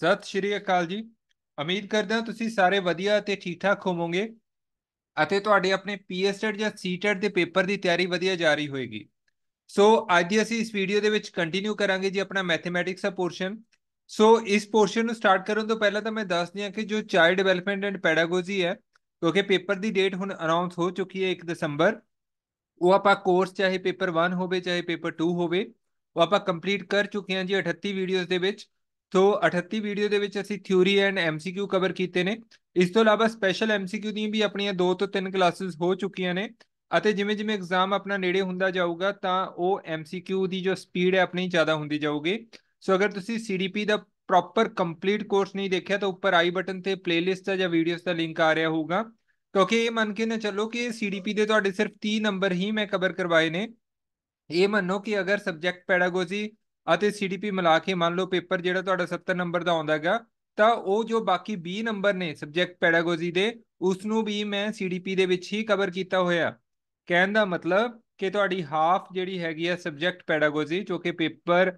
ਸਤਿ ਸ਼੍ਰੀ ਅਕਾਲ ਜੀ ਉਮੀਦ ਕਰਦਾ ਹਾਂ ਤੁਸੀਂ ਸਾਰੇ ਵਧੀਆ ਤੇ ਠੀਕ ਠਾਕ ਹੋਵੋਗੇ ਅਤੇ ਤੁਹਾਡੇ ਆਪਣੇ ਪੀਐਸਟੈਟ ਜਾਂ ਸੀਟੈਟ ਦੇ ਪੇਪਰ ਦੀ ਤਿਆਰੀ ਵਧੀਆ ਜਾਰੀ ਹੋਏਗੀ ਸੋ ਅੱਜ ਅਸੀਂ ਇਸ ਵੀਡੀਓ ਦੇ ਵਿੱਚ ਕੰਟੀਨਿਊ ਕਰਾਂਗੇ ਜੀ ਆਪਣਾ ਮੈਥਮੈਟਿਕਸ ਦਾ ਪੋਰਸ਼ਨ ਸੋ ਇਸ ਪੋਰਸ਼ਨ ਨੂੰ ਸਟਾਰਟ ਕਰਨ ਤੋਂ ਪਹਿਲਾਂ ਤਾਂ ਮੈਂ ਦੱਸ ਦਿਆਂ ਕਿ ਜੋ ਚਾਈਲਡ ਡਿਵੈਲਪਮੈਂਟ ਐਂਡ ਪੈਡਾਗੋਜੀ ਹੈ ਕਿਉਂਕਿ ਪੇਪਰ ਦੀ ਡੇਟ ਹੁਣ ਅਨਾਉਂਸ ਹੋ ਚੁੱਕੀ ਹੈ 1 ਦਸੰਬਰ ਉਹ ਆਪਾਂ ਕੋਰਸ ਚਾਹੇ ਪੇਪਰ 1 ਹੋਵੇ ਚਾਹੇ ਪੇਪਰ 2 ਹੋਵੇ ਉਹ ਆਪਾਂ ਕੰਪਲੀਟ ਕਰ ਚੁੱਕੇ ਹਾਂ ਜੀ 38 ਵੀਡੀਓਜ਼ ਦੇ ਵਿੱਚ ਸੋ 38 ਵੀਡੀਓ ਦੇ ਵਿੱਚ ਅਸੀਂ ਥਿਊਰੀ ਐਂਡ ਐਮਸੀਕਿਊ ਕਵਰ ਕੀਤੇ ਨੇ ਇਸ ਤੋਂ ਇਲਾਵਾ ਸਪੈਸ਼ਲ ਐਮਸੀਕਿਊ ਦੀਆਂ ਵੀ ਆਪਣੀਆਂ 2 ਤੋਂ 3 ਕਲਾਸਿਸ ਹੋ ਚੁੱਕੀਆਂ ਨੇ ਅਤੇ ਜਿਵੇਂ ਜਿਵੇਂ ਐਗਜ਼ਾਮ ਆਪਣਾ ਨੇੜੇ ਹੁੰਦਾ ਜਾਊਗਾ ਤਾਂ ਉਹ ਐਮਸੀਕਿਊ ਦੀ ਜੋ ਸਪੀਡ ਹੈ ਆਪਣੀ ਜ਼ਿਆਦਾ ਹੁੰਦੀ ਜਾਊਗੀ ਸੋ ਅਗਰ ਤੁਸੀਂ ਸੀਡੀਪੀ ਦਾ ਪ੍ਰੋਪਰ ਕੰਪਲੀਟ ਕੋਰਸ ਨਹੀਂ ਦੇਖਿਆ ਤਾਂ ਉੱਪਰ ਆਈ ਬਟਨ ਤੇ ਪਲੇਲਿਸਟ ਦਾ ਜਾਂ ਵੀਡੀਓਜ਼ ਦਾ ਲਿੰਕ ਆ ਰਿਹਾ ਹੋਊਗਾ ਕਿਉਂਕਿ ਇਹ ਮੰਨ ਕੇ ਨਾ ਚੱਲੋ ਕਿ ਸੀਡੀਪੀ ਦੇ ਤੁਹਾਡੇ ਸਿਰਫ 30 ਨੰਬਰ ਹੀ ਮੈਂ ਕਵਰ ਕਰਵਾਏ ਨੇ ਇਹ ਮੰਨੋ ਕਿ ਅਗਰ ਸਬਜੈਕਟ ਪੈਡਾਗੋਜੀ ਅਤੇ ਸੀਡੀਪੀ ਮਿਲਾ ਕੇ ਮੰਨ ਲਓ ਪੇਪਰ ਜਿਹੜਾ ਤੁਹਾਡਾ 70 ਨੰਬਰ ਦਾ ਆਉਂਦਾ ਹੈਗਾ ਤਾਂ ਉਹ ਜੋ ਬਾਕੀ 20 ਨੰਬਰ ਨੇ ਸਬਜੈਕਟ ਪੈਡਾਗੋਜੀ ਦੇ ਉਸ ਨੂੰ ਵੀ ਮੈਂ ਸੀਡੀਪੀ ਦੇ ਵਿੱਚ ਹੀ ਕਵਰ ਕੀਤਾ ਹੋਇਆ ਕਹਿਣ ਦਾ ਮਤਲਬ ਕਿ ਤੁਹਾਡੀ ਹਾਫ ਜਿਹੜੀ ਹੈਗੀ ਹੈ ਸਬਜੈਕਟ ਪੈਡਾਗੋਜੀ ਜੋ ਕਿ ਪੇਪਰ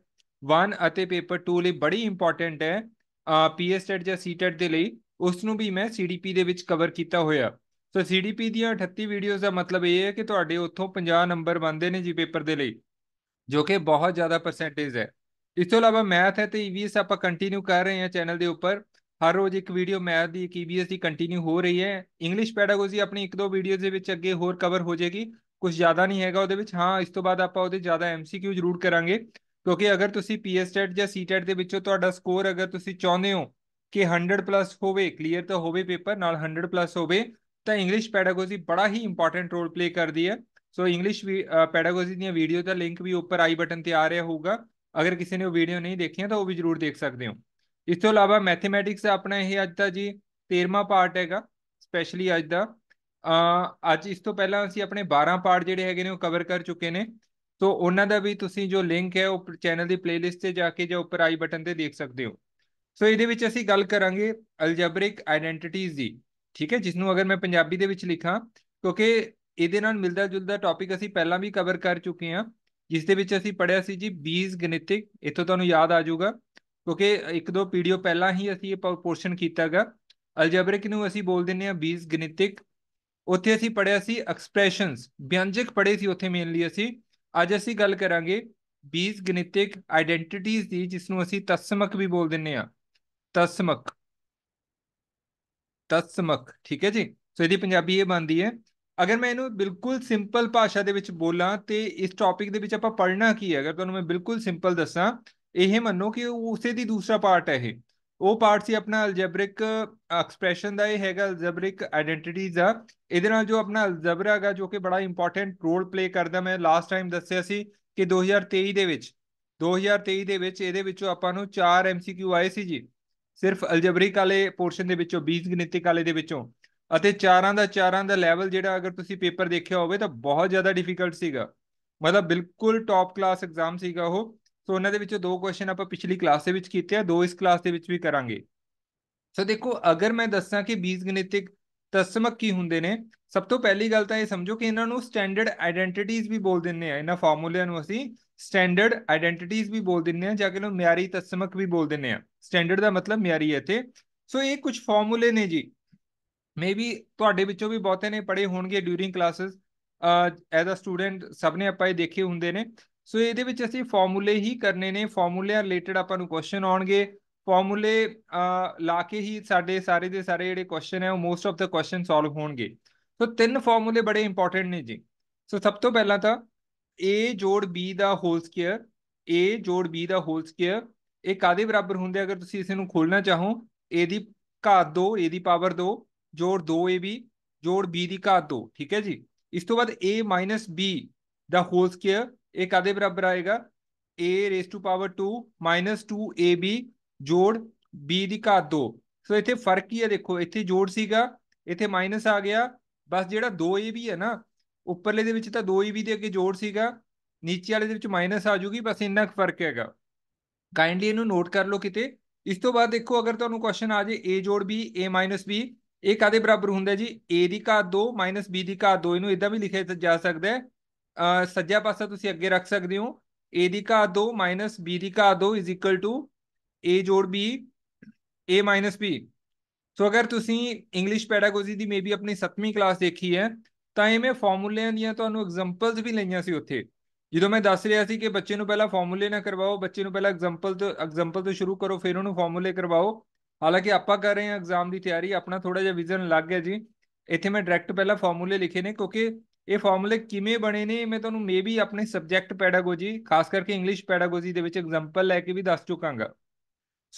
1 ਅਤੇ ਪੇਪਰ 2 ਲਈ ਬੜੀ ਇੰਪੋਰਟੈਂਟ ਹੈ ਪੀਐਸਟੈਟ ਜਾਂ ਸੀਟੈਟ ਦੇ ਲਈ ਉਸ ਨੂੰ ਵੀ ਮੈਂ ਸੀਡੀਪੀ ਦੇ ਵਿੱਚ ਕਵਰ ਕੀਤਾ ਹੋਇਆ ਸੋ ਸੀਡੀਪੀ ਦੀਆਂ 38 ਵੀਡੀਓਜ਼ ਦਾ ਮਤਲਬ ਇਹ ਹੈ ਕਿ ਤੁਹਾਡੇ ਉੱਥੋਂ 50 ਨੰਬਰ ਬੰਦੇ ਨੇ ਜੀ ਪੇਪਰ ਦੇ ਲਈ ਜੋ ਕਿ ਬਹੁਤ ਜ਼ਿਆਦਾ ਪਰਸੈਂਟੇਜ ਹੈ ਇਸ ਤੋਂ ਇਲਾਵਾ ਮੈਥ ਹੈ ਤੇ ਈਵੀਐਸ e ਆਪਾਂ ਕੰਟੀਨਿਊ ਕਰ ਰਹੇ ਹਾਂ ਚੈਨਲ ਦੇ ਉੱਪਰ ਹਰ ਰੋਜ਼ ਇੱਕ ਵੀਡੀਓ ਮੈਥ ਦੀ ਈਵੀਐਸ e ਦੀ ਕੰਟੀਨਿਊ ਹੋ ਰਹੀ ਹੈ ਇੰਗਲਿਸ਼ ਪੈਡਾਗੋਜੀ ਆਪਣੀ ਇੱਕ ਦੋ ਵੀਡੀਓਜ਼ ਦੇ ਵਿੱਚ ਅੱਗੇ ਹੋਰ ਕਵਰ ਹੋ ਜਾਏਗੀ ਕੁਝ ਜ਼ਿਆਦਾ ਨਹੀਂ ਹੈਗਾ ਉਹਦੇ ਵਿੱਚ ਹਾਂ ਇਸ ਤੋਂ ਬਾਅਦ ਆਪਾਂ ਉਹਦੇ ਜ਼ਿਆਦਾ ਐਮਸੀਕਿਊ ਜ਼ਰੂਰ ਕਰਾਂਗੇ ਕਿਉਂਕਿ ਅਗਰ ਤੁਸੀਂ ਪੀਐਸਟੈਟ ਜਾਂ ਸੀਟੈਟ ਦੇ ਵਿੱਚੋਂ ਤੁਹਾਡਾ ਸਕੋਰ ਅਗਰ ਤੁਸੀਂ ਚਾਹੁੰਦੇ ਹੋ ਕਿ 100 ਪਲੱਸ ਹੋਵੇ ਕਲੀਅਰ ਤਾਂ ਹੋਵੇ ਪੇਪਰ ਨਾਲ 100 ਪਲੱਸ ਹੋਵੇ ਤਾਂ ਇੰਗਲਿਸ਼ ਪੈਡਾਗੋਜੀ ਬੜਾ ਹੀ ਇੰਪੋਰਟੈਂਟ ਰੋਲ ਪਲੇ ਕਰਦੀ ਹੈ ਸੋ ਇੰਗਲਿਸ਼ ਵੀ ਪੈਡਾਗੋਜੀ ਦੀਆਂ ਵੀਡੀਓ ਦਾ ਲਿੰਕ ਵੀ ਉੱਪਰ ਆਈ ਬਟਨ ਤੇ ਆ ਰਿਹਾ ਹੋਊਗਾ ਅਗਰ ਕਿਸੇ ਨੇ ਉਹ ਵੀਡੀਓ ਨਹੀਂ ਦੇਖੀਆਂ ਤਾਂ ਉਹ ਵੀ ਜ਼ਰੂਰ ਦੇਖ ਸਕਦੇ ਹੋ ਇਸ ਤੋਂ ਇਲਾਵਾ ਮੈਥਮੈਟਿਕਸ ਆਪਣਾ ਇਹ ਅੱਜ ਦਾ ਜੀ 13ਵਾਂ ਪਾਰਟ ਹੈਗਾ ਸਪੈਸ਼ਲੀ ਅੱਜ ਦਾ ਅੱਜ ਇਸ ਤੋਂ ਪਹਿਲਾਂ ਅਸੀਂ ਆਪਣੇ 12 ਪਾਰਟ ਜਿਹੜੇ ਹੈਗੇ ਨੇ ਉਹ ਕਵਰ ਕਰ ਚੁੱਕੇ ਨੇ ਸੋ ਉਹਨਾਂ ਦਾ ਵੀ ਤੁਸੀਂ ਜੋ ਲਿੰਕ ਹੈ ਉਹ ਚੈਨਲ ਦੀ ਪਲੇਲਿਸਟ ਤੇ ਜਾ ਕੇ ਜਾਂ ਉੱਪਰ ਆਈ ਬਟਨ ਤੇ ਦੇਖ ਸਕਦੇ ਹੋ ਸੋ ਇਹਦੇ ਵਿੱਚ ਅਸੀਂ ਗੱਲ ਕਰਾਂਗੇ ਅਲਜੈਬਰਿਕ ਆਇਡੈਂਟੀਟੀਜ਼ ਦੀ ਠੀਕ ਹੈ ਜਿਸ ਨੂੰ ਅਗਰ ਮੈਂ ਪੰਜਾਬੀ ਦੇ ਵਿੱਚ ਲਿਖਾਂ ਕਿਉਂਕਿ ਇਹਦੇ ਨਾਲ ਮਿਲਦਾ ਜੁਲਦਾ ਟੌਪਿਕ ਅਸੀਂ ਪਹਿਲਾਂ ਵੀ ਕਵਰ ਕਰ ਚੁੱਕੇ ਹਾਂ ਜਿਸ ਦੇ ਵਿੱਚ ਅਸੀਂ ਪੜਿਆ ਸੀ ਜੀ ਬੀਜ ਗਣਿਤਿਕ ਇੱਥੋਂ ਤੁਹਾਨੂੰ ਯਾਦ ਆ ਜਾਊਗਾ ਕਿਉਂਕਿ ਇੱਕ ਦੋ ਪੀਡੀਓ ਪਹਿਲਾਂ ਹੀ ਅਸੀਂ ਇਹ ਪੋਰਸ਼ਨ ਕੀਤਾਗਾ ਅਲਜਬਰਿਕ ਨੂੰ ਅਸੀਂ ਬੋਲ ਦਿੰਨੇ ਆ ਬੀਜ ਗਣਿਤਿਕ ਉੱਥੇ ਅਸੀਂ ਪੜਿਆ ਸੀ ਐਕਸਪ੍ਰੈਸ਼ਨਸ ਵਿਅੰਜਕ ਪੜੇ ਸੀ ਉੱਥੇ ਮੇਨਲੀ ਅਸੀਂ ਅੱਜ ਅਸੀਂ ਗੱਲ ਕਰਾਂਗੇ ਬੀਜ ਗਣਿਤਿਕ ਆਇਡੈਂਟੀਟੀਜ਼ ਦੀ ਜਿਸ ਨੂੰ ਅਸੀਂ ਤਸਮਕ ਵੀ ਬੋਲ ਦਿੰਨੇ ਆ ਤਸਮਕ ਤਸਮਕ ਠੀਕ ਹੈ ਜੀ ਸੋ ਇਹਦੀ ਪੰਜਾਬੀ ਇਹ ਬਣਦੀ ਹੈ ਅਗਰ ਮੈਂ ਇਹਨੂੰ ਬਿਲਕੁਲ ਸਿੰਪਲ ਭਾਸ਼ਾ ਦੇ ਵਿੱਚ ਬੋਲਾਂ ਤੇ ਇਸ ਟੌਪਿਕ ਦੇ ਵਿੱਚ ਆਪਾਂ ਪੜ੍ਹਨਾ ਕੀ ਹੈ ਅਗਰ ਤੁਹਾਨੂੰ ਮੈਂ ਬਿਲਕੁਲ ਸਿੰਪਲ ਦੱਸਾਂ ਇਹ ਮੰਨੋ ਕਿ ਉਸੇ ਦੀ ਦੂਸਰਾ ਪਾਰਟ ਹੈ ਇਹ ਉਹ ਪਾਰਟ ਸੀ ਆਪਣਾ ਅਲਜੈਬਰਿਕ ਐਕਸਪ੍ਰੈਸ਼ਨ ਦਾ ਇਹ ਹੈਗਾ ਅਲਜੈਬਰਿਕ ਆਇਡੈਂਟੀਟੀਜ਼ ਦਾ ਇਹਦੇ ਨਾਲ ਜੋ ਆਪਣਾ ਅਲਜੈਬਰਾ ਹੈਗਾ ਜੋ ਕਿ ਬੜਾ ਇੰਪੋਰਟੈਂਟ ਰੋਲ ਪਲੇ ਕਰਦਾ ਮੈਂ ਲਾਸਟ ਟਾਈਮ ਦੱਸਿਆ ਸੀ ਕਿ 2023 ਦੇ ਵਿੱਚ 2023 ਦੇ ਵਿੱਚ ਇਹਦੇ ਵਿੱਚੋਂ ਆਪਾਂ ਨੂੰ 4 ਐਮਸੀਕਿਊ ਆਏ ਸੀ ਜੀ ਸਿਰਫ ਅਲਜੈਬਰਿਕ ਵਾਲੇ ਪੋਰਸ਼ਨ ਦੇ ਵਿੱਚੋਂ ਬੀਜਗਣਿਤਿਕ ਵਾਲੇ ਦੇ ਵਿੱਚੋਂ ਅਤੇ ਚਾਰਾਂ ਦਾ ਚਾਰਾਂ ਦਾ ਲੈਵਲ ਜਿਹੜਾ ਅਗਰ ਤੁਸੀਂ ਪੇਪਰ ਦੇਖਿਆ ਹੋਵੇ ਤਾਂ ਬਹੁਤ ਜ਼ਿਆਦਾ ਡਿਫਿਕਲਟ ਸੀਗਾ ਮਤਲਬ ਬਿਲਕੁਲ ਟੌਪ ਕਲਾਸ ਐਗਜ਼ਾਮ ਸੀਗਾ ਉਹ ਸੋ ਉਹਨਾਂ ਦੇ ਵਿੱਚੋਂ ਦੋ ਕੁਐਸਚਨ ਆਪਾਂ ਪਿਛਲੀ ਕਲਾਸ ਦੇ ਵਿੱਚ ਕੀਤੇ ਆ ਦੋ ਇਸ ਕਲਾਸ ਦੇ ਵਿੱਚ ਵੀ ਕਰਾਂਗੇ ਸੋ ਦੇਖੋ ਅਗਰ ਮੈਂ ਦੱਸਾਂ ਕਿ ਬੀਜ ਗਣਿਤਿਕ ਤਸਮਕ ਕੀ ਹੁੰਦੇ ਨੇ ਸਭ ਤੋਂ ਪਹਿਲੀ ਗੱਲ ਤਾਂ ਇਹ ਸਮਝੋ ਕਿ ਇਹਨਾਂ ਨੂੰ ਸਟੈਂਡਰਡ ਆਇਡੈਂਟੀਟੀਜ਼ ਵੀ ਬੋਲ ਦਿੰਨੇ ਆ ਇਹਨਾਂ ਫਾਰਮੂਲਿਆਂ ਨੂੰ ਅਸੀਂ ਸਟੈਂਡਰਡ ਆਇਡੈਂਟੀਟੀਜ਼ ਵੀ ਬੋਲ ਦਿੰਨੇ ਆ ਜਾਂ ਕਿ ਇਹਨੂੰ ਮਿਆਰੀ ਤਸਮਕ ਵੀ ਬੋਲ ਦਿੰਨੇ ਆ ਸਟੈਂਡਰਡ ਦਾ ਮਤਲਬ ਮਿਆਰੀ ਹੈ ਤੇ ਸੋ ਇਹ ਕੁਝ ਫਾਰਮੂਲੇ ਨੇ ਜੀ ਮੇਬੀ ਤੁਹਾਡੇ ਵਿੱਚੋਂ ਵੀ ਬਹੁਤੇ ਨੇ ਪੜੇ ਹੋਣਗੇ during classes as a student ਸਭ ਨੇ ਆਪਾਂ ਇਹ ਦੇਖੇ ਹੁੰਦੇ ਨੇ ਸੋ ਇਹਦੇ ਵਿੱਚ ਅਸੀਂ ਫਾਰਮੂਲੇ ਹੀ ਕਰਨੇ ਨੇ ਫਾਰਮੂਲੇ ਰਿਲੇਟਡ ਆਪਾਂ ਨੂੰ ਕੁਐਸਚਨ ਆਉਣਗੇ ਫਾਰਮੂਲੇ ਲਾ ਕੇ ਹੀ ਸਾਡੇ ਸਾਰੇ ਦੇ ਸਾਰੇ ਜਿਹੜੇ ਕੁਐਸਚਨ ਹੈ ਉਹ most of the question solve ਹੋਣਗੇ ਸੋ ਤਿੰਨ ਫਾਰਮੂਲੇ ਬੜੇ ਇੰਪੋਰਟੈਂਟ ਨੇ ਜੀ ਸੋ ਸਭ ਤੋਂ ਪਹਿਲਾਂ ਤਾਂ a ਜੋੜ b ਦਾ ਹੋਲ ਸਕੁਅਰ a ਜੋੜ b ਦਾ ਹੋਲ ਸਕੁਅਰ ਇਹ ਕਾਦੇ ਬਰਾਬਰ ਹੁੰਦੇ ਅਗਰ ਤੁਸੀਂ ਇਸ ਨੂੰ ਖੋਲਣਾ ਚਾਹੋ a ਦੀ ਘਾਤ 2 a ਦੀ ਪਾਵਰ 2 ਜੋੜ 2ab ਜੋੜ b ਦੀ ਘਾਤ 2 ਠੀਕ ਹੈ ਜੀ ਇਸ ਤੋਂ ਬਾਅਦ a b ਦਾ ਹੋਲ ਸਕੁਅਰ ਇਹ ਕਾਦੇ ਬਰਾਬਰ ਆਏਗਾ a race to power 2 2ab ਜੋੜ b ਦੀ ਘਾਤ 2 ਸੋ ਇੱਥੇ ਫਰਕ ਕੀ ਹੈ ਦੇਖੋ ਇੱਥੇ ਜੋੜ ਸੀਗਾ ਇੱਥੇ ਮਾਈਨਸ ਆ ਗਿਆ ਬਸ ਜਿਹੜਾ 2ab ਹੈ ਨਾ ਉੱਪਰਲੇ ਦੇ ਵਿੱਚ ਤਾਂ 2ab ਦੇ ਅੱਗੇ ਜੋੜ ਸੀਗਾ ਨੀਚੇ ਵਾਲੇ ਦੇ ਵਿੱਚ ਮਾਈਨਸ ਆ ਜੂਗੀ ਬਸ ਇੰਨਾ ਕੁ ਫਰਕ ਹੈਗਾ ਕਾਈਂਡਲੀ ਇਹਨੂੰ ਨੋਟ ਕਰ ਲਓ ਕਿਤੇ ਇਸ ਤੋਂ ਬਾਅਦ ਦੇਖੋ ਅਗਰ ਤੁਹਾਨੂੰ ਕੁਐਸਚਨ ਆ ਜੇ a ਜੋੜ b a b ਇਹ ਕਾਦੇ ਬਰਾਬਰ ਹੁੰਦਾ ਜੀ a ਦੀ ਘਾਤ 2 b ਦੀ ਘਾਤ 2 ਇਹਨੂੰ ਇਦਾਂ ਵੀ ਲਿਖਿਆ ਜਾ ਸਕਦਾ ਹੈ ਸੱਜਾ ਪਾਸਾ ਤੁਸੀਂ ਅੱਗੇ ਰੱਖ ਸਕਦੇ ਹੋ a ਦੀ ਘਾਤ 2 b ਦੀ ਘਾਤ 2 a ਜੋੜ b a b ਸੋ ਅਗਰ ਤੁਸੀਂ ਇੰਗਲਿਸ਼ ਪੈਡਾਗੋਜੀ ਦੀ ਮੇਬੀ ਆਪਣੀ 7ਵੀਂ ਕਲਾਸ ਦੇਖੀ ਹੈ ਤਾਂ ਇਹ ਮੈਂ ਫਾਰਮੂਲਿਆਂ ਦੀਆਂ ਤੁਹਾਨੂੰ ਐਗਜ਼ਾਮਪਲਸ ਵੀ ਲਈਆਂ ਸੀ ਉੱਥੇ ਜਦੋਂ ਮੈਂ ਦੱਸ ਰਿਹਾ ਸੀ ਕਿ ਬੱਚੇ ਨੂੰ ਪਹਿਲਾਂ ਫਾਰਮੂਲੇ ਨਾ ਕਰਵਾਓ ਬੱਚੇ ਨੂੰ ਪਹਿਲਾਂ ਐਗਜ਼ਾਮਪਲ ਤੋਂ ਐਗਜ਼ਾਮਪਲ ਤੋਂ ਸ਼ੁਰੂ ਕਰੋ ਫਿਰ ਉਹਨੂੰ ਫਾਰਮੂਲੇ ਕਰਵਾਓ ਹਾਲਾਂਕਿ ਆਪਾਂ ਕਰ ਰਹੇ ਹਾਂ ਐਗਜ਼ਾਮ ਦੀ ਤਿਆਰੀ ਆਪਣਾ ਥੋੜਾ ਜਿਹਾ ਵਿਜ਼ਨ ਲੱਗ ਗਿਆ ਜੀ ਇੱਥੇ ਮੈਂ ਡਾਇਰੈਕਟ ਪਹਿਲਾਂ ਫਾਰਮੂਲੇ ਲਿਖੇ ਨੇ ਕਿਉਂਕਿ ਇਹ ਫਾਰਮੂਲੇ ਕਿਵੇਂ ਬਣੇ ਨੇ ਮੈਂ ਤੁਹਾਨੂੰ ਮੇਬੀ ਆਪਣੇ ਸਬਜੈਕਟ ਪੈਡਾਗੋਜੀ ਖਾਸ ਕਰਕੇ ਇੰਗਲਿਸ਼ ਪੈਡਾਗੋਜੀ ਦੇ ਵਿੱਚ ਐਗਜ਼ਾਮਪਲ ਲੈ ਕੇ ਵੀ ਦੱਸ ਚੁਕਾਂਗਾ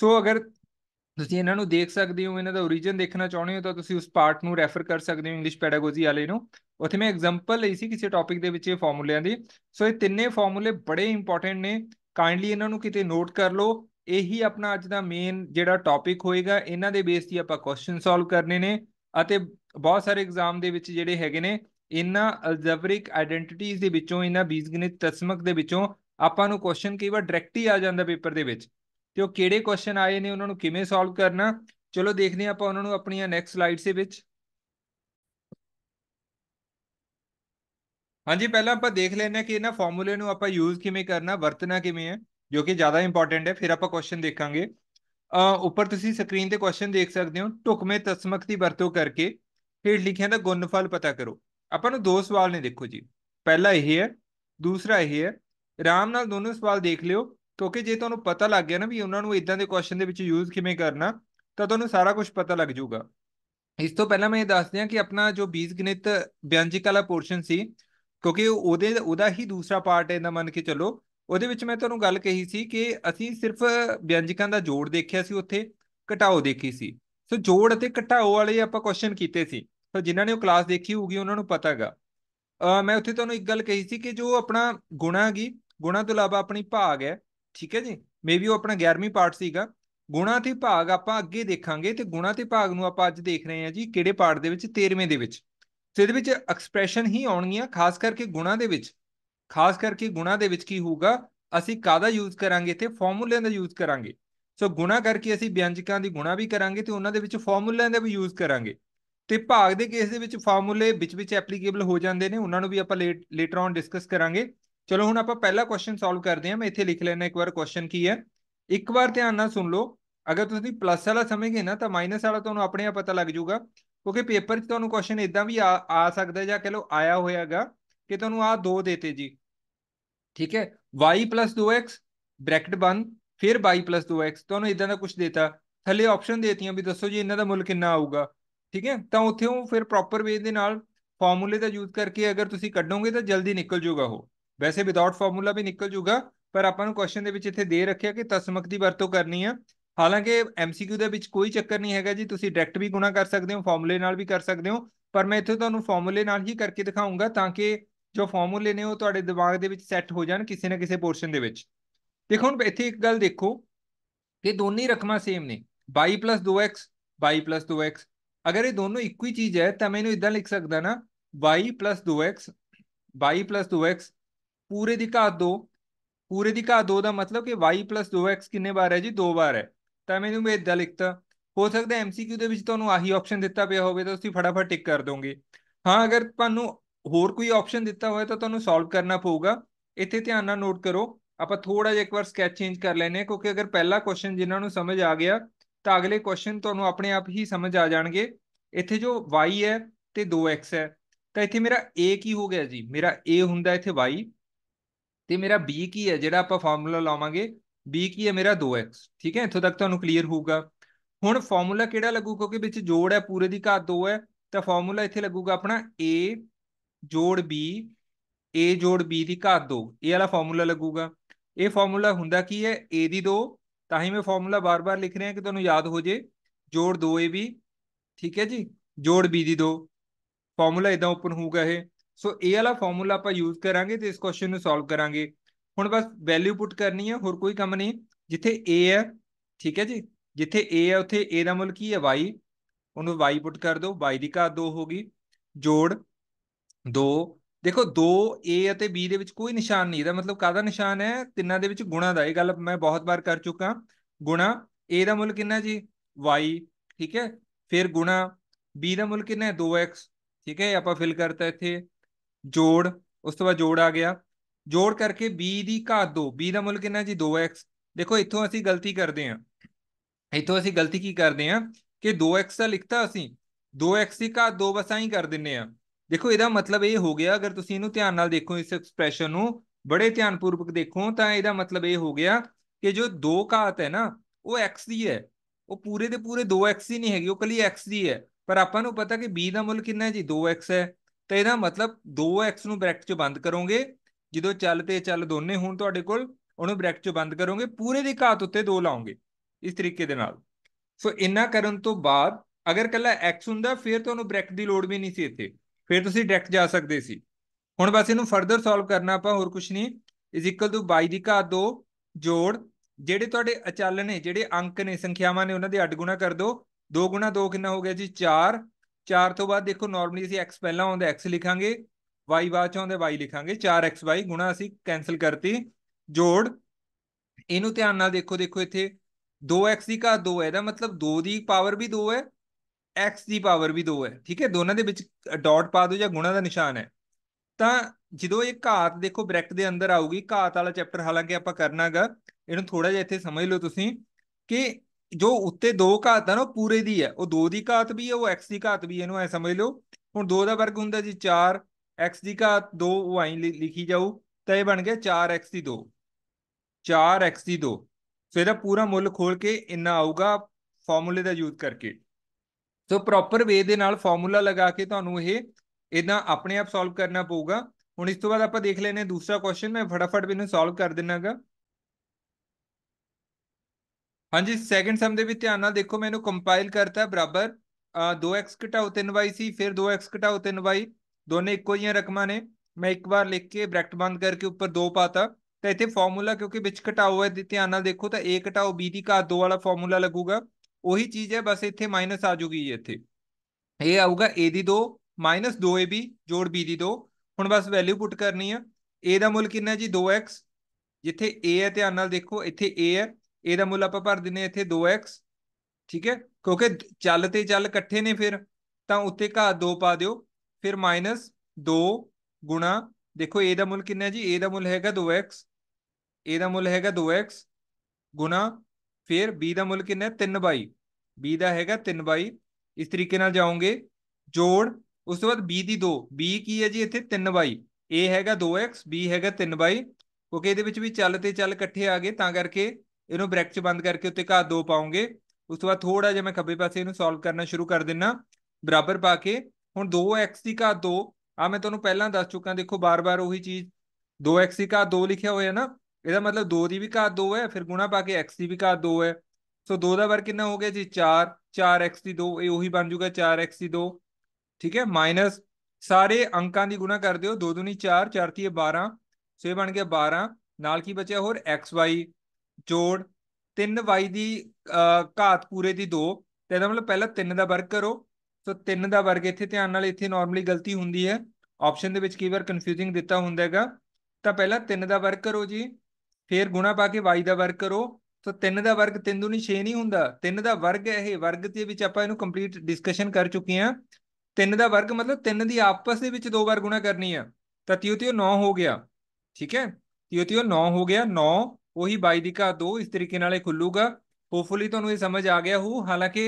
ਸੋ ਅਗਰ ਤੁਸੀਂ ਇਹਨਾਂ ਨੂੰ ਦੇਖ ਸਕਦੇ ਹੋ ਇਹਨਾਂ ਦਾ origin ਦੇਖਣਾ ਚਾਹੁੰਦੇ ਹੋ ਤਾਂ ਤੁਸੀਂ ਉਸ ਪਾਰਟ ਨੂੰ ਰੈਫਰ ਕਰ ਸਕਦੇ ਹੋ ਇੰਗਲਿਸ਼ ਪੈਡਾਗੋਜੀ ਵਾਲੇ ਨੂੰ ਉੱਥੇ ਮੈਂ ਐਗਜ਼ਾਮਪਲ ਲਈ ਸੀ ਕਿਸੇ ਟੌਪਿਕ ਦੇ ਵਿੱਚ ਇਹ ਫਾਰਮੂਲਿਆਂ ਦੀ ਸੋ ਇਹ ਤਿੰਨੇ ਫਾਰਮੂਲੇ ਬੜੇ ਇੰਪੋਰਟੈਂਟ ਨੇ ਕਾਈਂਡਲੀ ਇਹਨਾਂ ਨੂੰ ਕਿਤੇ ਨੋਟ ਕਰ ਲਓ ਇਹੀ ਆਪਣਾ ਅੱਜ ਦਾ ਮੇਨ ਜਿਹੜਾ ਟੌਪਿਕ ਹੋਏਗਾ ਇਹਨਾਂ ਦੇ ਬੇਸ ਤੇ ਆਪਾਂ ਕੁਐਸਚਨ ਸੋਲਵ ਕਰਨੇ ਨੇ ਅਤੇ ਬਹੁਤ ਸਾਰੇ ਐਗਜ਼ਾਮ ਦੇ ਵਿੱਚ ਜਿਹੜੇ ਹੈਗੇ ਨੇ ਇਹਨਾਂ ਅਲਜਬਰਿਕ ਆਇਡੈਂਟੀਟੀਜ਼ ਦੇ ਵਿੱਚੋਂ ਇਹਨਾਂ ਬੀਜਗਣਿਤ ਤਸਮਕ ਦੇ ਵਿੱਚੋਂ ਆਪਾਂ ਨੂੰ ਕੁਐਸਚਨ ਕਈ ਵਾਰ ਡਾਇਰੈਕਟ ਹੀ ਆ ਜਾਂਦਾ ਪੇਪਰ ਦੇ ਵਿੱਚ ਤੇ ਉਹ ਕਿਹੜੇ ਕੁਐਸਚਨ ਆਏ ਨੇ ਉਹਨਾਂ ਨੂੰ ਕਿਵੇਂ ਸੋਲਵ ਕਰਨਾ ਚਲੋ ਦੇਖਦੇ ਆਪਾਂ ਉਹਨਾਂ ਨੂੰ ਆਪਣੀਆਂ ਨੈਕਸਟ ਸਲਾਈਡਸ ਦੇ ਵਿੱਚ ਹਾਂਜੀ ਪਹਿਲਾਂ ਆਪਾਂ ਦੇਖ ਲੈਣਾ ਕਿ ਇਹਨਾਂ ਫਾਰਮੂਲੇ ਨੂੰ ਆਪਾਂ ਯੂਜ਼ ਕਿਵੇਂ ਕਰਨਾ ਵਰਤਣਾ ਕਿਵੇਂ ਹੈ ਜੋ ਕਿ ਜ਼ਿਆਦਾ ਇੰਪੋਰਟੈਂਟ ਹੈ ਫਿਰ ਆਪਾਂ ਕੁਐਸਚਨ ਦੇਖਾਂਗੇ ਉੱਪਰ ਤੁਸੀਂ ਸਕਰੀਨ ਤੇ ਕੁਐਸਚਨ ਦੇਖ ਸਕਦੇ ਹੋ ਟੁਕਮੇ ਤਸਮਕ ਦੀ ਵਰਤੋਂ ਕਰਕੇ ਹੇਠ ਲਿਖਿਆਂ ਦਾ ਗੁਣਫਲ ਪਤਾ ਕਰੋ ਆਪਾਂ ਨੂੰ ਦੋ ਸਵਾਲ ਨੇ ਦੇਖੋ ਜੀ ਪਹਿਲਾ ਇਹ ਹੈ ਦੂਸਰਾ ਇਹ ਹੈ ਰਾਮ ਨਾਲ ਦੋਨੋਂ ਸਵਾਲ ਦੇਖ ਲਿਓ ਕਿਉਂਕਿ ਜੇ ਤੁਹਾਨੂੰ ਪਤਾ ਲੱਗ ਗਿਆ ਨਾ ਵੀ ਉਹਨਾਂ ਨੂੰ ਇਦਾਂ ਦੇ ਕੁਐਸਚਨ ਦੇ ਵਿੱਚ ਯੂਜ਼ ਕਿਵੇਂ ਕਰਨਾ ਤਾਂ ਤੁਹਾਨੂੰ ਸਾਰਾ ਕੁਝ ਪਤਾ ਲੱਗ ਜਾਊਗਾ ਇਸ ਤੋਂ ਪਹਿਲਾਂ ਮੈਂ ਇਹ ਦੱਸ ਦਿਆਂ ਕਿ ਆਪਣਾ ਜੋ ਬੀਜ ਗਣਿਤ ਵਿਅੰਜਕ ਵਾਲਾ ਪੋਰਸ਼ਨ ਸੀ ਕਿਉਂਕਿ ਉਹਦੇ ਉਹਦਾ ਹੀ ਦੂਸਰਾ ਪਾਰਟ ਹੈ ਇਹਦਾ ਮੰਨ ਕੇ ਚੱਲੋ ਉਹਦੇ ਵਿੱਚ ਮੈਂ ਤੁਹਾਨੂੰ ਗੱਲ ਕਹੀ ਸੀ ਕਿ ਅਸੀਂ ਸਿਰਫ ਵਿਅੰਜਕਾਂ ਦਾ ਜੋੜ ਦੇਖਿਆ ਸੀ ਉੱਥੇ ਘਟਾਓ ਦੇਖੀ ਸੀ ਸੋ ਜੋੜ ਅਤੇ ਘਟਾਓ ਵਾਲੇ ਆਪਾਂ ਕੁਐਸਚਨ ਕੀਤੇ ਸੀ ਸੋ ਜਿਨ੍ਹਾਂ ਨੇ ਉਹ ਕਲਾਸ ਦੇਖੀ ਹੋਊਗੀ ਉਹਨਾਂ ਨੂੰ ਪਤਾਗਾ ਮੈਂ ਉੱਥੇ ਤੁਹਾਨੂੰ ਇੱਕ ਗੱਲ ਕਹੀ ਸੀ ਕਿ ਜੋ ਆਪਣਾ ਗੁਣਾ ਗੀ ਗੁਣਾ ਤੋਂ ਇਲਾਵਾ ਆਪਣੀ ਭਾਗ ਹੈ ਠੀਕ ਹੈ ਜੀ ਮੇਬੀ ਉਹ ਆਪਣਾ 11ਵੀਂ ਪਾਰਟ ਸੀਗਾ ਗੁਣਾ ਤੇ ਭਾਗ ਆਪਾਂ ਅੱਗੇ ਦੇਖਾਂਗੇ ਤੇ ਗੁਣਾ ਤੇ ਭਾਗ ਨੂੰ ਆਪਾਂ ਅੱਜ ਦੇਖ ਰਹੇ ਹਾਂ ਜੀ ਕਿਹੜੇ ਪਾਰਟ ਦੇ ਵਿੱਚ 13ਵੇਂ ਦੇ ਵਿੱਚ ਤੇ ਇਹਦੇ ਵਿੱਚ ਐਕਸਪ੍ਰੈਸ਼ਨ ਹੀ ਆਉਣਗੀਆਂ ਖਾਸ ਕਰਕੇ ਗੁਣਾ ਦੇ ਵਿੱਚ ਖਾਸ ਕਰਕੇ ਗੁਣਾ ਦੇ ਵਿੱਚ ਕੀ ਹੋਊਗਾ ਅਸੀਂ ਕਾਦਾ ਯੂਜ਼ ਕਰਾਂਗੇ ਤੇ ਫਾਰਮੂਲਿਆਂ ਦਾ ਯੂਜ਼ ਕਰਾਂਗੇ ਸੋ ਗੁਣਾ ਕਰਕੇ ਅਸੀਂ ਵਿਅੰਜਕਾਂ ਦੀ ਗੁਣਾ ਵੀ ਕਰਾਂਗੇ ਤੇ ਉਹਨਾਂ ਦੇ ਵਿੱਚ ਫਾਰਮੂਲਿਆਂ ਦਾ ਵੀ ਯੂਜ਼ ਕਰਾਂਗੇ ਤੇ ਭਾਗ ਦੇ ਕੇਸ ਦੇ ਵਿੱਚ ਫਾਰਮੂਲੇ ਵਿੱਚ ਵਿੱਚ ਐਪਲੀਕੇਬਲ ਹੋ ਜਾਂਦੇ ਨੇ ਉਹਨਾਂ ਨੂੰ ਵੀ ਆਪਾਂ ਲੇਟਰ ਔਨ ਡਿਸਕਸ ਕਰਾਂਗੇ ਚਲੋ ਹੁਣ ਆਪਾਂ ਪਹਿਲਾ ਕੁਐਸਚਨ ਸੋਲਵ ਕਰਦੇ ਹਾਂ ਮੈਂ ਇੱਥੇ ਲਿਖ ਲੈਣਾ ਇੱਕ ਵਾਰ ਕੁਐਸਚਨ ਕੀ ਹੈ ਇੱਕ ਵਾਰ ਧਿਆਨ ਨਾਲ ਸੁਣ ਲਓ ਅਗਰ ਤੁਸੀਂ ਪਲੱਸ ਵਾਲਾ ਸਮਝਗੇ ਨਾ ਤਾਂ ਮਾਈਨਸ ਵਾਲਾ ਤੁਹਾਨੂੰ ਆਪਣੇ ਆਪ ਪਤਾ ਲੱਗ ਜਾਊਗਾ ਕਿਉਂਕਿ ਪੇਪਰ 'ਚ ਤੁਹਾਨੂੰ ਕੁਐਸਚਨ ਇਦਾਂ ਵੀ ਆ ਸਕਦਾ ਜਾਂ ਕਹ ਲਓ ਆਇਆ ਹੋਇਆਗਾ ਕਿ ਤੁਹਾਨੂੰ ਆ ਦੋ ਦੇਤੇ ਜੀ ਠੀਕ ਹੈ y 2x ਬ੍ਰੈਕਟ ਬੰਦ ਫਿਰ y 2x ਤੁਹਾਨੂੰ ਇਦਾਂ ਦਾ ਕੁਝ ਦਿੱਤਾ ਥੱਲੇ ਆਪਸ਼ਨ ਦੇਤੀਆਂ ਵੀ ਦੱਸੋ ਜੀ ਇਹਨਾਂ ਦਾ ਮੁੱਲ ਕਿੰਨਾ ਆਊਗਾ ਠੀਕ ਹੈ ਤਾਂ ਉੱਥੇ ਉਹ ਫਿਰ ਪ੍ਰੋਪਰ ਵੇ ਦੇ ਨਾਲ ਫਾਰਮੂਲੇ ਦਾ ਯੂਜ਼ ਕਰਕੇ ਅਗਰ ਤੁਸੀਂ ਕੱਢੋਗੇ ਤਾਂ ਜਲਦੀ ਨਿਕਲ ਜਾਊਗਾ ਉਹ ਵੈਸੇ ਵਿਦਆਊਟ ਫਾਰਮੂਲਾ ਵੀ ਨਿਕਲ ਜਾਊਗਾ ਪਰ ਆਪਾਂ ਨੂੰ ਕੁਐਸਚਨ ਦੇ ਵਿੱਚ ਇੱਥੇ ਦੇ ਰੱਖਿਆ ਕਿ ਤਸਮਕ ਦੀ ਵਰਤੋਂ ਕਰਨੀ ਆ ਹਾਲਾਂਕਿ ਐਮਸੀਕਿਊ ਦੇ ਵਿੱਚ ਕੋਈ ਚੱਕਰ ਨਹੀਂ ਹੈਗਾ ਜੀ ਤੁਸੀਂ ਡਾਇਰੈਕਟ ਵੀ ਗੁਣਾ ਕਰ ਸਕਦੇ ਹੋ ਫਾਰਮੂਲੇ ਨਾਲ ਵੀ ਕਰ ਸਕਦੇ ਹੋ ਪਰ ਮੈਂ ਇੱਥੇ ਤੁਹਾਨੂੰ ਫਾਰਮੂਲੇ ਨਾਲ ਹੀ ਕਰਕੇ ਦਿਖਾਉਂਗਾ ਤਾਂ ਕਿ ਜੋ ਫਾਰਮੂਲੇ ਨੇ ਉਹ ਤੁਹਾਡੇ ਦਿਮਾਗ ਦੇ ਵਿੱਚ ਸੈੱਟ ਹੋ ਜਾਣ ਕਿਸੇ ਨਾ ਕਿਸੇ ਪੋਰਸ਼ਨ ਦੇ ਵਿੱਚ ਦੇਖੋ ਹੁਣ ਇੱਥੇ ਇੱਕ ਗੱਲ ਦੇਖੋ ਕਿ ਦੋਨੇ ਰਕਮਾਂ ਸੇਮ ਨੇ 22 2x y 2x ਅਗਰ ਇਹ ਦੋਨੋਂ ਇੱਕੋ ਹੀ ਚੀਜ਼ ਹੈ ਤਾਂ ਮੈਂ ਇਹਨੂੰ ਇਦਾਂ ਲਿਖ ਸਕਦਾ ਨਾ y 2x y 2x ਪੂਰੇ ਦੀ ਘਾਤ 2 ਪੂਰੇ ਦੀ ਘਾਤ 2 ਦਾ ਮਤਲਬ ਕਿ y 2x ਕਿੰਨੇ ਵਾਰ ਹੈ ਜੀ ਦੋ ਵਾਰ ਹੈ ਤਾਂ ਮੈਨੂੰ ਮੈਂ ਇਦਾਂ ਲਿਖਤਾ ਹੋ ਸਕਦਾ ਐਮਸੀਕਿਊ ਦੇ ਵਿੱਚ ਤੁਹਾਨੂੰ ਆਹੀ ਆਪਸ਼ਨ ਦਿੱਤਾ ਪਿਆ ਹੋਵੇ ਤਾਂ ਤੁਸੀਂ ਫਟਾਫਟ ਟਿਕ ਕਰ ਦੋਗੇ ਹਾਂ ਅਗਰ ਤੁਹਾਨੂੰ ਹੋਰ ਕੋਈ ਆਪਸ਼ਨ ਦਿੱਤਾ ਹੋਇਆ ਤਾਂ ਤੁਹਾਨੂੰ ਸੋਲਵ ਕਰਨਾ ਪਊਗਾ ਇੱਥੇ ਧਿਆਨ ਨਾਲ ਨੋਟ ਕਰੋ ਆਪਾਂ ਥੋੜਾ ਜਿਹਾ ਇੱਕ ਵਾਰ ਸਕੈਚ ਚੇਂਜ ਕਰ ਲੈਨੇ ਕਿਉਂਕਿ ਅਗਰ ਪਹਿਲਾ ਕੁਐਸਚਨ ਜਿਨ੍ਹਾਂ ਨੂੰ ਸਮਝ ਆ ਗਿਆ ਤਾਂ ਅਗਲੇ ਕੁਐਸਚਨ ਤੁਹਾਨੂੰ ਆਪਣੇ ਆਪ ਹੀ ਸਮਝ ਆ ਜਾਣਗੇ ਇੱਥੇ ਜੋ y ਹੈ ਤੇ 2x ਹੈ ਤਾਂ ਇੱਥੇ ਮੇਰਾ a ਕੀ ਹੋ ਗਿਆ ਜੀ ਮੇਰਾ a ਹੁੰਦਾ ਇੱਥੇ y ਤੇ ਮੇਰਾ b ਕੀ ਹੈ ਜਿਹੜਾ ਆਪਾਂ ਫਾਰਮੂਲਾ ਲਾਵਾਂਗੇ b ਕੀ ਹੈ ਮੇਰਾ 2x ਠੀਕ ਹੈ ਇੱਥੋਂ ਤੱਕ ਤੁਹਾਨੂੰ ਕਲੀਅਰ ਹੋਊਗਾ ਹੁਣ ਫਾਰਮੂਲਾ ਕਿਹੜਾ ਲੱਗੂ ਕਿਉਂਕਿ ਵਿੱਚ ਜੋੜ ਹੈ ਪੂਰੇ ਦੀ ਘਾਤ 2 ਹੈ ਤਾਂ ਫਾਰਮੂਲਾ ਇੱਥੇ ਲੱਗੂਗਾ ਆਪਣਾ a ਜੋੜ b a ਜੋੜ b ਦੀ ਘਾਤ 2 ਇਹ ਵਾਲਾ ਫਾਰਮੂਲਾ ਲੱਗੂਗਾ ਇਹ ਫਾਰਮੂਲਾ ਹੁੰਦਾ ਕੀ ਹੈ a ਦੀ 2 ਤਾਂ ਹੀ ਮੈਂ ਫਾਰਮੂਲਾ ਬਾਰ-ਬਾਰ ਲਿਖ ਰਿਹਾ ਕਿ ਤੁਹਾਨੂੰ ਯਾਦ ਹੋ ਜੇ ਜੋੜ 2ab ਠੀਕ ਹੈ ਜੀ ਜੋੜ b ਦੀ 2 ਫਾਰਮੂਲਾ ਇਦਾਂ ਓਪਨ ਹੋਊਗਾ ਇਹ ਸੋ ਇਹ ਵਾਲਾ ਫਾਰਮੂਲਾ ਆਪਾਂ ਯੂਜ਼ ਕਰਾਂਗੇ ਤੇ ਇਸ ਕੁਐਸਚਨ ਨੂੰ ਸੋਲਵ ਕਰਾਂਗੇ ਹੁਣ ਬਸ ਵੈਲਿਊ ਪੁੱਟ ਕਰਨੀ ਹੈ ਹੋਰ ਕੋਈ ਕੰਮ ਨਹੀਂ ਜਿੱਥੇ a ਹੈ ਠੀਕ ਹੈ ਜੀ ਜਿੱਥੇ a ਹੈ ਉੱਥੇ a ਦਾ ਮੁੱਲ ਕੀ ਹੈ y ਉਹਨੂੰ y ਪੁੱਟ ਕਰ ਦਿਓ y ਦੀ ਘਾਤ 2 ਹੋ ਗਈ ਜੋੜ 2 ਦੇਖੋ a ਅਤੇ b ਦੇ ਵਿੱਚ ਕੋਈ ਨਿਸ਼ਾਨ ਨਹੀਂ ਇਹਦਾ ਮਤਲਬ ਕਾਹਦਾ ਨਿਸ਼ਾਨ ਹੈ ਤਿੰਨਾਂ ਦੇ ਵਿੱਚ ਗੁਣਾ ਦਾ ਇਹ ਗੱਲ ਮੈਂ ਬਹੁਤ ਵਾਰ ਕਰ ਚੁੱਕਾ ਗੁਣਾ a ਦਾ ਮੁੱਲ ਕਿੰਨਾ ਜੀ y ਠੀਕ ਹੈ ਫਿਰ ਗੁਣਾ b ਦਾ ਮੁੱਲ ਕਿੰਨਾ ਹੈ 2x ਠੀਕ ਹੈ ਆਪਾਂ ਫਿਲ ਕਰਤਾ ਇੱਥੇ ਜੋੜ ਉਸ ਤੋਂ ਬਾਅਦ ਜੋੜ ਆ ਗਿਆ ਜੋੜ ਕਰਕੇ b ਦੀ ਘਾਤ 2 b ਦਾ ਮੁੱਲ ਕਿੰਨਾ ਜੀ 2x ਦੇਖੋ ਇੱਥੋਂ ਅਸੀਂ ਗਲਤੀ ਕਰਦੇ ਹਾਂ ਇੱਥੋਂ ਅਸੀਂ ਗਲਤੀ ਕੀ ਕਰਦੇ ਹਾਂ ਕਿ 2x ਦਾ ਲਿਖਤਾ ਅਸੀਂ 2x ਦੀ ਘਾਤ 2 ਬਸ ਐਂ ਕਰ ਦਿੰਨੇ ਆ ਦੇਖੋ ਇਹਦਾ ਮਤਲਬ ਇਹ ਹੋ ਗਿਆ ਅਗਰ ਤੁਸੀਂ ਇਹਨੂੰ ਧਿਆਨ ਨਾਲ ਦੇਖੋ ਇਸ ਐਕਸਪ੍ਰੈਸ਼ਨ ਨੂੰ ਬੜੇ ਧਿਆਨਪੂਰਵਕ ਦੇਖੋ ਤਾਂ ਇਹਦਾ ਮਤਲਬ ਇਹ ਹੋ ਗਿਆ ਕਿ ਜੋ 2 ਘਾਤ ਹੈ ਨਾ ਉਹ x ਦੀ ਹੈ ਉਹ ਪੂਰੇ ਦੇ ਪੂਰੇ 2x ਹੀ ਨਹੀਂ ਹੈਗੀ ਉਹ ਕੱਲੀ x ਦੀ ਹੈ ਪਰ ਆਪਾਂ ਨੂੰ ਪਤਾ ਕਿ b ਦਾ ਮੁੱਲ ਕਿੰਨਾ ਹੈ ਜੀ 2x ਹੈ ਤਾਂ ਇਹਦਾ ਮਤਲਬ 2x ਨੂੰ ਬ੍ਰੈਕਟ 'ਚ ਬੰਦ ਕਰੋਗੇ ਜਦੋਂ ਚੱਲ ਤੇ ਚੱਲ ਦੋਨੇ ਹੋਣ ਤੁਹਾਡੇ ਕੋਲ ਉਹਨੂੰ ਬ੍ਰੈਕਟ 'ਚ ਬੰਦ ਕਰੋਗੇ ਪੂਰੇ ਦੀ ਘਾਤ ਉੱਤੇ 2 ਲਾਓਗੇ ਇਸ ਤਰੀਕੇ ਦੇ ਨਾਲ ਸੋ ਇੰਨਾ ਕਰਨ ਤੋਂ ਬਾਅਦ ਅਗਰ ਕੱਲਾ x ਹੁੰਦਾ ਫਿਰ ਤੁਹਾਨੂੰ ਬ੍ਰੈਕਟ ਦੀ ਲੋੜ ਵੀ ਨਹੀਂ ਸੀ ਇੱਥੇ ਫਿਰ ਤੁਸੀਂ ਡਾਇਰੈਕਟ ਜਾ ਸਕਦੇ ਸੀ ਹੁਣ ਬਸ ਇਹਨੂੰ ਫਰਦਰ ਸੋਲਵ ਕਰਨਾ ਆਪਾਂ ਹੋਰ ਕੁਝ ਨਹੀਂ ਇਜ਼ ਇਕੁਅਲ ਟੂ 22 ਦੀ ਘਾਤ 2 ਜੋੜ ਜਿਹੜੇ ਤੁਹਾਡੇ ਅਚਲ ਨੇ ਜਿਹੜੇ ਅੰਕ ਨੇ ਸੰਖਿਆਵਾਂ ਨੇ ਉਹਨਾਂ ਦੇ ਅੱਡ ਗੁਣਾ ਕਰ ਦਿਓ 2 ਗੁਣਾ 2 ਕਿੰਨਾ ਹੋ ਗਿਆ ਜੀ 4 4 ਤੋਂ ਬਾਅਦ ਦੇਖੋ ਨਾਰਮਲੀ ਅਸੀਂ x ਪਹਿਲਾਂ ਆਉਂਦਾ x ਲਿਖਾਂਗੇ y ਬਾਅਦ ਚ ਆਉਂਦਾ y ਲਿਖਾਂਗੇ 4xy ਗੁਣਾ ਅਸੀਂ ਕੈਨਸਲ ਕਰਤੀ ਜੋੜ ਇਹਨੂੰ ਧਿਆਨ ਨਾਲ ਦੇਖੋ ਦੇਖੋ ਇੱਥੇ 2x ਦੀ ਘਾਤ 2 ਹੈ ਇਹਦਾ ਮਤਲਬ 2 ਦੀ ਪਾਵਰ ਵੀ 2 ਹੈ x ਦੀ ਪਾਵਰ ਵੀ 2 ਹੈ ਠੀਕ ਹੈ ਦੋਨਾਂ ਦੇ ਵਿੱਚ ਡਾਟ ਪਾ ਦਿਓ ਜਾਂ ਗੁਣਾ ਦਾ ਨਿਸ਼ਾਨ ਹੈ ਤਾਂ ਜਦੋਂ ਇਹ ਘਾਤ ਦੇਖੋ ਬ੍ਰੈਕਟ ਦੇ ਅੰਦਰ ਆਊਗੀ ਘਾਤ ਵਾਲਾ ਚੈਪਟਰ ਹਾਲਾਂਕਿ ਆਪਾਂ ਕਰਨਾਗਾ ਇਹਨੂੰ ਥੋੜਾ ਜਿਹਾ ਇੱਥੇ ਸਮਝ ਲਓ ਤੁਸੀਂ ਕਿ ਜੋ ਉੱਤੇ 2 ਘਾਤ ਆ ਨਾ ਉਹ ਪੂਰੇ ਦੀ ਹੈ ਉਹ 2 ਦੀ ਘਾਤ ਵੀ ਹੈ ਉਹ x ਦੀ ਘਾਤ ਵੀ ਇਹਨੂੰ ਐ ਸਮਝ ਲਓ ਹੁਣ 2 ਦਾ ਵਰਗ ਹੁੰਦਾ ਜੀ 4 x ਦੀ ਘਾਤ 2 ਉਹ ਐਂ ਲਿਖੀ ਜਾਊ ਤਾਂ ਇਹ ਬਣ ਗਿਆ 4x ਦੀ 2 4x ਦੀ 2 ਸੋ ਇਹਦਾ ਪੂਰਾ ਮੁੱਲ ਖੋਲ ਕੇ ਇੰਨਾ ਆਊਗਾ ਫਾਰਮੂਲੇ ਦਾ ਯੂਜ਼ ਕਰਕੇ ਸੋ ਪ੍ਰੋਪਰ ਵੇ ਦੇ ਨਾਲ ਫਾਰਮੂਲਾ ਲਗਾ ਕੇ ਤੁਹਾਨੂੰ ਇਹ ਇਦਾਂ ਆਪਣੇ ਆਪ ਸੋਲਵ ਕਰਨਾ ਪਊਗਾ ਹੁਣ ਇਸ ਤੋਂ ਬਾਅਦ ਆਪਾਂ ਦੇਖ ਲੈਨੇ ਦੂਸਰਾ ਕੁਐਸਚਨ ਮੈਂ ਫਟਾਫਟ ਇਹਨੂੰ ਸੋਲਵ ਕਰ ਦਿੰਨਾਗਾ ਹਾਂਜੀ ਸੈਕੰਡ ਸਮ ਦੇ ਵਿੱਚ ਧਿਆਨ ਨਾਲ ਦੇਖੋ ਮੈਂ ਇਹਨੂੰ ਕੰਪਾਈਲ ਕਰਤਾ ਬਰਾਬਰ 2x 3y ਸੀ ਫਿਰ 2x 3y ਦੋਨੇ ਇੱਕੋ ਜੀਆਂ ਰਕਮਾਂ ਨੇ ਮੈਂ ਇੱਕ ਵਾਰ ਲਿਖ ਕੇ ਬ੍ਰੈਕਟ ਬੰਦ ਕਰਕੇ ਉੱਪਰ 2 ਪਾਤਾ ਤਾਂ ਇੱਥੇ ਫਾਰਮੂਲਾ ਕਿਉਂਕਿ ਵਿੱਚ ਘਟਾਓ ਹੈ ਧਿਆਨ ਨਾਲ ਦੇਖੋ ਤਾਂ a ਘਟਾਓ b ਦੀ ਘਾਤ 2 ਵਾਲਾ ਫਾਰਮੂਲਾ ਲੱਗੂਗਾ ਉਹੀ ਚੀਜ਼ ਹੈ ਬਸ ਇੱਥੇ ਮਾਈਨਸ ਆ ਜੂਗੀ ਇੱਥੇ ਇਹ ਆਊਗਾ a ਦੀ 2 -2ab ਜੋੜ b ਦੀ 2 ਹੁਣ ਬਸ ਵੈਲਿਊ ਪੁੱਟ ਕਰਨੀ ਆ a ਦਾ ਮੁੱਲ ਕਿੰਨਾ ਜੀ 2x ਜਿੱਥੇ a ਹੈ ਧਿਆਨ ਨਾਲ ਦੇਖੋ ਇੱਥੇ a ਹੈ a ਦਾ ਮੁੱਲ ਆਪਾਂ ਭਰ ਦਿੰਨੇ ਇੱਥੇ 2x ਠੀਕ ਹੈ ਕਿਉਂਕਿ ਚੱਲ ਤੇ ਚੱਲ ਇਕੱਠੇ ਨੇ ਫਿਰ ਤਾਂ ਉੱਤੇ ਘਾ 2 ਪਾ ਦਿਓ ਫਿਰ -2 ਗੁਣਾ ਦੇਖੋ a ਦਾ ਮੁੱਲ ਕਿੰਨਾ ਜੀ a ਦਾ ਮੁੱਲ ਹੈਗਾ 2x a ਦਾ ਮੁੱਲ ਹੈਗਾ 2x ਗੁਣਾ ਫਿਰ b ਦਾ ਮੁੱਲ ਕਿੰਨਾ ਹੈ 3 2 b ਦਾ ਹੈਗਾ 3 2 ਇਸ ਤਰੀਕੇ ਨਾਲ ਜਾਓਗੇ ਜੋੜ ਉਸ ਤੋਂ ਬਾਅਦ b ਦੀ 2 b ਕੀ ਹੈ ਜੀ ਇੱਥੇ 3 a ਹੈਗਾ 2x b ਹੈਗਾ 3 ਕਿਉਂਕਿ ਇਹਦੇ ਵਿੱਚ ਵੀ ਚੱਲ ਤੇ ਚੱਲ ਇਕੱਠੇ ਆ ਗਏ ਤਾਂ ਕਰਕੇ ਇਹਨੂੰ ਬ੍ਰੈਕਟ ਚ ਬੰਦ ਕਰਕੇ ਉੱਤੇ ਘਾਤ 2 ਪਾਉਂਗੇ ਉਸ ਤੋਂ ਬਾਅਦ ਥੋੜਾ ਜਿਹਾ ਮੈਂ ਖੱਬੇ ਪਾਸੇ ਇਹਨੂੰ ਸੋਲਵ ਕਰਨਾ ਸ਼ੁਰੂ ਕਰ ਦਿੰਨਾ ਬਰਾਬਰ ਪਾ ਕੇ ਹੁਣ 2x ਦੀ ਘਾਤ 2 ਆ ਮੈਂ ਤੁਹਾਨੂੰ ਪਹਿਲਾਂ ਦੱਸ ਚੁੱਕਾ ਦੇਖੋ ਬਾਰ-ਬਾਰ ਉਹੀ ਚੀਜ਼ 2x ਦੀ ਘਾਤ 2 ਲਿਖਿਆ ਹੋਇਆ ਨਾ ਇਹਦਾ ਮਤਲਬ 2 ਦੀ ਵੀ ਘਾਤ 2 ਹੈ ਫਿਰ ਗੁਣਾ ਪਾ ਕੇ x ਦੀ ਵੀ ਘਾਤ 2 ਹੈ ਸੋ 2 ਦਾ ਵਰਗ ਕਿੰਨਾ ਹੋ ਗਿਆ ਜੀ 4 4x ਦੀ 2 ਇਹ ਉਹੀ ਬਣ ਜਾਊਗਾ 4x ਦੀ 2 ਠੀਕ ਹੈ ਮਾਈਨਸ ਸਾਰੇ ਅੰਕਾਂ ਦੀ ਗੁਣਾ ਕਰ ਦਿਓ 2 2 4 4 3 12 ਸੋ ਇਹ ਬਣ ਗਿਆ 12 ਨਾਲ ਕੀ ਬਚਿਆ ਹੋਰ xy ਜੋੜ 3y ਦੀ ਘਾਤ ਪੂਰੇ ਦੀ 2 ਤੇ ਇਹਦਾ ਮਤਲਬ ਪਹਿਲਾਂ 3 ਦਾ ਵਰਗ ਕਰੋ ਸੋ 3 ਦਾ ਵਰਗ ਇੱਥੇ ਧਿਆਨ ਨਾਲ ਇੱਥੇ ਨਾਰਮਲੀ ਗਲਤੀ ਹੁੰਦੀ ਹੈ ਆਪਸ਼ਨ ਦੇ ਵਿੱਚ ਕਈ ਵਾਰ ਕਨਫਿਊਜ਼ਿੰਗ ਦਿੱਤਾ ਹੁੰਦਾ ਹੈਗਾ ਤਾਂ ਪਹਿਲਾਂ 3 ਦਾ ਵਰਗ ਕਰੋ ਜੀ ਫੇਰ ਗੁਣਾ ਪਾ ਕੇ y ਦਾ ਵਰਗ ਕਰੋ ਤਾਂ 3 ਦਾ ਵਰਗ 3 ਦੂਣੀ 6 ਨਹੀਂ ਹੁੰਦਾ 3 ਦਾ ਵਰਗ ਹੈ ਇਹ ਵਰਗ ਦੇ ਵਿੱਚ ਆਪਾਂ ਇਹਨੂੰ ਕੰਪਲੀਟ ਡਿਸਕਸ਼ਨ ਕਰ ਚੁੱਕੇ ਹਾਂ 3 ਦਾ ਵਰਗ ਮਤਲਬ 3 ਦੀ ਆਪਸ ਦੇ ਵਿੱਚ ਦੋ ਵਾਰ ਗੁਣਾ ਕਰਨੀ ਆ ਤਾਂ ਤਿਉ ਤਿਉ 9 ਹੋ ਗਿਆ ਠੀਕ ਹੈ ਤਿਉ ਤਿਉ 9 ਹੋ ਗਿਆ 9 ਉਹੀ y ਦੀ ਘਾਤ 2 ਇਸ ਤਰੀਕੇ ਨਾਲ ਇਹ ਖੁੱਲੂਗਾ ਹੋਪਫੁਲੀ ਤੁਹਾਨੂੰ ਇਹ ਸਮਝ ਆ ਗਿਆ ਹੋ ਹਾਲਾਂਕਿ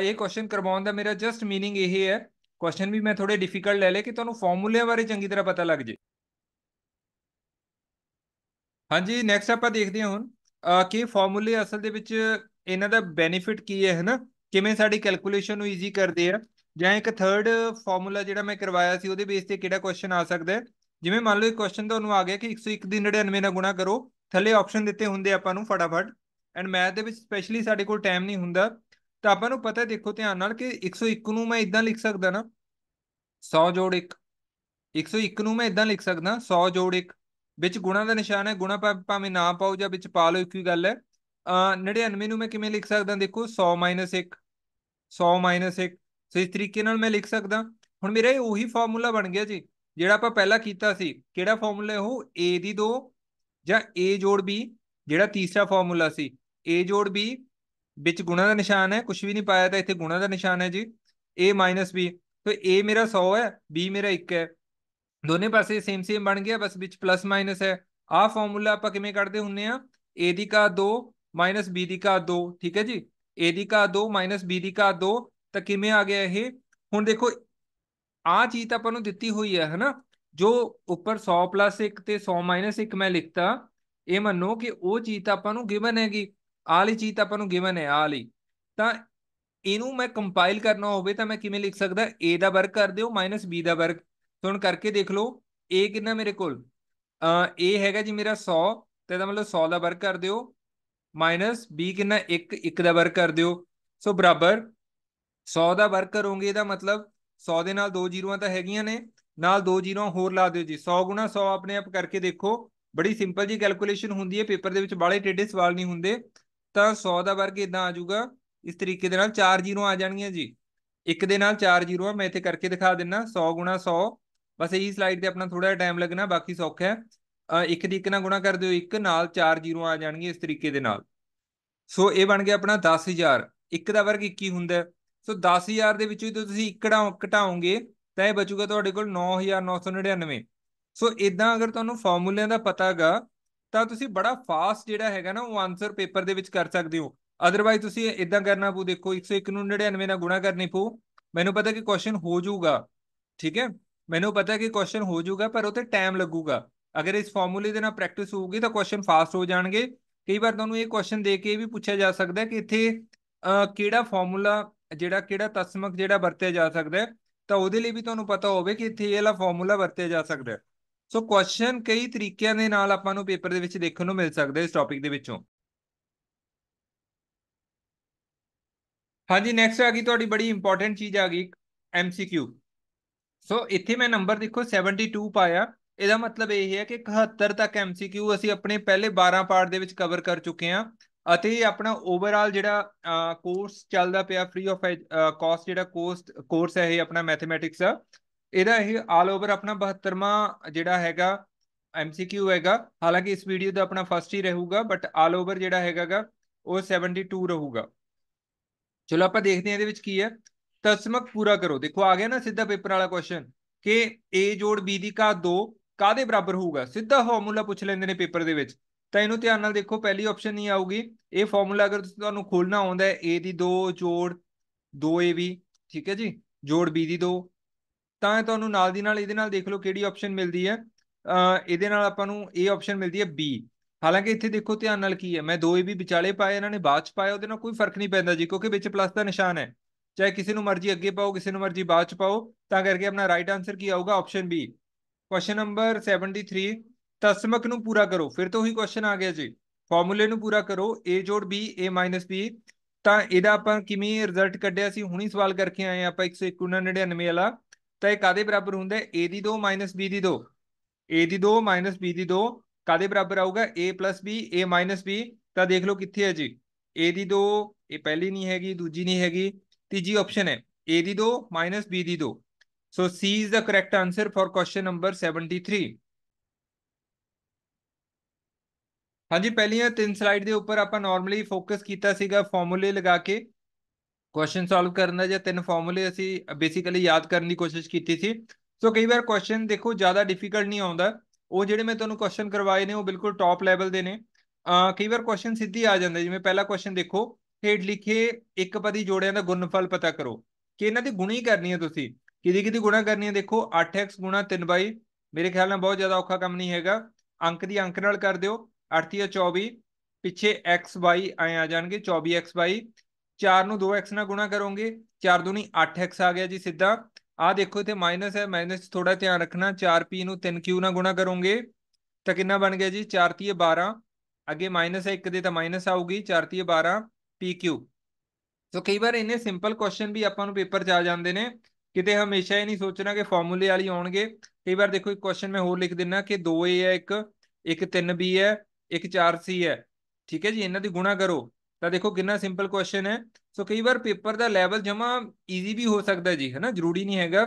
ਇਹ ਕੁਐਸਚਨ ਕਰਵਾਉਣ ਦਾ ਮੇਰਾ ਜਸਟ ਮੀਨਿੰਗ ਇਹ ਹੈ ਕੁਐਸਚਨ ਵੀ ਮੈਂ ਥੋੜੇ ਡਿਫਿਕਲਟ ਲੈ ਲੇ ਕਿ ਤੁਹਾਨੂੰ ਫਾਰਮੂਲੇ ਬਾਰੇ ਚੰਗੀ ਤਰ੍ਹਾਂ ਪਤਾ ਲੱਗ ਜੇ ਹਾਂਜੀ ਨੈਕਸਟ ਆਪਾਂ ਦੇਖਦੇ ਹਾਂ ਹੁਣ ਕਿ ਫਾਰਮੂਲੇ ਅਸਲ ਦੇ ਵਿੱਚ ਇਹਨਾਂ ਦਾ ਬੈਨੀਫਿਟ ਕੀ ਹੈ ਹਨਾ ਕਿਵੇਂ ਸਾਡੀ ਕੈਲਕੂਲੇਸ਼ਨ ਨੂੰ ਈਜ਼ੀ ਕਰਦੇ ਆ ਜਾਂ ਇੱਕ ਥਰਡ ਫਾਰਮੂਲਾ ਜਿਹੜਾ ਮੈਂ ਕਰਵਾਇਆ ਸੀ ਉਹਦੇ ਬੇਸ ਤੇ ਕਿਹੜਾ ਕੁਐਸਚਨ ਆ ਸਕਦਾ ਹੈ ਜਿਵੇਂ ਮੰਨ ਲਓ ਇੱਕ ਕੁਐਸਚਨ ਤੁਹਾਨੂੰ ਆ ਗਿਆ ਕਿ 101 ਦੀ 99 ਨਾਲ ਗੁਣਾ ਕਰੋ ਥੱਲੇ ਆਪਸ਼ਨ ਦਿੱਤੇ ਹੁੰਦੇ ਆਪਾਂ ਨੂੰ ਫਟਾਫਟ ਐਂਡ ਮੈਥ ਦੇ ਵਿੱਚ ਸਪੈਸ਼ਲੀ ਸਾਡੇ ਕੋਲ ਟਾਈਮ ਨਹੀਂ ਹੁੰਦਾ ਤਾਂ ਆਪਾਂ ਨੂੰ ਪਤਾ ਦੇਖੋ ਧਿਆਨ ਨਾਲ ਕਿ 101 ਨੂੰ ਮੈਂ ਇਦਾਂ ਲਿਖ ਸਕਦਾ ਨਾ 100 ਜੋੜ 1 101 ਨੂੰ ਮੈਂ ਇਦਾਂ ਲਿਖ ਸਕਦਾ 100 ਜੋੜ 1 ਵਿੱਚ ਗੁਣਾ ਦਾ ਨਿਸ਼ਾਨ ਹੈ ਗੁਣਾ ਭਾਵੇਂ ਨਾ ਪਾਓ ਜਾਂ ਵਿੱਚ ਪਾ ਲਓ ਇੱਕੋ ਹੀ ਗੱਲ ਹੈ 99 ਨੂੰ ਮੈਂ ਕਿਵੇਂ ਲਿਖ ਸਕਦਾ ਦੇਖੋ 100 1 100 1 ਇਸ ਤਰੀਕੇ ਨਾਲ ਮੈਂ ਲਿਖ ਸਕਦਾ ਹੁਣ ਮੇਰਾ ਇਹ ਉਹੀ ਫਾਰਮੂਲਾ ਬਣ ਗਿਆ ਜੀ ਜਿਹੜਾ ਆਪਾਂ ਪਹਿਲਾਂ ਕੀਤਾ ਸੀ ਕਿਹੜਾ ਫਾਰਮੂਲਾ ਉਹ a ਦੀ 2 ਜਾਂ a ਜੋੜ b ਜਿਹੜਾ ਤੀਸਰਾ ਫਾਰਮੂਲਾ ਸੀ a ਜੋੜ b ਵਿੱਚ ਗੁਣਾ ਦਾ ਨਿਸ਼ਾਨ ਹੈ ਕੁਝ ਵੀ ਨਹੀਂ ਪਾਇਆ ਤਾਂ ਇੱਥੇ ਗੁਣਾ ਦਾ ਨਿਸ਼ਾਨ ਹੈ ਜੀ a b ਤਾਂ a ਮੇਰਾ 100 ਹੈ b ਮੇਰਾ 1 ਹੈ ਦੋਨੇ ਪਾਸੇ ਸੇਮ ਸੇਮ ਬਣ ਗਿਆ ਬਸ ਵਿੱਚ ਪਲੱਸ ਮਾਈਨਸ ਹੈ ਆ ਫਾਰਮੂਲਾ ਆਪਾਂ ਕਿਵੇਂ ਕੱਢਦੇ ਹੁੰਨੇ ਆ a ਦੀ ਘਾਤ 2 b ਦੀ ਘਾਤ 2 ਠੀਕ ਹੈ ਜੀ a ਦੀ ਘਾਤ 2 b ਦੀ ਘਾਤ 2 ਤਾਂ ਕਿਵੇਂ ਆ ਗਿਆ ਇਹ ਹੁਣ ਦੇਖੋ ਆ ਚੀਜ਼ ਤਾਂ ਆਪਾਂ ਨੂੰ ਦਿੱਤੀ ਹੋਈ ਹੈ ਹਨਾ ਜੋ ਉੱਪਰ 100 1 ਤੇ 100 1 ਮੈਂ ਲਿਖਤਾ ਇਹ ਮੰਨੋ ਕਿ ਉਹ ਚੀਜ਼ ਤਾਂ ਆਪਾਂ ਨੂੰ ਗਿਵਨ ਹੈਗੀ ਆ ਵਾਲੀ ਚੀਜ਼ ਤਾਂ ਆਪਾਂ ਨੂੰ ਗਿਵਨ ਹੈ ਆ ਵਾਲੀ ਤਾਂ ਇਹਨੂੰ ਮੈਂ ਕੰਪਾਈਲ ਕਰਨਾ ਹੋਵੇ ਤਾਂ ਮੈਂ ਕਿਵੇਂ ਲਿਖ ਸਕਦਾ a ਦਾ ਵਰਗ ਕਰ ਦਿਓ b ਦਾ ਵਰਗ ਸੋ ਹੁਣ ਕਰਕੇ ਦੇਖ ਲਓ a ਕਿੰਨਾ ਮੇਰੇ ਕੋਲ a ਹੈਗਾ ਜੀ ਮੇਰਾ 100 ਤੇ ਇਹਦਾ ਮਤਲਬ 100 ਦਾ ਵਰਗ ਕਰ ਦਿਓ ਮਾਈਨਸ b ਕਿੰਨਾ 1 1 ਦਾ ਵਰਗ ਕਰ ਦਿਓ ਸੋ ਬਰਾਬਰ 100 ਦਾ ਵਰਗ ਕਰੋਗੇ ਇਹਦਾ ਮਤਲਬ 100 ਦੇ ਨਾਲ ਦੋ ਜ਼ੀਰੋਆਂ ਤਾਂ ਹੈਗੀਆਂ ਨੇ ਨਾਲ ਦੋ ਜ਼ੀਰੋਆਂ ਹੋਰ ਲਾ ਦਿਓ ਜੀ 100 ਗੁਣਾ 100 ਆਪਣੇ ਆਪ ਕਰਕੇ ਦੇਖੋ ਬੜੀ ਸਿੰਪਲ ਜੀ ਕੈਲਕੂਲੇਸ਼ਨ ਹੁੰਦੀ ਹੈ ਪੇਪਰ ਦੇ ਵਿੱਚ ਬਾਲੇ ਟੇਡੇ ਸਵਾਲ ਨਹੀਂ ਹੁੰਦੇ ਤਾਂ 100 ਦਾ ਵਰਗ ਇਦਾਂ ਆ ਜਾਊਗਾ ਇਸ ਤਰੀਕੇ ਦੇ ਨਾਲ ਚਾਰ ਜ਼ੀਰੋ ਆ ਜਾਣਗੀਆਂ ਜੀ ਇੱਕ ਦੇ ਨਾਲ ਚਾਰ ਜ਼ੀਰੋਆਂ ਮੈਂ ਇੱਥੇ ਕਰਕੇ ਦਿਖਾ ਦਿੰਨਾ 100 100 ਬਸ ਇਹੀ ਸਲਾਈਡ ਤੇ ਆਪਣਾ ਥੋੜਾ ਟਾਈਮ ਲੱਗਣਾ ਬਾਕੀ ਸੌਖਾ ਹੈ ਇੱਕ ਦੀ ਇੱਕ ਨਾਲ ਗੁਣਾ ਕਰ ਦਿਓ ਇੱਕ ਨਾਲ 4 ਜ਼ੀਰੋ ਆ ਜਾਣਗੇ ਇਸ ਤਰੀਕੇ ਦੇ ਨਾਲ ਸੋ ਇਹ ਬਣ ਗਿਆ ਆਪਣਾ 10000 ਇੱਕ ਦਾ ਵਰਗ 21 ਹੁੰਦਾ ਸੋ 10000 ਦੇ ਵਿੱਚੋਂ ਜੇ ਤੁਸੀਂ ਇੱਕੜਾ ਘਟਾਓਗੇ ਤਾਂ ਇਹ ਬਚੂਗਾ ਤੁਹਾਡੇ ਕੋਲ 9999 ਸੋ ਇਦਾਂ ਅਗਰ ਤੁਹਾਨੂੰ ਫਾਰਮੂਲਿਆਂ ਦਾ ਪਤਾਗਾ ਤਾਂ ਤੁਸੀਂ ਬੜਾ ਫਾਸਟ ਜਿਹੜਾ ਹੈਗਾ ਨਾ ਉਹ ਆਨਸਰ ਪੇਪਰ ਦੇ ਵਿੱਚ ਕਰ ਸਕਦੇ ਹੋ ਅਦਰਵਾਈਜ਼ ਤੁਸੀਂ ਇਦਾਂ ਕਰਨਾ ਪਊ ਦੇਖੋ 101 ਨੂੰ 99 ਨਾਲ ਗੁਣਾ ਕਰਨੀ ਪਊ ਮੈਨੂੰ ਪਤਾ ਕਿ ਕੁਐਸਚਨ ਹੋ ਜਾਊਗਾ ਠੀਕ ਹੈ ਮੈਨੂੰ ਪਤਾ ਕਿ ਕੁਐਸਚਨ ਹੋ ਜਾਊਗਾ ਪਰ ਉਹਤੇ ਟਾਈਮ ਲੱਗੂਗਾ ਅਗਰ ਇਸ ਫਾਰਮੂਲੇ ਦੇ ਨਾਲ ਪ੍ਰੈਕਟਿਸ ਹੋਊਗੀ ਤਾਂ ਕੁਐਸਚਨ ਫਾਸਟ ਹੋ ਜਾਣਗੇ ਕਈ ਵਾਰ ਤੁਹਾਨੂੰ ਇਹ ਕੁਐਸਚਨ ਦੇ ਕੇ ਵੀ ਪੁੱਛਿਆ ਜਾ ਸਕਦਾ ਹੈ ਕਿ ਇੱਥੇ ਕਿਹੜਾ ਫਾਰਮੂਲਾ ਜਿਹੜਾ ਕਿਹੜਾ ਤਸਮਕ ਜਿਹੜਾ ਵਰਤਿਆ ਜਾ ਸਕਦਾ ਹੈ ਤਾਂ ਉਹਦੇ ਲਈ ਵੀ ਤੁਹਾਨੂੰ ਪਤਾ ਹੋਵੇ ਕਿ ਇੱਥੇ ਇਹ ਵਾਲਾ ਫਾਰਮੂਲਾ ਵਰਤਿਆ ਜਾ ਸਕਦਾ ਹੈ ਸੋ ਕੁਐਸਚਨ ਕਈ ਤਰੀਕਿਆਂ ਦੇ ਨਾਲ ਆਪਾਂ ਨੂੰ ਪੇਪਰ ਦੇ ਵਿੱਚ ਦੇਖਣ ਨੂੰ ਮਿਲ ਸਕਦਾ ਇਸ ਟੌਪਿਕ ਦੇ ਵਿੱਚੋਂ ਹਾਂਜੀ ਨੈਕਸਟ ਆ ਗਈ ਤੁਹਾਡੀ ਬੜੀ ਇੰਪੋਰਟੈਂਟ ਚੀਜ਼ ਆ ਗਈ ਐਮਸੀਕਿਊ ਸੋ ਇੱਥੇ ਮੈਂ ਨੰਬਰ ਦੇਖੋ 72 ਪਾਇਆ ਇਹਦਾ ਮਤਲਬ ਇਹ ਹੈ ਕਿ 71 ਤੱਕ ਐਮਸੀਕਿਊ ਅਸੀਂ ਆਪਣੇ ਪਹਿਲੇ 12 ਪਾਰਟ ਦੇ ਵਿੱਚ ਕਵਰ ਕਰ ਚੁੱਕੇ ਹਾਂ ਅਤੇ ਆਪਣਾ ਓਵਰਆਲ ਜਿਹੜਾ ਕੋਰਸ ਚੱਲਦਾ ਪਿਆ ਫ੍ਰੀ ਆਫ ਕਾਸਟ ਜਿਹੜਾ ਕੋਰਸ ਕੋਰਸ ਹੈ ਇਹ ਆਪਣਾ ਮੈਥਮੈਟਿਕਸ ਦਾ ਇਹਦਾ ਇਹ ਆਲ ਓਵਰ ਆਪਣਾ 72ਵਾਂ ਜਿਹੜਾ ਹੈਗਾ ਐਮਸੀਕਿਊ ਹੈਗਾ ਹਾਲਾਂਕਿ ਇਸ ਵੀਡੀਓ ਦਾ ਆਪਣਾ ਫਸਟ ਹੀ ਰਹੂਗਾ ਬਟ ਆਲ ਓਵਰ ਜਿਹੜਾ ਹੈਗਾਗਾ ਉਹ 72 ਰਹੂਗਾ ਚਲੋ ਆਪਾਂ ਦੇਖਦੇ ਹਾਂ ਇਹਦੇ ਵਿੱਚ ਕੀ ਹੈ ਤਸਮਕ ਪੂਰਾ ਕਰੋ ਦੇਖੋ ਆ ਗਿਆ ਨਾ ਸਿੱਧਾ ਪੇਪਰ ਵਾਲਾ ਕੁਐਸਚਨ ਕਿ a ਜੋੜ b ਦੀ ਘਾਤ 2 ਕਾਦੇ ਬਰਾਬਰ ਹੋਊਗਾ ਸਿੱਧਾ ਫਾਰਮੂਲਾ ਪੁੱਛ ਲੈਂਦੇ ਨੇ ਪੇਪਰ ਦੇ ਵਿੱਚ ਤਾਂ ਇਹਨੂੰ ਧਿਆਨ ਨਾਲ ਦੇਖੋ ਪਹਿਲੀ ਆਪਸ਼ਨ ਨਹੀਂ ਆਊਗੀ ਇਹ ਫਾਰਮੂਲਾ ਅਗਰ ਤੁਹਾਨੂੰ ਖੋਲਣਾ ਆਉਂਦਾ ਹੈ a ਦੀ 2 ਜੋੜ 2ab ਠੀਕ ਹੈ ਜੀ ਜੋੜ b ਦੀ 2 ਤਾਂ ਤੁਹਾਨੂੰ ਨਾਲ ਦੀ ਨਾਲ ਇਹਦੇ ਨਾਲ ਦੇਖ ਲਓ ਕਿਹੜੀ ਆਪਸ਼ਨ ਮਿਲਦੀ ਹੈ ਇਹਦੇ ਨਾਲ ਆਪਾਂ ਨੂੰ a ਆਪਸ਼ਨ ਮਿਲਦੀ ਹੈ b ਹਾਲਾਂਕਿ ਇੱਥੇ ਦੇਖੋ ਧਿਆਨ ਨਾਲ ਕੀ ਹੈ ਮੈਂ 2ab ਵਿਚਾਲੇ ਪਾਏ ਇਹਨਾਂ ਨੇ ਬਾਅਦ ਚ ਪਾਇਆ ਉਹਦੇ ਨਾਲ ਕੋਈ ਫਰਕ ਨਹੀਂ ਪੈਂਦਾ ਜੀ ਕਿਉਂਕਿ ਵਿੱਚ ਪਲੱਸ ਦਾ ਨਿਸ਼ਾਨ ਹੈ ਚਾਹੇ ਕਿਸੇ ਨੂੰ ਮਰਜ਼ੀ ਅੱਗੇ ਪਾਓ ਕਿਸੇ ਨੂੰ ਮਰਜ਼ੀ ਬਾਅਦ ਚ ਪਾਓ ਤਾਂ ਕਰਕੇ ਆਪਣਾ ਰਾਈਟ ਆਨਸਰ ਕੀ ਆਊਗਾ ਆਪਸ਼ਨ ਬੀ ਕੁਐਸਚਨ ਨੰਬਰ 73 ਤਸਮਕ ਨੂੰ ਪੂਰਾ ਕਰੋ ਫਿਰ ਤੋਂ ਹੀ ਕੁਐਸਚਨ ਆ ਗਿਆ ਜੀ ਫਾਰਮੂਲੇ ਨੂੰ ਪੂਰਾ ਕਰੋ a b a b ਤਾਂ ਇਹਦਾ ਆਪਾਂ ਕਿਵੇਂ ਰਿਜ਼ਲਟ ਕੱਢਿਆ ਸੀ ਹੁਣੀ ਸਵਾਲ ਕਰਕੇ ਆਏ ਆ ਆਪਾਂ 199 ਵਾਲਾ ਤਾਂ ਇਹ ਕਾਦੇ ਬਰਾਬਰ ਹੁੰਦਾ ਹੈ a ਦੀ 2 b ਦੀ 2 a ਦੀ 2 b ਦੀ 2 ਕਾਦੇ ਬਰਾਬਰ ਆਊਗਾ a b a b ਤਾਂ ਦੇਖ ਲਓ ਕਿੱਥੇ ਹੈ ਜੀ a ਦੀ 2 ਇਹ ਪਹਿਲੀ ਨਹੀਂ ਹੈਗੀ ਦੂਜੀ ਨਹੀਂ ਹੈਗੀ ਤੀਜੀ ਆਪਸ਼ਨ ਹੈ A ਦੀ ਦੋ B ਦੀ ਦੋ so C is the correct answer for question number 73 ਹਾਂਜੀ ਪਹਿਲੀਆਂ ਤਿੰਨ ਸਲਾਈਡ ਦੇ ਉੱਪਰ ਆਪਾਂ ਨਾਰਮਲੀ ਫੋਕਸ ਕੀਤਾ ਸੀਗਾ ਫਾਰਮੂਲੇ ਲਗਾ ਕੇ ਕੁਐਸਚਨ ਸੋਲਵ ਕਰਨ ਦਾ ਜਾਂ ਤਿੰਨ ਫਾਰਮੂਲੇ ਅਸੀਂ ਬੇਸਿਕਲੀ ਯਾਦ ਕਰਨ ਦੀ ਕੋਸ਼ਿਸ਼ ਕੀਤੀ ਸੀ ਸੋ ਕਈ ਵਾਰ ਕੁਐਸਚਨ ਦੇਖੋ ਜ਼ਿਆਦਾ ਡਿਫਿਕਲਟ ਨਹੀਂ ਆਉਂਦਾ ਉਹ ਜਿਹੜੇ ਮੈਂ ਤੁਹਾਨੂੰ ਕੁਐਸਚਨ ਕਰਵਾਏ ਨੇ ਉਹ ਬਿਲਕੁਲ ਟੌਪ ਲੈਵਲ ਦੇ ਨੇ ਕਈ ਵਾਰ ਕੁਐਸਚਨ ਸਿੱਧੀ ਆ ਜਾਂਦੇ ਜਿਵੇਂ ਪਹਿਲਾ ਕੁਐਸਚਨ ਦੇਖੋ ਹੇਠ ਲਿਖੇ ਇੱਕ ਪਦੀ ਜੋੜਿਆਂ ਦਾ ਗੁਣਨਫਲ ਪਤਾ ਕਰੋ ਕਿ ਇਹਨਾਂ ਦੀ ਗੁਣੀ ਕਰਨੀ ਹੈ ਤੁਸੀਂ ਕਿਹਦੀ ਕਿਹਦੀ ਗੁਣਾ ਕਰਨੀ ਹੈ ਦੇਖੋ 8x 3y ਮੇਰੇ ਖਿਆਲ ਨਾਲ ਬਹੁਤ ਜ਼ਿਆਦਾ ਔਖਾ ਕੰਮ ਨਹੀਂ ਹੈਗਾ ਅੰਕ ਦੀ ਅੰਕ ਨਾਲ ਕਰ ਦਿਓ 8 24 ਪਿੱਛੇ x y ਆਏ ਆ ਜਾਣਗੇ 24xy 4 ਨੂੰ 2x ਨਾਲ ਗੁਣਾ ਕਰੋਗੇ 4 2 8x ਆ ਗਿਆ ਜੀ ਸਿੱਧਾ ਆ ਦੇਖੋ ਇੱਥੇ ਮਾਈਨਸ ਹੈ ਮਾਈਨਸ ਥੋੜਾ ਧਿਆਨ ਰੱਖਣਾ 4p ਨੂੰ 3q ਨਾਲ ਗੁਣਾ ਕਰੋਗੇ ਤਾਂ ਕਿੰਨਾ ਬਣ ਗਿਆ ਜੀ 4 3 12 ਅੱਗੇ ਮਾਈਨਸ ਹੈ 1 ਦੇ ਤਾਂ ਮਾਈਨਸ ਆਊਗੀ 4 3 12 PQ ਸੋ ਕਈ ਵਾਰ ਇਹਨੇ ਸਿੰਪਲ ਕੁਐਸਚਨ ਵੀ ਆਪਾਂ ਨੂੰ ਪੇਪਰ 'ਚ ਆ ਜਾਂਦੇ ਨੇ ਕਿਤੇ ਹਮੇਸ਼ਾ ਇਹ ਨਹੀਂ ਸੋਚਣਾ ਕਿ ਫਾਰਮੂਲੇ ਵਾਲੀ ਆਉਣਗੇ ਕਈ ਵਾਰ ਦੇਖੋ ਇੱਕ ਕੁਐਸਚਨ ਮੈਂ ਹੋਰ ਲਿਖ ਦਿੰਨਾ ਕਿ 2A ਹੈ ਇੱਕ ਇੱਕ 3B ਹੈ ਇੱਕ 4C ਹੈ ਠੀਕ ਹੈ ਜੀ ਇਹਨਾਂ ਦੀ ਗੁਣਾ ਕਰੋ ਤਾਂ ਦੇਖੋ ਕਿੰਨਾ ਸਿੰਪਲ ਕੁਐਸਚਨ ਹੈ ਸੋ ਕਈ ਵਾਰ ਪੇਪਰ ਦਾ ਲੈਵਲ ਜਮਾ ਈਜ਼ੀ ਵੀ ਹੋ ਸਕਦਾ ਜੀ ਹੈਨਾ ਜ਼ਰੂਰੀ ਨਹੀਂ ਹੈਗਾ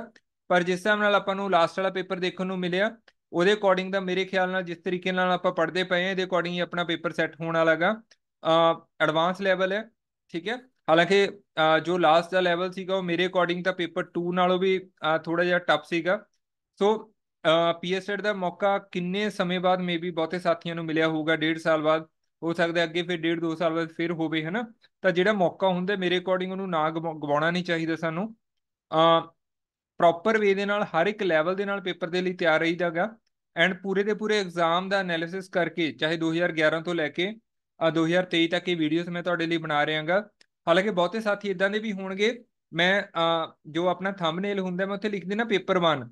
ਪਰ ਜਿਸ ਹਿਸਾਬ ਨਾਲ ਆਪਾਂ ਨੂੰ ਲਾਸਟ ਵਾਲਾ ਪੇਪਰ ਦੇਖਣ ਨੂੰ ਮਿਲਿਆ ਉਹਦੇ ਅਕੋਰਡਿੰਗ ਦਾ ਮੇਰੇ ਖਿਆਲ ਨਾਲ ਜਿਸ ਤਰੀਕੇ ਨਾਲ ਆਪਾਂ ਪੜ੍ਹਦੇ ਪਏ ਆ ਇਹਦੇ ਅਕੋਰਡਿੰਗ ਹੀ ਆਪਣਾ ਪੇਪਰ ਸੈੱਟ ਹੋਣ ਵਾਲਾਗਾ ਐਡਵਾਂਸ ਲੈਵਲ ਹੈ ਠੀਕ ਹੈ ਹਾਲਾਂਕਿ ਜੋ ਲਾਸਟ ਦਾ ਲੈਵਲ ਸੀਗਾ ਉਹ ਮੇਰੇ ਅਕੋਰਡਿੰਗ ਤਾਂ ਪੇਪਰ 2 ਨਾਲੋਂ ਵੀ ਥੋੜਾ ਜਿਹਾ ਟਫ ਸੀਗਾ ਸੋ ਪੀਐਸਐਡ ਦਾ ਮੌਕਾ ਕਿੰਨੇ ਸਮੇਂ ਬਾਅਦ ਮੇਬੀ ਬਹੁਤੇ ਸਾਥੀਆਂ ਨੂੰ ਮਿਲਿਆ ਹੋਊਗਾ ਡੇਢ ਸਾਲ ਬਾਅਦ ਹੋ ਸਕਦਾ ਅੱਗੇ ਫਿਰ ਡੇਢ ਦੋ ਸਾਲ ਬਾਅਦ ਫਿਰ ਹੋਵੇ ਹਨਾ ਤਾਂ ਜਿਹੜਾ ਮੌਕਾ ਹੁੰਦਾ ਮੇਰੇ ਅਕੋਰਡਿੰਗ ਉਹਨੂੰ ਨਾ ਗਵਾਉਣਾ ਨਹੀਂ ਚਾਹੀਦਾ ਸਾਨੂੰ ਅ ਪ੍ਰੋਪਰ ਵੇ ਦੇ ਨਾਲ ਹਰ ਇੱਕ ਲੈਵਲ ਦੇ ਨਾਲ ਪੇਪਰ ਦੇ ਲਈ ਤਿਆਰ ਰਹੀਦਾਗਾ ਐਂਡ ਪੂਰੇ ਦੇ ਪੂਰੇ ਐਗਜ਼ਾਮ ਦਾ ਐਨਾਲਿਸਿਸ ਕਰਕੇ ਚਾਹੇ 2011 ਤੋਂ ਲੈ ਕੇ 2023 ਤੱਕ ਇਹ ਵੀਡੀਓਸ ਮੈਂ ਤੁਹਾਡੇ ਲਈ ਬਣਾ ਰਿਹਾਗਾ ਹਾਲਾਂਕਿ ਬਹੁਤੇ ਸਾਥੀ ਇਦਾਂ ਦੇ ਵੀ ਹੋਣਗੇ ਮੈਂ ਜੋ ਆਪਣਾ ਥੰਬਨੇਲ ਹੁੰਦਾ ਮੈਂ ਉੱਥੇ ਲਿਖ ਦਿੰਦਾ ਪੇਪਰ 1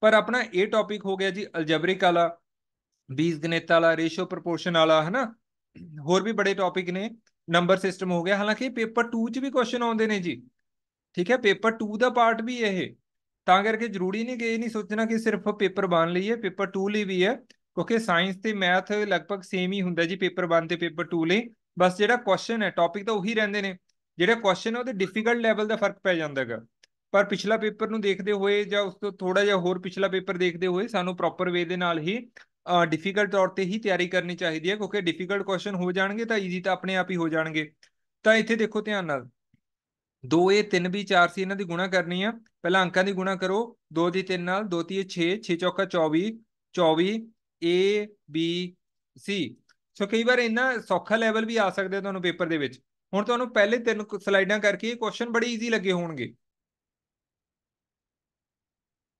ਪਰ ਆਪਣਾ ਇਹ ਟੌਪਿਕ ਹੋ ਗਿਆ ਜੀ ਅਲਜਬਰਿਕ ਵਾਲਾ ਬੀਜ ਗਣਿਤ ਵਾਲਾ ਰੇਸ਼ੋ ਪ੍ਰੋਪੋਰਸ਼ਨ ਵਾਲਾ ਹਨਾ ਹੋਰ ਵੀ ਬੜੇ ਟੌਪਿਕ ਨੇ ਨੰਬਰ ਸਿਸਟਮ ਹੋ ਗਿਆ ਹਾਲਾਂਕਿ ਪੇਪਰ 2 ਚ ਵੀ ਕੁਐਸਚਨ ਆਉਂਦੇ ਨੇ ਜੀ ਠੀਕ ਹੈ ਪੇਪਰ 2 ਦਾ ਪਾਰਟ ਵੀ ਇਹ ਤਾਂ ਕਰਕੇ ਜ਼ਰੂਰੀ ਨਹੀਂ ਕਿ ਇਹ ਨਹੀਂ ਸੋਚਣਾ ਕਿ ਸਿਰਫ ਪੇਪਰ 1 ਲਈ ਹੈ ਪੇਪਰ 2 ਲਈ ਵੀ ਹੈ ਕਿਉਂਕਿ ਸਾਇੰਸ ਤੇ ਮੈਥ ਲਗਭਗ ਸੇਮ ਹੀ ਹੁੰਦਾ ਜੀ ਪੇਪਰ 1 ਤੇ ਪੇਪਰ 2 ਲਈ ਬਸ ਜਿਹੜਾ ਕੁਐਸਚਨ ਹੈ ਟੌਪਿਕ ਤਾਂ ਉਹੀ ਰਹਿੰਦੇ ਨੇ ਜਿਹੜਾ ਕੁਐਸਚਨ ਹੈ ਉਹਦੇ ਡਿਫਿਕਲਟ ਲੈਵਲ ਦਾ ਫਰਕ ਪੈ ਜਾਂਦਾ ਹੈਗਾ ਪਰ ਪਿਛਲਾ ਪੇਪਰ ਨੂੰ ਦੇਖਦੇ ਹੋਏ ਜਾਂ ਉਸ ਤੋਂ ਥੋੜਾ ਜਿਹਾ ਹੋਰ ਪਿਛਲਾ ਪੇਪਰ ਦੇਖਦੇ ਹੋਏ ਸਾਨੂੰ ਪ੍ਰੋਪਰ ਵੇ ਦੇ ਨਾਲ ਹੀ ਡਿਫਿਕਲਟ ਤੌਰ ਤੇ ਹੀ ਤਿਆਰੀ ਕਰਨੀ ਚਾਹੀਦੀ ਹੈ ਕਿਉਂਕਿ ਡਿਫਿਕਲਟ ਕੁਐਸਚਨ ਹੋ ਜਾਣਗੇ ਤਾਂ ਈਜ਼ੀ ਤਾਂ ਆਪਣੇ ਆਪ ਹੀ ਹੋ ਜਾਣਗੇ ਤਾਂ ਇੱਥੇ ਦੇਖੋ ਧਿਆਨ ਨਾਲ 2a 3b 4c ਇਹਨਾਂ ਦੀ ਗੁਣਾ ਕਰਨੀ ਆ ਪਹਿਲਾਂ ਅੰਕਾਂ ਦੀ ਗੁਣਾ ਕਰੋ 2 ਦੀ 3 ਨਾਲ 2 3 6 6 ਚੌਕਾ 24 24 A B C ਸੋ ਕਈ ਵਾਰ ਇਹਨਾਂ ਸੌਖਾ ਲੈਵਲ ਵੀ ਆ ਸਕਦੇ ਤੁਹਾਨੂੰ ਪੇਪਰ ਦੇ ਵਿੱਚ ਹੁਣ ਤੁਹਾਨੂੰ ਪਹਿਲੇ ਤਿੰਨ ਸਲਾਈਡਾਂ ਕਰਕੇ ਇਹ ਕੁਐਸਚਨ ਬੜੇ ਈਜ਼ੀ ਲੱਗੇ ਹੋਣਗੇ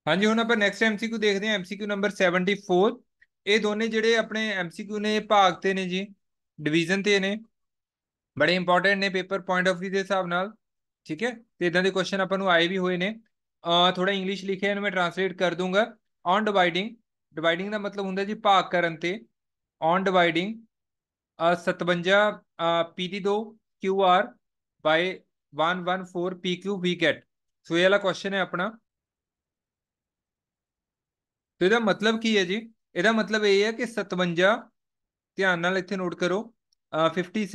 ਹਾਂਜੀ ਹੁਣ ਆਪਾਂ ਨੈਕਸਟ ਐਮਸੀਕਿਊ ਦੇਖਦੇ ਹਾਂ ਐਮਸੀਕਿਊ ਨੰਬਰ 74 ਇਹ ਦੋਨੇ ਜਿਹੜੇ ਆਪਣੇ ਐਮਸੀਕਿਊ ਨੇ ਭਾਗ ਤੇ ਨੇ ਜੀ ਡਿਵੀਜ਼ਨ ਤੇ ਨੇ ਬੜੇ ਇੰਪੋਰਟੈਂਟ ਨੇ ਪੇਪਰ ਪੁਆਇੰਟ ਆਫ ਵੀ ਦੇ ਹਿਸਾਬ ਨਾਲ ਠੀਕ ਹੈ ਤੇ ਇਦਾਂ ਦੇ ਕੁਐਸਚਨ ਆਪਾਂ ਨੂੰ ਆਏ ਵੀ ਹੋਏ ਨੇ ਥੋੜਾ ਇੰਗਲਿਸ਼ ਲਿਖਿਆ ਇਹਨੂੰ ਮੈਂ ਟ੍ਰਾਂਸਲੇਟ ਕਰ ਦੂੰਗਾ ਔਨ ਡਿਵਾਈਡਿੰਗ ਡਿਵਾਈਡਿੰਗ ਦਾ ਮਤਲਬ ਹੁੰਦਾ ਜੀ ਭਾਗ ਕਰਨ ਤੇ on dividing 57 PD2 QR by 114 PQ we get so ਇਹ ਵਾਲਾ ਕੁਐਸਚਨ ਹੈ ਆਪਣਾ ਤੇ ਇਹਦਾ ਮਤਲਬ ਕੀ ਹੈ ਜੀ ਇਹਦਾ ਮਤਲਬ ਇਹ ਹੈ ਕਿ 57 ਧਿਆਨ ਨਾਲ ਇੱਥੇ ਨੋਟ ਕਰੋ 57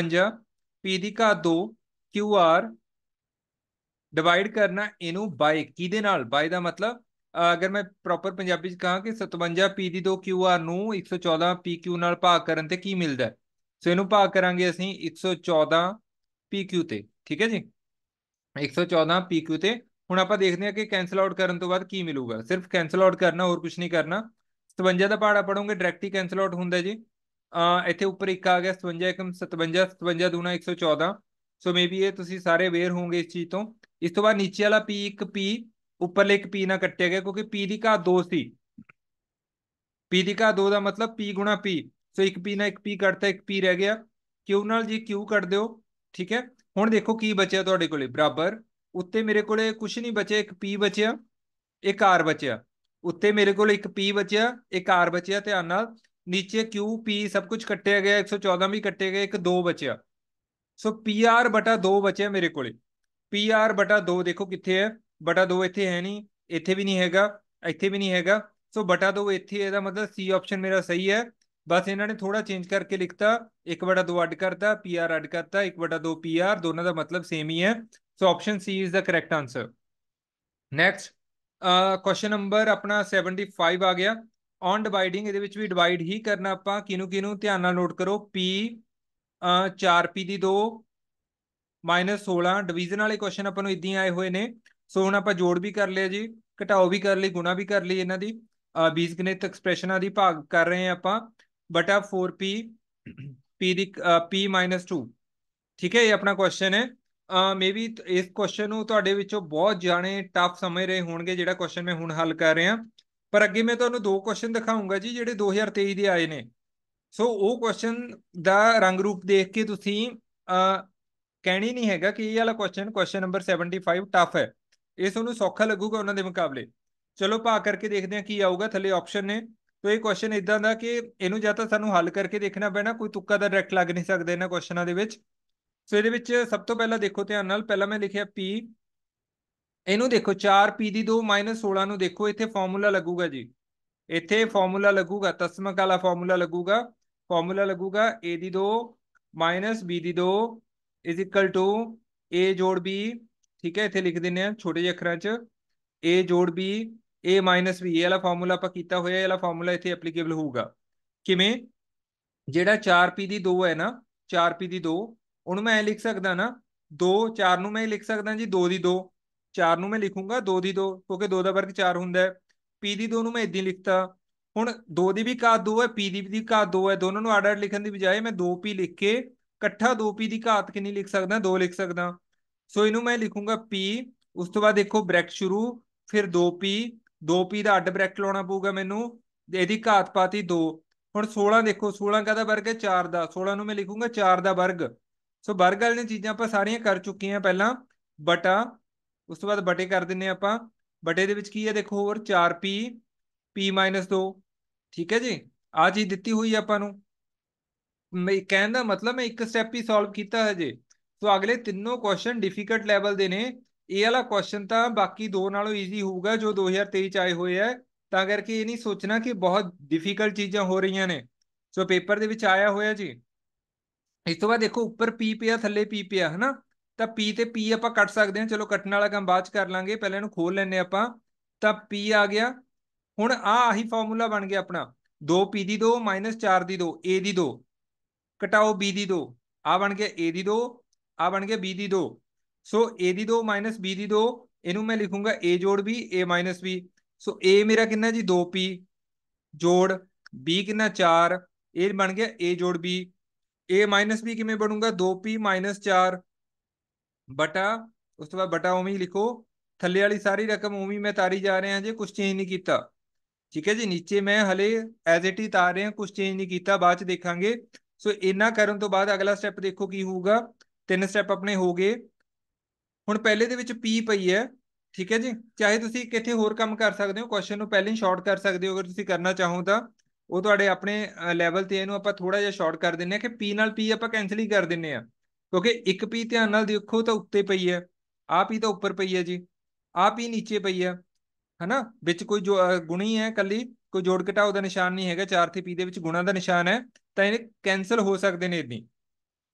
57 P ਦੀ ਘਾਤ 2 QR ਡਿਵਾਈਡ ਕਰਨਾ ਇਹਨੂੰ ਬਾਈ ਕਿਹਦੇ ਨਾਲ ਬਾਈ ਦਾ ਮਤਲਬ ਅਗਰ ਮੈਂ ਪ੍ਰੋਪਰ ਪੰਜਾਬੀ ਚ ਕਹਾਂ ਕਿ 57 ਪੀ ਦੀ 2 ਕਿਊ ਆਰ ਨੂੰ 114 ਪੀ ਕਿਊ ਨਾਲ ਭਾਗ ਕਰਨ ਤੇ ਕੀ ਮਿਲਦਾ ਸੋ ਇਹਨੂੰ ਭਾਗ ਕਰਾਂਗੇ ਅਸੀਂ 114 ਪੀ ਕਿਊ ਤੇ ਠੀਕ ਹੈ ਜੀ 114 ਪੀ ਕਿਊ ਤੇ ਹੁਣ ਆਪਾਂ ਦੇਖਦੇ ਹਾਂ ਕਿ ਕੈਨਸਲ ਆਊਟ ਕਰਨ ਤੋਂ ਬਾਅਦ ਕੀ ਮਿਲੂਗਾ ਸਿਰਫ ਕੈਨਸਲ ਆਊਟ ਕਰਨਾ ਹੋਰ ਕੁਝ ਨਹੀਂ ਕਰਨਾ 57 ਦਾ ਪਹਾੜਾ ਪੜੋਗੇ ਡਾਇਰੈਕਟ ਹੀ ਕੈਨਸਲ ਆਊਟ ਹੁੰਦਾ ਜੀ ਇੱਥੇ ਉੱਪਰ ਇੱਕ ਆ ਗਿਆ 57 1 57 57 ਦੂਣਾ 114 ਸੋ ਮੇਬੀ ਇਹ ਤੁਸੀਂ ਸਾਰੇ ਅਵੇਅਰ ਹੋਵੋਗੇ ਇਸ ਚੀਜ਼ ਤੋਂ ਇਸ ਤੋਂ ਬਾਅਦ ਨੀਚੇ ਵਾਲਾ 1 P ਉੱਪਰਲੇ ਇੱਕ ਪੀ ਨਾਲ ਕੱਟਿਆ ਗਿਆ ਕਿਉਂਕਿ ਪੀ ਦੀ ਘਾਤ 2 ਸੀ ਪੀ ਦੀ ਘਾਤ 2 ਦਾ ਮਤਲਬ ਪੀ ਗੁਣਾ ਪੀ ਸੋ ਇੱਕ ਪੀ ਨਾਲ ਇੱਕ ਪੀ ਕੱਟਦਾ ਇੱਕ ਪੀ ਰਹਿ ਗਿਆ ਕਿਉਂ ਨਾਲ ਜੀ q ਕੱਟ ਦਿਓ ਠੀਕ ਹੈ ਹੁਣ ਦੇਖੋ ਕੀ ਬਚਿਆ ਤੁਹਾਡੇ ਕੋਲੇ ਬਰਾਬਰ ਉੱਤੇ ਮੇਰੇ ਕੋਲੇ ਕੁਝ ਨਹੀਂ ਬਚਿਆ ਇੱਕ ਪੀ ਬਚਿਆ ਇੱਕ ਆਰ ਬਚਿਆ ਉੱਤੇ ਮੇਰੇ ਕੋਲ ਇੱਕ ਪੀ ਬਚਿਆ ਇੱਕ ਆਰ ਬਚਿਆ ਧਿਆਨ ਨਾਲ ਨੀਚੇ q ਪੀ ਸਭ ਕੁਝ ਕੱਟਿਆ ਗਿਆ 114 ਵੀ ਕੱਟੇ ਗਏ ਇੱਕ 2 ਬਚਿਆ ਸੋ ਪੀ ਆਰ 2 ਬਚਿਆ ਮੇਰੇ ਕੋਲੇ ਪੀ ਆਰ 2 ਦੇਖੋ ਕਿੱਥੇ ਹੈ ਬਟਾ 2 ਇੱਥੇ ਹੈ ਨਹੀਂ ਇੱਥੇ ਵੀ ਨਹੀਂ ਹੈਗਾ ਇੱਥੇ ਵੀ ਨਹੀਂ ਹੈਗਾ ਸੋ ਬਟਾ 2 ਇੱਥੇ ਇਹਦਾ ਮਤਲਬ ਸੀ ਆਪਸ਼ਨ ਮੇਰਾ ਸਹੀ ਹੈ ਬਸ ਇਹਨਾਂ ਨੇ ਥੋੜਾ ਚੇਂਜ ਕਰਕੇ ਲਿਖਤਾ 1 ਬਟਾ 2 ਅੱਡ ਕਰਤਾ ਪੀਆਰ ਅੱਡ ਕਰਤਾ 1 ਬਟਾ 2 ਪੀਆਰ ਦੋਨਾਂ ਦਾ ਮਤਲਬ ਸੇਮ ਹੀ ਹੈ so option C is the correct answer next uh question number ਆਪਣਾ 75 ਆ ਗਿਆ ਔਨ ਡਿਵਾਈਡਿੰਗ ਇਹਦੇ ਵਿੱਚ ਵੀ ਡਿਵਾਈਡ ਹੀ ਕਰਨਾ ਆਪਾਂ ਕਿਨੂੰ ਕਿਨੂੰ ਧਿਆਨ ਨਾਲ ਨੋਟ ਕਰੋ p 4p ਦੀ 2 16 ਡਿਵੀਜ਼ਨ ਵਾਲੇ ਕੁਐਸਚਨ ਆਪਾਂ ਨੂੰ ਇਦਾਂ ਆਏ ਹੋਏ ਨੇ ਸੋ ਹੁਣ ਆਪਾਂ ਜੋੜ ਵੀ ਕਰ ਲਿਆ ਜੀ ਘਟਾਓ ਵੀ ਕਰ ਲਈ ਗੁਣਾ ਵੀ ਕਰ ਲਈ ਇਹਨਾਂ ਦੀ ਬੀਜਗਣਿਤ ਐਕਸਪ੍ਰੈਸ਼ਨਾਂ ਦੀ ਭਾਗ ਕਰ ਰਹੇ ਆ ਆਪਾਂ ਬਟਾ 4p p ਦੀ p 2 ਠੀਕ ਹੈ ਇਹ ਆਪਣਾ ਕੁਐਸਚਨ ਹੈ ਮੇਬੀ ਇਸ ਕੁਐਸਚਨ ਨੂੰ ਤੁਹਾਡੇ ਵਿੱਚੋਂ ਬਹੁਤ ਜਾਣੇ ਟਫ ਸਮਝ ਰਹੇ ਹੋਣਗੇ ਜਿਹੜਾ ਕੁਐਸਚਨ ਮੈਂ ਹੁਣ ਹੱਲ ਕਰ ਰਿਹਾ ਪਰ ਅੱਗੇ ਮੈਂ ਤੁਹਾਨੂੰ ਦੋ ਕੁਐਸਚਨ ਦਿਖਾਉਂਗਾ ਜੀ ਜਿਹੜੇ 2023 ਦੇ ਆਏ ਨੇ ਸੋ ਉਹ ਕੁਐਸਚਨ ਦਾ ਰੰਗ ਰੂਪ ਦੇਖ ਕੇ ਤੁਸੀਂ ਕਹਿਣੀ ਨਹੀਂ ਹੈਗਾ ਕਿ ਇਹ ਵਾਲਾ ਕੁਐਸਚਨ ਕੁਐਸਚਨ ਨੰਬਰ 75 ਟਫ ਹੈ ਇਹ ਤੁਹਾਨੂੰ ਸੌਖਾ ਲੱਗੂਗਾ ਉਹਨਾਂ ਦੇ ਮੁਕਾਬਲੇ ਚਲੋ ਭਾ ਕਰਕੇ ਦੇਖਦੇ ਹਾਂ ਕੀ ਆਊਗਾ ਥੱਲੇ ਆਪਸ਼ਨ ਨੇ ਤੋ ਇਹ ਕੁਐਸਚਨ ਇਦਾਂ ਦਾ ਕਿ ਇਹਨੂੰ ਜਾਂ ਤਾਂ ਸਾਨੂੰ ਹੱਲ ਕਰਕੇ ਦੇਖਣਾ ਪੈਣਾ ਕੋਈ ਤੁੱਕਾ ਦਾ ਡਾਇਰੈਕਟ ਲੱਗ ਨਹੀਂ ਸਕਦਾ ਇਹਨਾਂ ਕੁਐਸਚਨਾਂ ਦੇ ਵਿੱਚ ਸੋ ਇਹਦੇ ਵਿੱਚ ਸਭ ਤੋਂ ਪਹਿਲਾਂ ਦੇਖੋ ਧਿਆਨ ਨਾਲ ਪਹਿਲਾਂ ਮੈਂ ਲਿਖਿਆ p ਇਹਨੂੰ ਦੇਖੋ 4p ਦੀ 2 16 ਨੂੰ ਦੇਖੋ ਇੱਥੇ ਫਾਰਮੂਲਾ ਲੱਗੂਗਾ ਜੀ ਇੱਥੇ ਫਾਰਮੂਲਾ ਲੱਗੂਗਾ ਤਸਮਕ ਵਾਲਾ ਫਾਰਮੂਲਾ ਲੱਗੂਗਾ ਫਾਰਮੂਲਾ ਲੱਗੂਗਾ a ਦੀ 2 b ਦੀ 2 a b ਠੀਕ ਹੈ ਇੱਥੇ ਲਿਖ ਦਿੰਨੇ ਆ ਛੋਟੇ ਜਿਹੇ ਅੱਖਰਾਂ 'ਚ a ਜੋੜ b a ਮਾਈਨਸ b ਇਹ ਵਾਲਾ ਫਾਰਮੂਲਾ ਆਪਾਂ ਕੀਤਾ ਹੋਇਆ ਇਹ ਵਾਲਾ ਫਾਰਮੂਲਾ ਇੱਥੇ ਐਪਲੀਕੇਬਲ ਹੋਊਗਾ ਕਿਵੇਂ ਜਿਹੜਾ 4p ਦੀ 2 ਹੈ ਨਾ 4p ਦੀ 2 ਉਹਨੂੰ ਮੈਂ ਐ ਲਿਖ ਸਕਦਾ ਨਾ 2 4 ਨੂੰ ਮੈਂ ਲਿਖ ਸਕਦਾ ਜੀ 2 ਦੀ 2 4 ਨੂੰ ਮੈਂ ਲਿਖੂੰਗਾ 2 ਦੀ 2 ਕਿਉਂਕਿ 2 ਦਾ ਵਰਗ 4 ਹੁੰਦਾ ਹੈ p ਦੀ 2 ਨੂੰ ਮੈਂ ਇਦਾਂ ਲਿਖਤਾ ਹੁਣ 2 ਦੀ ਵੀ ਘਾਤ 2 ਹੈ p ਦੀ ਵੀ ਘਾਤ 2 ਹੈ ਦੋਨਾਂ ਨੂੰ ਆਰਡਰ ਲਿਖਣ ਦੀ ਬਜਾਏ ਮੈਂ 2p ਲਿਖ ਕੇ ਇਕੱਠਾ 2p ਦੀ ਘਾਤ ਕਿੰਨੀ ਲਿਖ ਸਕਦਾ 2 ਲਿਖ ਸਕਦਾ ਸੋ ਇਹਨੂੰ ਮੈਂ ਲਿਖੂੰਗਾ P ਉਸ ਤੋਂ ਬਾਅਦ ਦੇਖੋ ਬ੍ਰੈਕਟ ਸ਼ੁਰੂ ਫਿਰ 2P 2P ਦਾ ਅੱਡ ਬ੍ਰੈਕਟ ਲਾਉਣਾ ਪਊਗਾ ਮੈਨੂੰ ਇਹਦੀ ਘਾਤ ਪਾਤੀ 2 ਹੁਣ 16 ਦੇਖੋ 16 ਕਾ ਦਾ ਵਰਗ ਹੈ 4 ਦਾ 16 ਨੂੰ ਮੈਂ ਲਿਖੂੰਗਾ 4 ਦਾ ਵਰਗ ਸੋ ਵਰਗ ਵਾਲੀਆਂ ਚੀਜ਼ਾਂ ਆਪਾਂ ਸਾਰੀਆਂ ਕਰ ਚੁੱਕੇ ਆ ਪਹਿਲਾਂ ਬਟਾ ਉਸ ਤੋਂ ਬਾਅਦ ਬਟੇ ਕਰ ਦਿੰਨੇ ਆਪਾਂ ਬਟੇ ਦੇ ਵਿੱਚ ਕੀ ਹੈ ਦੇਖੋ ਹੋਰ 4p p-2 ਠੀਕ ਹੈ ਜੀ ਆ ਚੀਜ਼ ਦਿੱਤੀ ਹੋਈ ਆਪਾਂ ਨੂੰ ਮੈਂ ਕਹਿੰਦਾ ਮਤਲਬ ਮੈਂ ਇੱਕ ਸਟੈਪ ਹੀ ਸੋਲਵ ਕੀਤਾ ਹੈ ਜੀ ਸੋ ਅਗਲੇ ਤਿੰਨੋਂ ਕੁਐਸਚਨ ਡਿਫਿਕਲਟ ਲੈਵਲ ਦੇ ਨੇ ਇਹ ਵਾਲਾ ਕੁਐਸਚਨ ਤਾਂ ਬਾਕੀ ਦੋ ਨਾਲੋਂ ਈਜ਼ੀ ਹੋਊਗਾ ਜੋ 2023 ਚ ਆਏ ਹੋਏ ਐ ਤਾਂ ਕਰਕੇ ਇਹ ਨਹੀਂ ਸੋਚਣਾ ਕਿ ਬਹੁਤ ਡਿਫਿਕਲਟ ਚੀਜ਼ਾਂ ਹੋ ਰਹੀਆਂ ਨੇ ਸੋ ਪੇਪਰ ਦੇ ਵਿੱਚ ਆਇਆ ਹੋਇਆ ਜੀ ਇਸ ਤੋਂ ਬਾਅਦ ਦੇਖੋ ਉੱਪਰ ਪੀ ਪਿਆ ਥੱਲੇ ਪੀ ਪਿਆ ਹਨਾ ਤਾਂ ਪੀ ਤੇ ਪੀ ਆਪਾਂ ਕੱਟ ਸਕਦੇ ਹਾਂ ਚਲੋ ਕੱਟਣ ਵਾਲਾ ਕੰਮ ਬਾਅਦ ਚ ਕਰ ਲਾਂਗੇ ਪਹਿਲਾਂ ਇਹਨੂੰ ਖੋਲ ਲੈਣੇ ਆਪਾਂ ਤਾਂ ਪੀ ਆ ਗਿਆ ਹੁਣ ਆ ਆਹੀ ਫਾਰਮੂਲਾ ਬਣ ਗਿਆ ਆਪਣਾ 2p ਦੀ 2 4 ਦੀ 2 a ਦੀ 2 ਘਟਾਓ b ਦੀ 2 ਆ ਬਣ ਗਿਆ a ਦੀ 2 ਆ ਬਣ ਗਿਆ b ਦੀ 2 ਸੋ a ਦੀ 2 b ਦੀ 2 ਇਹਨੂੰ ਮੈਂ ਲਿਖੂੰਗਾ a ਜੋੜ b a b so a ਮੇਰਾ ਕਿੰਨਾ ਜੀ 2p ਜੋੜ b ਕਿੰਨਾ 4 ਇਹ ਬਣ ਗਿਆ a ਜੋੜ b a b ਕਿਵੇਂ ਬਣੂਗਾ 2p 4 ਬਟਾ ਉਸ ਤੋਂ ਬਾਅਦ ਬਟਾ ਉਵੇਂ ਹੀ ਲਿਖੋ ਥੱਲੇ ਵਾਲੀ ਸਾਰੀ ਰਕਮ ਉਵੇਂ ਮੈਂ ਤਾਰੀ ਜਾ ਰਿਹਾ ਜੇ ਕੁਝ ਚੇਂਜ ਨਹੀਂ ਕੀਤਾ ਠੀਕ ਹੈ ਜੀ ਨੀਚੇ ਮੈਂ ਹਲੇ ਐਜ਼ ਇਟ ਹੀ ਤਾਰ ਰਿਹਾ ਕੁਝ ਚੇਂਜ ਨਹੀਂ ਕੀਤਾ ਬਾਅਦ ਚ ਦੇਖਾਂਗੇ ਸੋ ਇਹਨਾਂ ਕਰਨ ਤੋਂ ਬਾਅਦ ਅਗਲਾ ਸਟੈਪ ਦੇਖੋ ਕੀ ਹੋਊਗਾ ਤਿੰਨ ਸਟੈਪ ਆਪਣੇ ਹੋ ਗਏ ਹੁਣ ਪਹਿਲੇ ਦੇ ਵਿੱਚ ਪੀ ਪਈ ਹੈ ਠੀਕ ਹੈ ਜੀ ਚਾਹੇ ਤੁਸੀਂ ਕਿੱਥੇ ਹੋਰ ਕੰਮ ਕਰ ਸਕਦੇ ਹੋ ਕੁਐਸਚਨ ਨੂੰ ਪਹਿਲੇ ਹੀ ਸ਼ਾਰਟ ਕਰ ਸਕਦੇ ਹੋ ਅਗਰ ਤੁਸੀਂ ਕਰਨਾ ਚਾਹੋ ਤਾਂ ਉਹ ਤੁਹਾਡੇ ਆਪਣੇ ਲੈਵਲ ਤੇ ਇਹਨੂੰ ਆਪਾਂ ਥੋੜਾ ਜਿਹਾ ਸ਼ਾਰਟ ਕਰ ਦਿੰਨੇ ਆ ਕਿ ਪੀ ਨਾਲ ਪੀ ਆਪਾਂ ਕੈਨਸਲ ਹੀ ਕਰ ਦਿੰਨੇ ਆ ਕਿਉਂਕਿ ਇੱਕ ਪੀ ਧਿਆਨ ਨਾਲ ਦੇਖੋ ਤਾਂ ਉੱਤੇ ਪਈ ਹੈ ਆ ਪੀ ਤਾਂ ਉੱਪਰ ਪਈ ਹੈ ਜੀ ਆ ਪੀ ਨੀਚੇ ਪਈ ਹੈ ਹਨਾ ਵਿੱਚ ਕੋਈ ਜੋ ਗੁਣੀ ਹੈ ਕੱਲੀ ਕੋਈ ਜੋੜ ਘਟਾਓ ਦਾ ਨਿਸ਼ਾਨ ਨਹੀਂ ਹੈਗਾ ਚਾਰ ਤੇ ਪੀ ਦੇ ਵਿੱਚ ਗੁਣਾ ਦਾ ਨਿਸ਼ਾਨ ਹੈ ਤਾਂ ਇਹ ਕੈਨਸਲ ਹੋ ਸਕਦੇ ਨੇ ਇਦਾਂ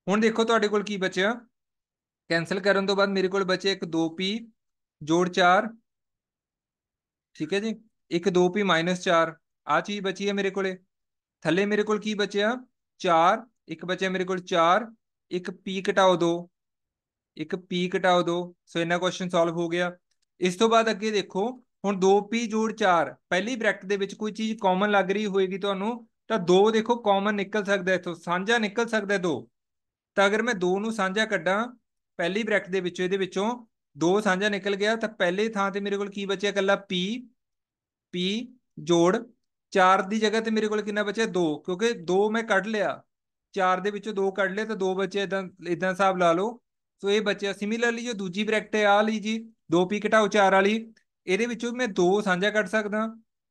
ਹੁਣ ਦੇਖੋ ਤੁਹਾਡੇ ਕੋਲ ਕੀ ਬਚਿਆ ਕੈਨਸਲ ਕਰਨ ਤੋਂ ਬਾਅਦ ਮੇਰੇ ਕੋਲ ਬਚੇ ਇੱਕ 2p ਜੋੜ 4 ਠੀਕ ਹੈ ਜੀ ਇੱਕ 2p 4 ਆ ਚੀਜ਼ ਬਚੀ ਹੈ ਮੇਰੇ ਕੋਲੇ ਥੱਲੇ ਮੇਰੇ ਕੋਲ ਕੀ ਬਚਿਆ 4 ਇੱਕ ਬਚਿਆ ਮੇਰੇ ਕੋਲ 4 ਇੱਕ p ਘਟਾਓ 2 ਇੱਕ p ਘਟਾਓ 2 ਸੋ ਇਹਨਾਂ ਕੁਐਸਚਨ ਸੋਲਵ ਹੋ ਗਿਆ ਇਸ ਤੋਂ ਬਾਅਦ ਅੱਗੇ ਦੇਖੋ ਹੁਣ 2p ਜੋੜ 4 ਪਹਿਲੀ ਬ੍ਰੈਕਟ ਦੇ ਵਿੱਚ ਕੋਈ ਚੀਜ਼ ਕਾਮਨ ਲੱਗ ਰਹੀ ਹੋਏਗੀ ਤੁਹਾਨੂੰ ਤਾਂ 2 ਦੇਖੋ ਕਾਮਨ ਨਿਕਲ ਸਕਦਾ ਇਥੋਂ ਸਾਂਝਾ ਨਿਕਲ ਸਕਦਾ 2 ਤਾਂ ਅਗਰ ਮੈਂ 2 ਨੂੰ ਸਾਂਝਾ ਕੱਢਾਂ ਪਹਿਲੀ ਬ੍ਰੈਕਟ ਦੇ ਵਿੱਚੋਂ ਇਹਦੇ ਵਿੱਚੋਂ 2 ਸਾਂਝਾ ਨਿਕਲ ਗਿਆ ਤਾਂ ਪਹਿਲੇ ਥਾਂ ਤੇ ਮੇਰੇ ਕੋਲ ਕੀ ਬਚਿਆ ਇਕੱਲਾ p p ਜੋੜ 4 ਦੀ ਜਗ੍ਹਾ ਤੇ ਮੇਰੇ ਕੋਲ ਕਿੰਨਾ ਬਚਿਆ 2 ਕਿਉਂਕਿ 2 ਮੈਂ ਕੱਢ ਲਿਆ 4 ਦੇ ਵਿੱਚੋਂ 2 ਕੱਢ ਲਿਆ ਤਾਂ 2 ਬਚੇ ਇਦਾਂ ਇਦਾਂ ਹਿਸਾਬ ਲਾ ਲਓ ਸੋ ਇਹ ਬਚਿਆ ਸਿਮਿਲਰਲੀ ਜੋ ਦੂਜੀ ਬ੍ਰੈਕਟ ਹੈ ਆ ਲਈ ਜੀ 2p ਘਟਾਓ 4 ਵਾਲੀ ਇਹਦੇ ਵਿੱਚੋਂ ਮੈਂ 2 ਸਾਂਝਾ ਕੱਢ ਸਕਦਾ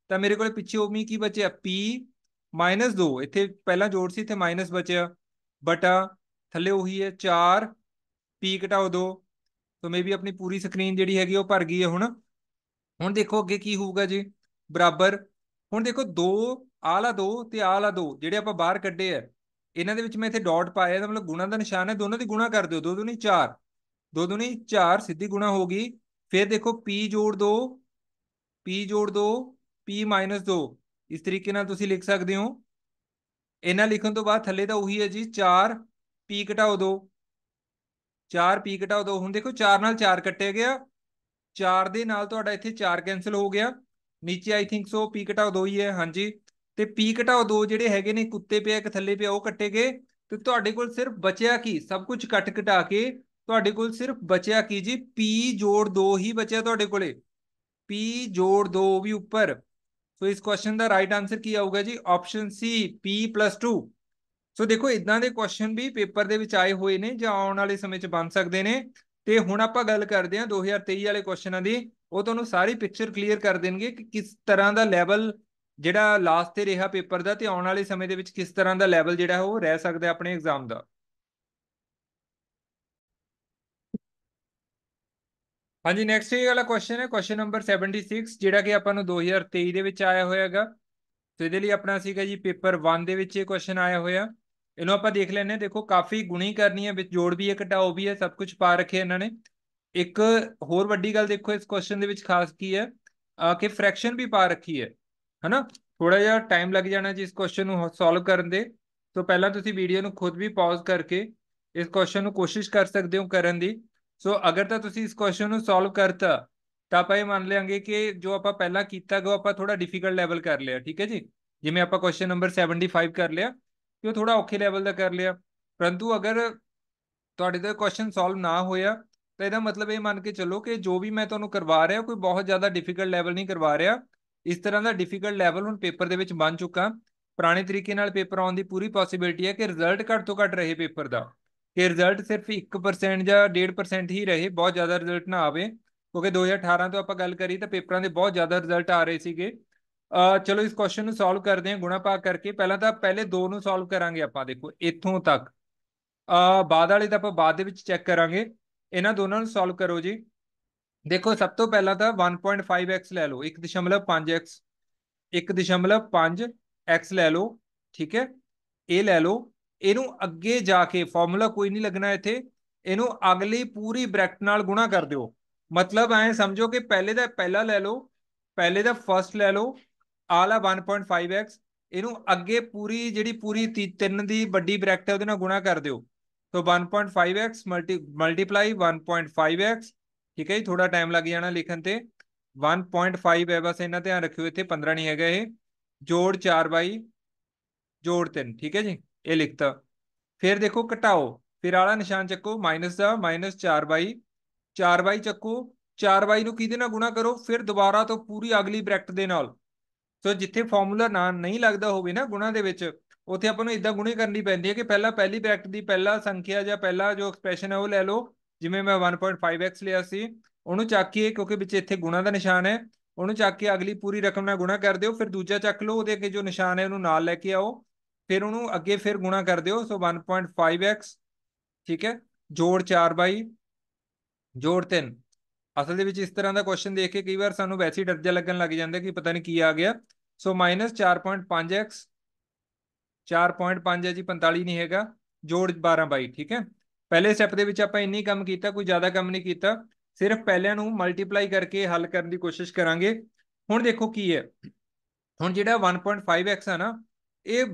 ਤਾਂ ਮੇਰੇ ਕੋਲ ਪਿੱਛੇ ਉਮੀ ਕੀ ਬਚਿਆ p 2 ਇੱਥੇ ਪਹਿਲਾਂ ਜੋੜ ਸੀ ਇੱਥੇ ਮਾਈਨਸ ਬਚਿਆ ਬਟਾ ਥੱਲੇ ਉਹੀ ਹੈ 4 ਪੀ ਘਟਾਓ 2 ਸੋ ਮੇਬੀ ਆਪਣੀ ਪੂਰੀ ਸਕਰੀਨ ਜਿਹੜੀ ਹੈਗੀ ਉਹ ਭਰ ਗਈ ਹੈ ਹੁਣ ਹੁਣ ਦੇਖੋ ਅੱਗੇ ਕੀ ਹੋਊਗਾ ਜੀ ਬਰਾਬਰ ਹੁਣ ਦੇਖੋ 2 ਆਲਾ 2 ਤੇ ਆਲਾ 2 ਜਿਹੜੇ ਆਪਾਂ ਬਾਹਰ ਕੱਢੇ ਆ ਇਹਨਾਂ ਦੇ ਵਿੱਚ ਮੈਂ ਇੱਥੇ ਡਾਟ ਪਾਇਆ ਤਾਂ ਮਤਲਬ ਗੁਣਾ ਦਾ ਨਿਸ਼ਾਨ ਹੈ ਦੋਨੋਂ ਦੀ ਗੁਣਾ ਕਰ ਦਿਓ 2 2 4 2 2 4 ਸਿੱਧੀ ਗੁਣਾ ਹੋ ਗਈ ਫਿਰ ਦੇਖੋ p ਜੋੜ 2 p ਜੋੜ 2 p 2 ਇਸ ਤਰੀਕੇ ਨਾਲ ਤੁਸੀਂ ਲਿਖ ਸਕਦੇ ਹੋ ਇਹਨਾਂ ਲਿਖਣ ਤੋਂ ਬਾਅਦ ਥੱਲੇ ਦਾ ਉਹੀ ਹੈ ਜੀ 4 p ਘਟਾਓ 2 4 p ਘਟਾਓ 2 ਹੁਣ ਦੇਖੋ 4 ਨਾਲ 4 ਕੱਟਿਆ ਗਿਆ 4 ਦੇ ਨਾਲ ਤੁਹਾਡਾ ਇੱਥੇ 4 ਕੈਨਸਲ ਹੋ ਗਿਆ ਨੀਚੇ ਆਈ ਥਿੰਕ ਸੋ p ਘਟਾਓ 2 ਹੀ ਹੈ ਹਾਂਜੀ ਤੇ p ਘਟਾਓ 2 ਜਿਹੜੇ ਹੈਗੇ ਨੇ ਕੁੱਤੇ ਪਿਆ ਇੱਕ ਥੱਲੇ ਪਿਆ ਉਹ ਕੱਟੇ ਗਏ ਤੇ ਤੁਹਾਡੇ ਕੋਲ ਸਿਰਫ ਬਚਿਆ ਕੀ ਸਭ ਕੁਝ ਕੱਟ ਘਟਾ ਕੇ ਤੁਹਾਡੇ ਕੋਲ ਸਿਰਫ ਬਚਿਆ ਕੀ ਜੀ p ਜੋੜ 2 ਹੀ ਬਚਿਆ ਤੁਹਾਡੇ ਕੋਲੇ p ਜੋੜ 2 ਵੀ ਉੱਪਰ ਸੋ ਇਸ ਕੁਐਸਚਨ ਦਾ ਰਾਈਟ ਆਨਸਰ ਕੀ ਆਊਗਾ ਜੀ ਆਪਸ਼ਨ ਸੀ p 2 ਸੋ ਦੇਖੋ ਇਦਾਂ ਦੇ ਕੁਐਸਚਨ ਵੀ ਪੇਪਰ ਦੇ ਵਿੱਚ ਆਏ ਹੋਏ ਨੇ ਜਾਂ ਆਉਣ ਵਾਲੇ ਸਮੇਂ 'ਚ ਬਣ ਸਕਦੇ ਨੇ ਤੇ ਹੁਣ ਆਪਾਂ ਗੱਲ ਕਰਦੇ ਹਾਂ 2023 ਵਾਲੇ ਕੁਐਸਚਨਾਂ ਦੀ ਉਹ ਤੁਹਾਨੂੰ ਸਾਰੀ ਪਿਕਚਰ ਕਲੀਅਰ ਕਰ ਦੇਣਗੇ ਕਿ ਕਿਸ ਤਰ੍ਹਾਂ ਦਾ ਲੈਵਲ ਜਿਹੜਾ ਲਾਸਟ ਤੇ ਰਿਹਾ ਪੇਪਰ ਦਾ ਤੇ ਆਉਣ ਵਾਲੇ ਸਮੇਂ ਦੇ ਵਿੱਚ ਕਿਸ ਤਰ੍ਹਾਂ ਦਾ ਲੈਵਲ ਜਿਹੜਾ ਉਹ ਰਹਿ ਸਕਦਾ ਆਪਣੇ ਐਗਜ਼ਾਮ ਦਾ ਹਾਂਜੀ ਨੈਕਸਟ ਇਹ ਵਾਲਾ ਕੁਐਸਚਨ ਹੈ ਕੁਐਸਚਨ ਨੰਬਰ 76 ਜਿਹੜਾ ਕਿ ਆਪਾਂ ਨੂੰ 2023 ਦੇ ਵਿੱਚ ਆਇਆ ਹੋਇਆ ਹੈਗਾ ਤੇ ਇਹਦੇ ਲਈ ਆਪਣਾ ਸੀਗਾ ਜੀ ਪੇਪਰ 1 ਦੇ ਵਿੱਚ ਇਹ ਕੁਐਸਚਨ ਆਇਆ ਹੋਇਆ ਇਹਨੂੰ ਆਪਾਂ ਦੇਖ ਲੈਨੇ ਦੇਖੋ ਕਾਫੀ ਗੁਣੀ ਕਰਨੀ ਹੈ ਵਿੱਚ ਜੋੜ ਵੀ ਹੈ ਘਟਾਓ ਵੀ ਹੈ ਸਭ ਕੁਝ ਪਾ ਰੱਖਿਆ ਇਹਨਾਂ ਨੇ ਇੱਕ ਹੋਰ ਵੱਡੀ ਗੱਲ ਦੇਖੋ ਇਸ ਕੁਐਸਚਨ ਦੇ ਵਿੱਚ ਖਾਸ ਕੀ ਹੈ ਕਿ ਫ੍ਰੈਕਸ਼ਨ ਵੀ ਪਾ ਰੱਖੀ ਹੈ ਹਨਾ ਥੋੜਾ ਜਿਹਾ ਟਾਈਮ ਲੱਗ ਜਾਣਾ ਜੀ ਇਸ ਕੁਐਸਚਨ ਨੂੰ ਸੋਲਵ ਕਰਨ ਦੇ ਸੋ ਪਹਿਲਾਂ ਤੁਸੀਂ ਵੀਡੀਓ ਨੂੰ ਖੁਦ ਵੀ ਪਾਜ਼ ਕਰਕੇ ਇਸ ਕੁਐਸਚਨ ਨੂੰ ਕੋਸ਼ਿਸ਼ ਕਰ ਸਕਦੇ ਹੋ ਕਰਨ ਦੀ ਸੋ ਅਗਰ ਤਾਂ ਤੁਸੀਂ ਇਸ ਕੁਐਸਚਨ ਨੂੰ ਸੋਲਵ ਕਰਤਾ ਤਾਂ ਆਪਾਂ ਇਹ ਮੰਨ ਲਿਆਂਗੇ ਕਿ ਜੋ ਆਪਾਂ ਪਹਿਲਾਂ ਕੀਤਾ ਗੋ ਆਪਾਂ ਥੋੜਾ ਡਿਫਿਕਲਟ ਲੈਵਲ ਕਰ ਲਿਆ ਠੀਕ ਹੈ ਜੀ ਜਿਵੇਂ ਆਪਾਂ ਕੁਐਸਚਨ ਨੰਬਰ 75 ਕਰ ਲਿਆ ਕਿ ਉਹ ਥੋੜਾ ਔਖੇ ਲੈਵਲ ਦਾ ਕਰ ਲਿਆ ਪਰੰਤੂ ਅਗਰ ਤੁਹਾਡੇ ਦਾ ਕੁਐਸਚਨ ਸੋਲਵ ਨਾ ਹੋਇਆ ਤਾਂ ਇਹਦਾ ਮਤਲਬ ਇਹ ਮੰਨ ਕੇ ਚੱਲੋ ਕਿ ਜੋ ਵੀ ਮੈਂ ਤੁਹਾਨੂੰ ਕਰਵਾ ਰਿਹਾ ਕੋਈ ਬਹੁਤ ਜ਼ਿਆਦਾ ਡਿਫਿਕਲਟ ਲੈਵਲ ਨਹੀਂ ਕਰਵਾ ਰਿਹਾ ਇਸ ਤਰ੍ਹਾਂ ਦਾ ਡਿਫਿਕਲਟ ਲੈਵਲ ਹੁਣ ਪੇਪਰ ਦੇ ਵਿੱਚ ਬਣ ਚੁੱਕਾ ਪੁਰਾਣੇ ਤਰੀਕੇ ਨਾਲ ਪੇਪਰ ਆਉਣ ਦੀ ਪੂਰੀ ਪੋਸਿਬਿਲਟੀ ਹੈ ਕਿ ਰਿਜ਼ਲਟ ਘੱਟ ਤੋਂ ਘੱਟ ਰਹੇ ਪੇਪਰ ਦਾ ਕਿ ਰਿਜ਼ਲਟ ਸਿਰਫ 1% ਜਾਂ 1.5% ਹੀ ਰਹੇ ਬਹੁਤ ਜ਼ਿਆਦਾ ਰਿਜ਼ਲਟ ਨਾ ਆਵੇ ਕਿਉਂਕਿ 2018 ਤੋਂ ਆਪਾਂ ਗੱਲ ਕਰੀ ਤਾਂ ਪੇਪਰਾਂ ਦੇ ਬਹੁਤ ਜ਼ਿਆਦਾ ਰਿਜ਼ਲਟ ਆ ਰਹੇ ਸੀਗੇ ਚਲੋ ਇਸ ਕੁਐਸਚਨ ਨੂੰ ਸੋਲਵ ਕਰਦੇ ਹਾਂ ਗੁਣਾ ਭਾਗ ਕਰਕੇ ਪਹਿਲਾਂ ਤਾਂ ਪਹਿਲੇ ਦੋ ਨੂੰ ਸੋਲਵ ਕਰਾਂਗੇ ਆਪਾਂ ਦੇਖੋ ਇੱਥੋਂ ਤੱਕ ਅ ਬਾਅਦ ਵਾਲੇ ਤਾਂ ਆਪਾਂ ਬਾਅਦ ਦੇ ਵਿੱਚ ਚੈੱਕ ਕਰਾਂਗੇ ਇਹਨਾਂ ਦੋਨਾਂ ਨੂੰ ਸੋਲਵ ਕਰੋ ਜੀ ਦੇਖੋ ਸਭ ਤੋਂ ਪਹਿਲਾਂ ਤਾਂ 1.5x ਲੈ ਲਓ 1.5x 1.5x ਲੈ ਲਓ ਠੀਕ ਹੈ ਇਹ ਲੈ ਲਓ ਇਹਨੂੰ ਅੱਗੇ ਜਾ ਕੇ ਫਾਰਮੂਲਾ ਕੋਈ ਨਹੀਂ ਲੱਗਣਾ ਇੱਥੇ ਇਹਨੂੰ ਅਗਲੀ ਪੂਰੀ ਬ੍ਰੈਕਟ ਨਾਲ ਗੁਣਾ ਕਰ ਦਿਓ ਮਤਲਬ ਐ ਸਮਝੋ ਕਿ ਪਹਿਲੇ ਦਾ ਪਹਿਲਾ ਲੈ ਲਓ ਪਹਿਲੇ ਦਾ ਫਰਸਟ ਲੈ ਲਓ ਆਲਾ 1.5x ਇਹਨੂੰ ਅੱਗੇ ਪੂਰੀ ਜਿਹੜੀ ਪੂਰੀ 3 ਦੀ ਵੱਡੀ ਬ੍ਰੈਕਟ ਹੈ ਉਹਦੇ ਨਾਲ ਗੁਣਾ ਕਰ ਦਿਓ ਸੋ 1.5x ਮਲਟੀਪਲਾਈ 1.5x ਠੀਕ ਹੈ ਜੀ ਥੋੜਾ ਟਾਈਮ ਲੱਗ ਜਾਣਾ ਲਿਖਣ ਤੇ 1.5 ਹੈ ਬਸ ਇਹਨਾਂ ਧਿਆਨ ਰੱਖਿਓ ਇੱਥੇ 15 ਨਹੀਂ ਹੈਗਾ ਇਹ ਜੋੜ 4 ਬਾਈ ਜੋੜ 3 ਠੀਕ ਹੈ ਜੀ ਇਹ ਲਿਖਤਾ ਫਿਰ ਦੇਖੋ ਘਟਾਓ ਫਿਰ ਆਲਾ ਨਿਸ਼ਾਨ ਚੱਕੋ ਮਾਈਨਸ ਦਾ ਮਾਈਨਸ 4 ਬਾਈ 4 ਬਾਈ ਚੱਕੋ 4 ਬਾਈ ਨੂੰ ਕਿਹਦੇ ਨਾਲ ਗੁਣਾ ਕਰੋ ਫਿਰ ਦੁਬਾਰਾ ਤੋਂ ਪੂਰੀ ਅਗਲੀ ਬ੍ਰੈਕਟ ਦੇ ਨਾਲ ਸੋ ਜਿੱਥੇ ਫਾਰਮੂਲਾ ਨਾ ਨਹੀਂ ਲੱਗਦਾ ਹੋਵੇ ਨਾ ਗੁਣਾ ਦੇ ਵਿੱਚ ਉੱਥੇ ਆਪਾਂ ਨੂੰ ਇਦਾਂ ਗੁਣੇ ਕਰਨੀ ਪੈਂਦੀ ਹੈ ਕਿ ਪਹਿਲਾਂ ਪਹਿਲੀ ਬ੍ਰੈਕਟ ਦੀ ਪਹਿਲਾ ਸੰਖਿਆ ਜਾਂ ਪਹਿਲਾ ਜੋ ਐਕਸਪ੍ਰੈਸ਼ਨ ਹੈ ਉਹ ਲੈ ਲਓ ਜਿਵੇਂ ਮੈਂ 1.5x ਲਿਆ ਸੀ ਉਹਨੂੰ ਚੱਕੀਏ ਕਿਉਂਕਿ ਵਿੱਚ ਇੱਥੇ ਗੁਣਾ ਦਾ ਨਿਸ਼ਾਨ ਹੈ ਉਹਨੂੰ ਚੱਕ ਕੇ ਅਗਲੀ ਪੂਰੀ ਰਕਮ ਨਾਲ ਗੁਣਾ ਕਰ ਦਿਓ ਫਿਰ ਦੂਜਾ ਚੱਕ ਲਓ ਉਹਦੇ ਅੱਗੇ ਜੋ ਨਿਸ਼ਾਨ ਹੈ ਉਹਨੂੰ ਨਾਲ ਲੈ ਕੇ ਆਓ ਫਿਰ ਉਹਨੂੰ ਅੱਗੇ ਫਿਰ ਗੁਣਾ ਕਰ ਦਿਓ ਸੋ 1.5x ਠੀਕ ਹੈ ਜੋੜ 4 ਬਾਈ ਜੋੜ 3 ਅਸਲ ਦੇ ਵਿੱਚ ਇਸ ਤਰ੍ਹਾਂ ਦਾ ਕੁਐਸਚਨ ਦੇਖ ਕੇ ਕਈ ਵਾਰ ਸਾਨੂੰ ਵੈਸੀ ਡਰਜਾ ਲੱਗਣ ਲੱਗ ਜਾਂਦਾ ਕਿ ਪਤਾ ਨਹੀਂ ਕੀ ਆ ਗਿਆ ਸੋ -4.5x 4.5 ਹੈ ਜੀ 45 ਨਹੀਂ ਹੈਗਾ ਜੋੜ 12 ਬਾਈ ਠੀਕ ਹੈ ਪਹਿਲੇ ਸਟੈਪ ਦੇ ਵਿੱਚ ਆਪਾਂ ਇੰਨੀ ਕੰਮ ਕੀਤਾ ਕੋਈ ਜ਼ਿਆਦਾ ਕੰਮ ਨਹੀਂ ਕੀਤਾ ਸਿਰਫ ਪਹਿਲਿਆਂ ਨੂੰ ਮਲਟੀਪਲਾਈ ਕਰਕੇ ਹੱਲ ਕਰਨ ਦੀ ਕੋਸ਼ਿਸ਼ ਕਰਾਂਗੇ ਹੁਣ ਦੇਖੋ ਕੀ ਹੈ ਹੁਣ ਜਿਹੜਾ 1.5x ਹੈ ਨਾ ਇਹ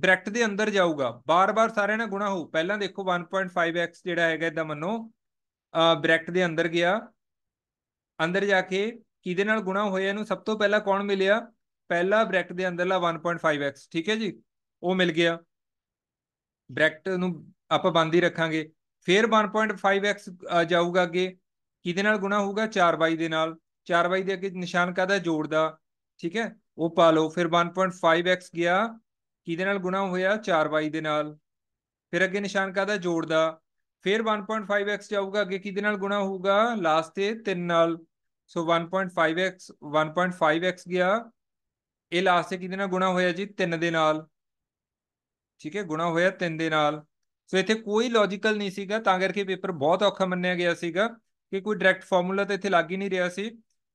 ਬ੍ਰੈਕਟ ਦੇ ਅੰਦਰ ਜਾਊਗਾ ਬਾਰ-ਬਾਰ ਸਾਰਿਆਂ ਨਾਲ ਗੁਣਾ ਹੋਊ ਪਹਿਲਾਂ ਦੇਖੋ 1.5x ਜਿਹੜਾ ਹੈਗਾ ਇਹਦਾ ਮੰਨੋ ਬ੍ਰੈਕਟ ਦੇ ਅੰਦਰ ਗਿਆ ਅੰਦਰ ਜਾ ਕੇ ਕਿਹਦੇ ਨਾਲ ਗੁਣਾ ਹੋਇਆ ਇਹਨੂੰ ਸਭ ਤੋਂ ਪਹਿਲਾਂ ਕੌਣ ਮਿਲਿਆ ਪਹਿਲਾ ਬ੍ਰੈਕਟ ਦੇ ਅੰਦਰਲਾ 1.5x ਠੀਕ ਹੈ ਜੀ ਉਹ ਮਿਲ ਗਿਆ ਬ੍ਰੈਕਟ ਨੂੰ ਆਪਾਂ ਬੰਦ ਹੀ ਰੱਖਾਂਗੇ ਫਿਰ 1.5x ਜਾਊਗਾ ਅੱਗੇ ਕਿਹਦੇ ਨਾਲ ਗੁਣਾ ਹੋਊਗਾ 4y ਦੇ ਨਾਲ 4y ਦੇ ਅੱਗੇ ਨਿਸ਼ਾਨ ਕਾਦਾ ਜੋੜ ਦਾ ਠੀਕ ਹੈ ਉਹ ਪਾ ਲਓ ਫਿਰ 1.5x ਗਿਆ ਕਿਹਦੇ ਨਾਲ ਗੁਣਾ ਹੋਇਆ 4y ਦੇ ਨਾਲ ਫਿਰ ਅੱਗੇ ਨਿਸ਼ਾਨ ਕਾਦਾ ਜੋੜ ਦਾ ਫਿਰ 1.5x ਜਾਊਗਾ ਅੱਗੇ ਕਿਹਦੇ ਨਾਲ ਗੁਣਾ ਹੋਊਗਾ ਲਾਸਟ ਤੇ 3 ਨਾਲ ਸੋ 1.5x 1.5x ਗਿਆ ਇਹ ਲਾਸਟ ਤੇ ਕਿਹਦੇ ਨਾਲ ਗੁਣਾ ਹੋਇਆ ਜੀ 3 ਦੇ ਨਾਲ ਠੀਕ ਹੈ ਗੁਣਾ ਹੋਇਆ 3 ਦੇ ਨਾਲ ਸੋ ਇੱਥੇ ਕੋਈ ਲੌਜੀਕਲ ਨਹੀਂ ਸੀਗਾ ਤਾਂ ਕਰਕੇ ਪੇਪਰ ਬਹੁਤ ਔਖਾ ਮੰਨਿਆ ਗਿਆ ਸੀਗਾ ਕਿ ਕੋਈ ਡਾਇਰੈਕਟ ਫਾਰਮੂਲਾ ਤਾਂ ਇੱਥੇ ਲੱਗ ਹੀ ਨਹੀਂ ਰਿਹਾ ਸੀ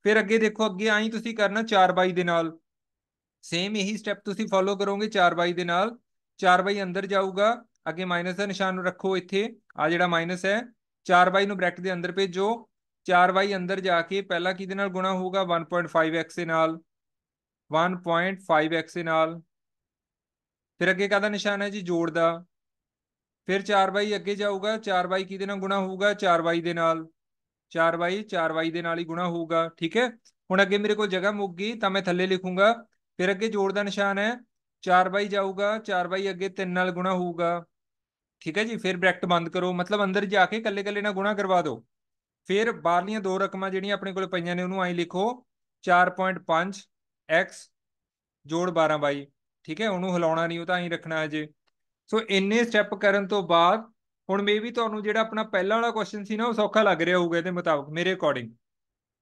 ਫਿਰ ਅੱਗੇ ਦੇਖੋ ਅੱਗੇ ਆਈ ਤੁਸੀਂ ਕਰਨਾ 4/2 ਦੇ ਨਾਲ ਸੇਮ ਇਹੀ ਸਟੈਪ ਤੁਸੀਂ ਫਾਲੋ ਕਰੋਗੇ 4/2 ਦੇ ਨਾਲ 4/2 ਅੰਦਰ ਜਾਊਗਾ ਅੱਗੇ ਮਾਈਨਸ ਦਾ ਨਿਸ਼ਾਨ ਰੱਖੋ ਇੱਥੇ ਆ ਜਿਹੜਾ ਮਾਈਨਸ ਹੈ 4/2 ਨੂੰ ਬ੍ਰੈਕਟ ਦੇ ਅੰਦਰ ਭੇਜੋ 4y ਅੰਦਰ ਜਾ ਕੇ ਪਹਿਲਾਂ ਕਿਹਦੇ ਨਾਲ ਗੁਣਾ ਹੋਊਗਾ 1.5x ਦੇ ਨਾਲ 1.5x ਦੇ ਨਾਲ ਫਿਰ ਅੱਗੇ ਕਾਹਦਾ ਨਿਸ਼ਾਨ ਹੈ ਜੀ ਜੋੜ ਦਾ ਫਿਰ 4y ਅੱਗੇ ਜਾਊਗਾ 4y ਕਿਹਦੇ ਨਾਲ ਗੁਣਾ ਹੋਊਗਾ 4y ਦੇ ਨਾਲ 4y 4y ਦੇ ਨਾਲ ਹੀ ਗੁਣਾ ਹੋਊਗਾ ਠੀਕ ਹੈ ਹੁਣ ਅੱਗੇ ਮੇਰੇ ਕੋਲ ਜਗ੍ਹਾ ਮੁੱਕ ਗਈ ਤਾਂ ਮੈਂ ਥੱਲੇ ਲਿਖੂੰਗਾ ਫਿਰ ਅੱਗੇ ਜੋੜ ਦਾ ਨਿਸ਼ਾਨ ਹੈ 4y ਜਾਊਗਾ 4y ਅੱਗੇ 3 ਨਾਲ ਗੁਣਾ ਹੋਊਗਾ ਠੀਕ ਹੈ ਜੀ ਫਿਰ ਬ੍ਰੈਕਟ ਬੰਦ ਕਰੋ ਮਤਲਬ ਅੰਦਰ ਜਾ ਕੇ ਇਕੱਲੇ ਇਕੱਲੇ ਨਾਲ ਗੁਣਾ ਕਰਵਾ ਦਿਓ ਫਿਰ ਬਾਹਰਲੀਆਂ ਦੋ ਰਕਮਾਂ ਜਿਹੜੀਆਂ ਆਪਣੇ ਕੋਲ ਪਈਆਂ ਨੇ ਉਹਨੂੰ ਐਂ ਲਿਖੋ 4.5 x ਜੋੜ 12 ਬਾਈ ਠੀਕ ਹੈ ਉਹਨੂੰ ਹਿਲਾਉਣਾ ਨਹੀਂ ਉਹ ਤਾਂ ਐਂ ਰੱਖਣਾ ਜੇ ਸੋ ਇੰਨੇ ਸਟੈਪ ਕਰਨ ਤੋਂ ਬਾਅਦ ਹੁਣ ਮੇ ਵੀ ਤੁਹਾਨੂੰ ਜਿਹੜਾ ਆਪਣਾ ਪਹਿਲਾ ਵਾਲਾ ਕੁਐਸਚਨ ਸੀ ਨਾ ਉਹ ਸੌਖਾ ਲੱਗ ਰਿਹਾ ਹੋਊਗਾ ਇਹਦੇ ਮੁਤਾਬਕ ਮੇਰੇ ਅਕੋਰਡਿੰਗ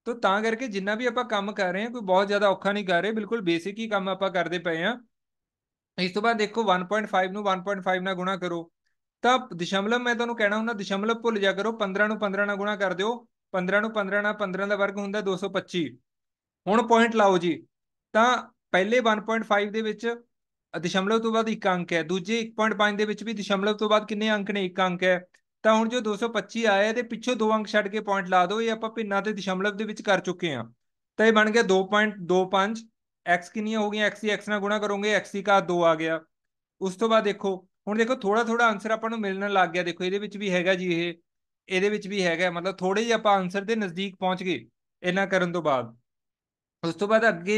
ਤੋ ਤਾਂ ਕਰਕੇ ਜਿੰਨਾ ਵੀ ਆਪਾਂ ਕੰਮ ਕਰ ਰਹੇ ਹਾਂ ਕੋਈ ਬਹੁਤ ਜ਼ਿਆਦਾ ਔਖਾ ਨਹੀਂ ਕਰ ਰਹੇ ਬਿਲਕੁਲ ਬੇਸਿਕ ਹੀ ਕੰਮ ਆਪਾਂ ਕਰਦੇ ਪਏ ਆ ਇਸ ਤੋਂ ਬਾਅਦ ਦੇਖੋ 1.5 ਨੂੰ 1.5 ਨਾਲ ਗੁਣਾ ਕਰੋ ਤਾਂ ਦਸ਼ਮਲਵ ਮੈਂ ਤੁਹਾਨੂੰ ਕਹਿਣਾ ਹੁੰਦਾ ਦਸ਼ਮਲਵ ਭੁੱਲ ਜਾ ਕਰੋ 15 ਨੂੰ 15 ਨਾਲ ਗੁਣਾ ਕਰ ਦਿਓ 15 ਨੂੰ 15 ਨਾਲ 15 ਦਾ ਵਰਗ ਹੁੰਦਾ 225 ਹੁਣ ਪੁਆਇੰਟ ਲਾਓ ਜੀ ਤਾਂ ਪਹਿਲੇ 1.5 ਦੇ ਵਿੱਚ ਦਸ਼ਮਲਵ ਤੋਂ ਬਾਅਦ ਇੱਕ ਅੰਕ ਹੈ ਦੂਜੇ 1.5 ਦੇ ਵਿੱਚ ਵੀ ਦਸ਼ਮਲਵ ਤੋਂ ਬਾਅਦ ਕਿੰਨੇ ਅੰਕ ਨੇ ਇੱਕ ਅੰਕ ਹੈ ਤਾਂ ਹੁਣ ਜੋ 225 ਆਇਆ ਇਹਦੇ ਪਿੱਛੋਂ ਦੋ ਅੰਕ ਛੱਡ ਕੇ ਪੁਆਇੰਟ ਲਾ ਦਿਓ ਇਹ ਆਪਾਂ ਭਿੰਨਾਂ ਤੇ ਦਸ਼ਮਲਵ ਦੇ ਵਿੱਚ ਕਰ ਚੁੱਕੇ ਹਾਂ ਤਾਂ ਇਹ ਬਣ ਗਿਆ 2.25 x ਕਿੰਨੀਆਂ ਹੋ ਗਈਆਂ x ਦੀ x ਨਾਲ ਗੁਣਾ ਕਰੋਗੇ x ਦੀ ਘਾਤ 2 ਆ ਗਿਆ ਉਸ ਤੋਂ ਬਾਅਦ ਦੇਖੋ ਹੁਣ ਦੇਖੋ ਥੋੜਾ ਥੋੜਾ ਆਨਸਰ ਆਪਾਂ ਨੂੰ ਮਿਲਣ ਲੱਗ ਗਿਆ ਦੇਖੋ ਇਹਦੇ ਵਿੱਚ ਵੀ ਹੈਗਾ ਜੀ ਇਹ ਇਹਦੇ ਵਿੱਚ ਵੀ ਹੈਗਾ ਮਤਲਬ ਥੋੜੇ ਜਿਹਾ ਆਪਾਂ ਆਨਸਰ ਦੇ ਨਜ਼ਦੀਕ ਪਹੁੰਚ ਗਏ ਇਹਨਾਂ ਕਰਨ ਤੋਂ ਬਾਅਦ ਉਸ ਤੋਂ ਬਾਅਦ ਅੱਗੇ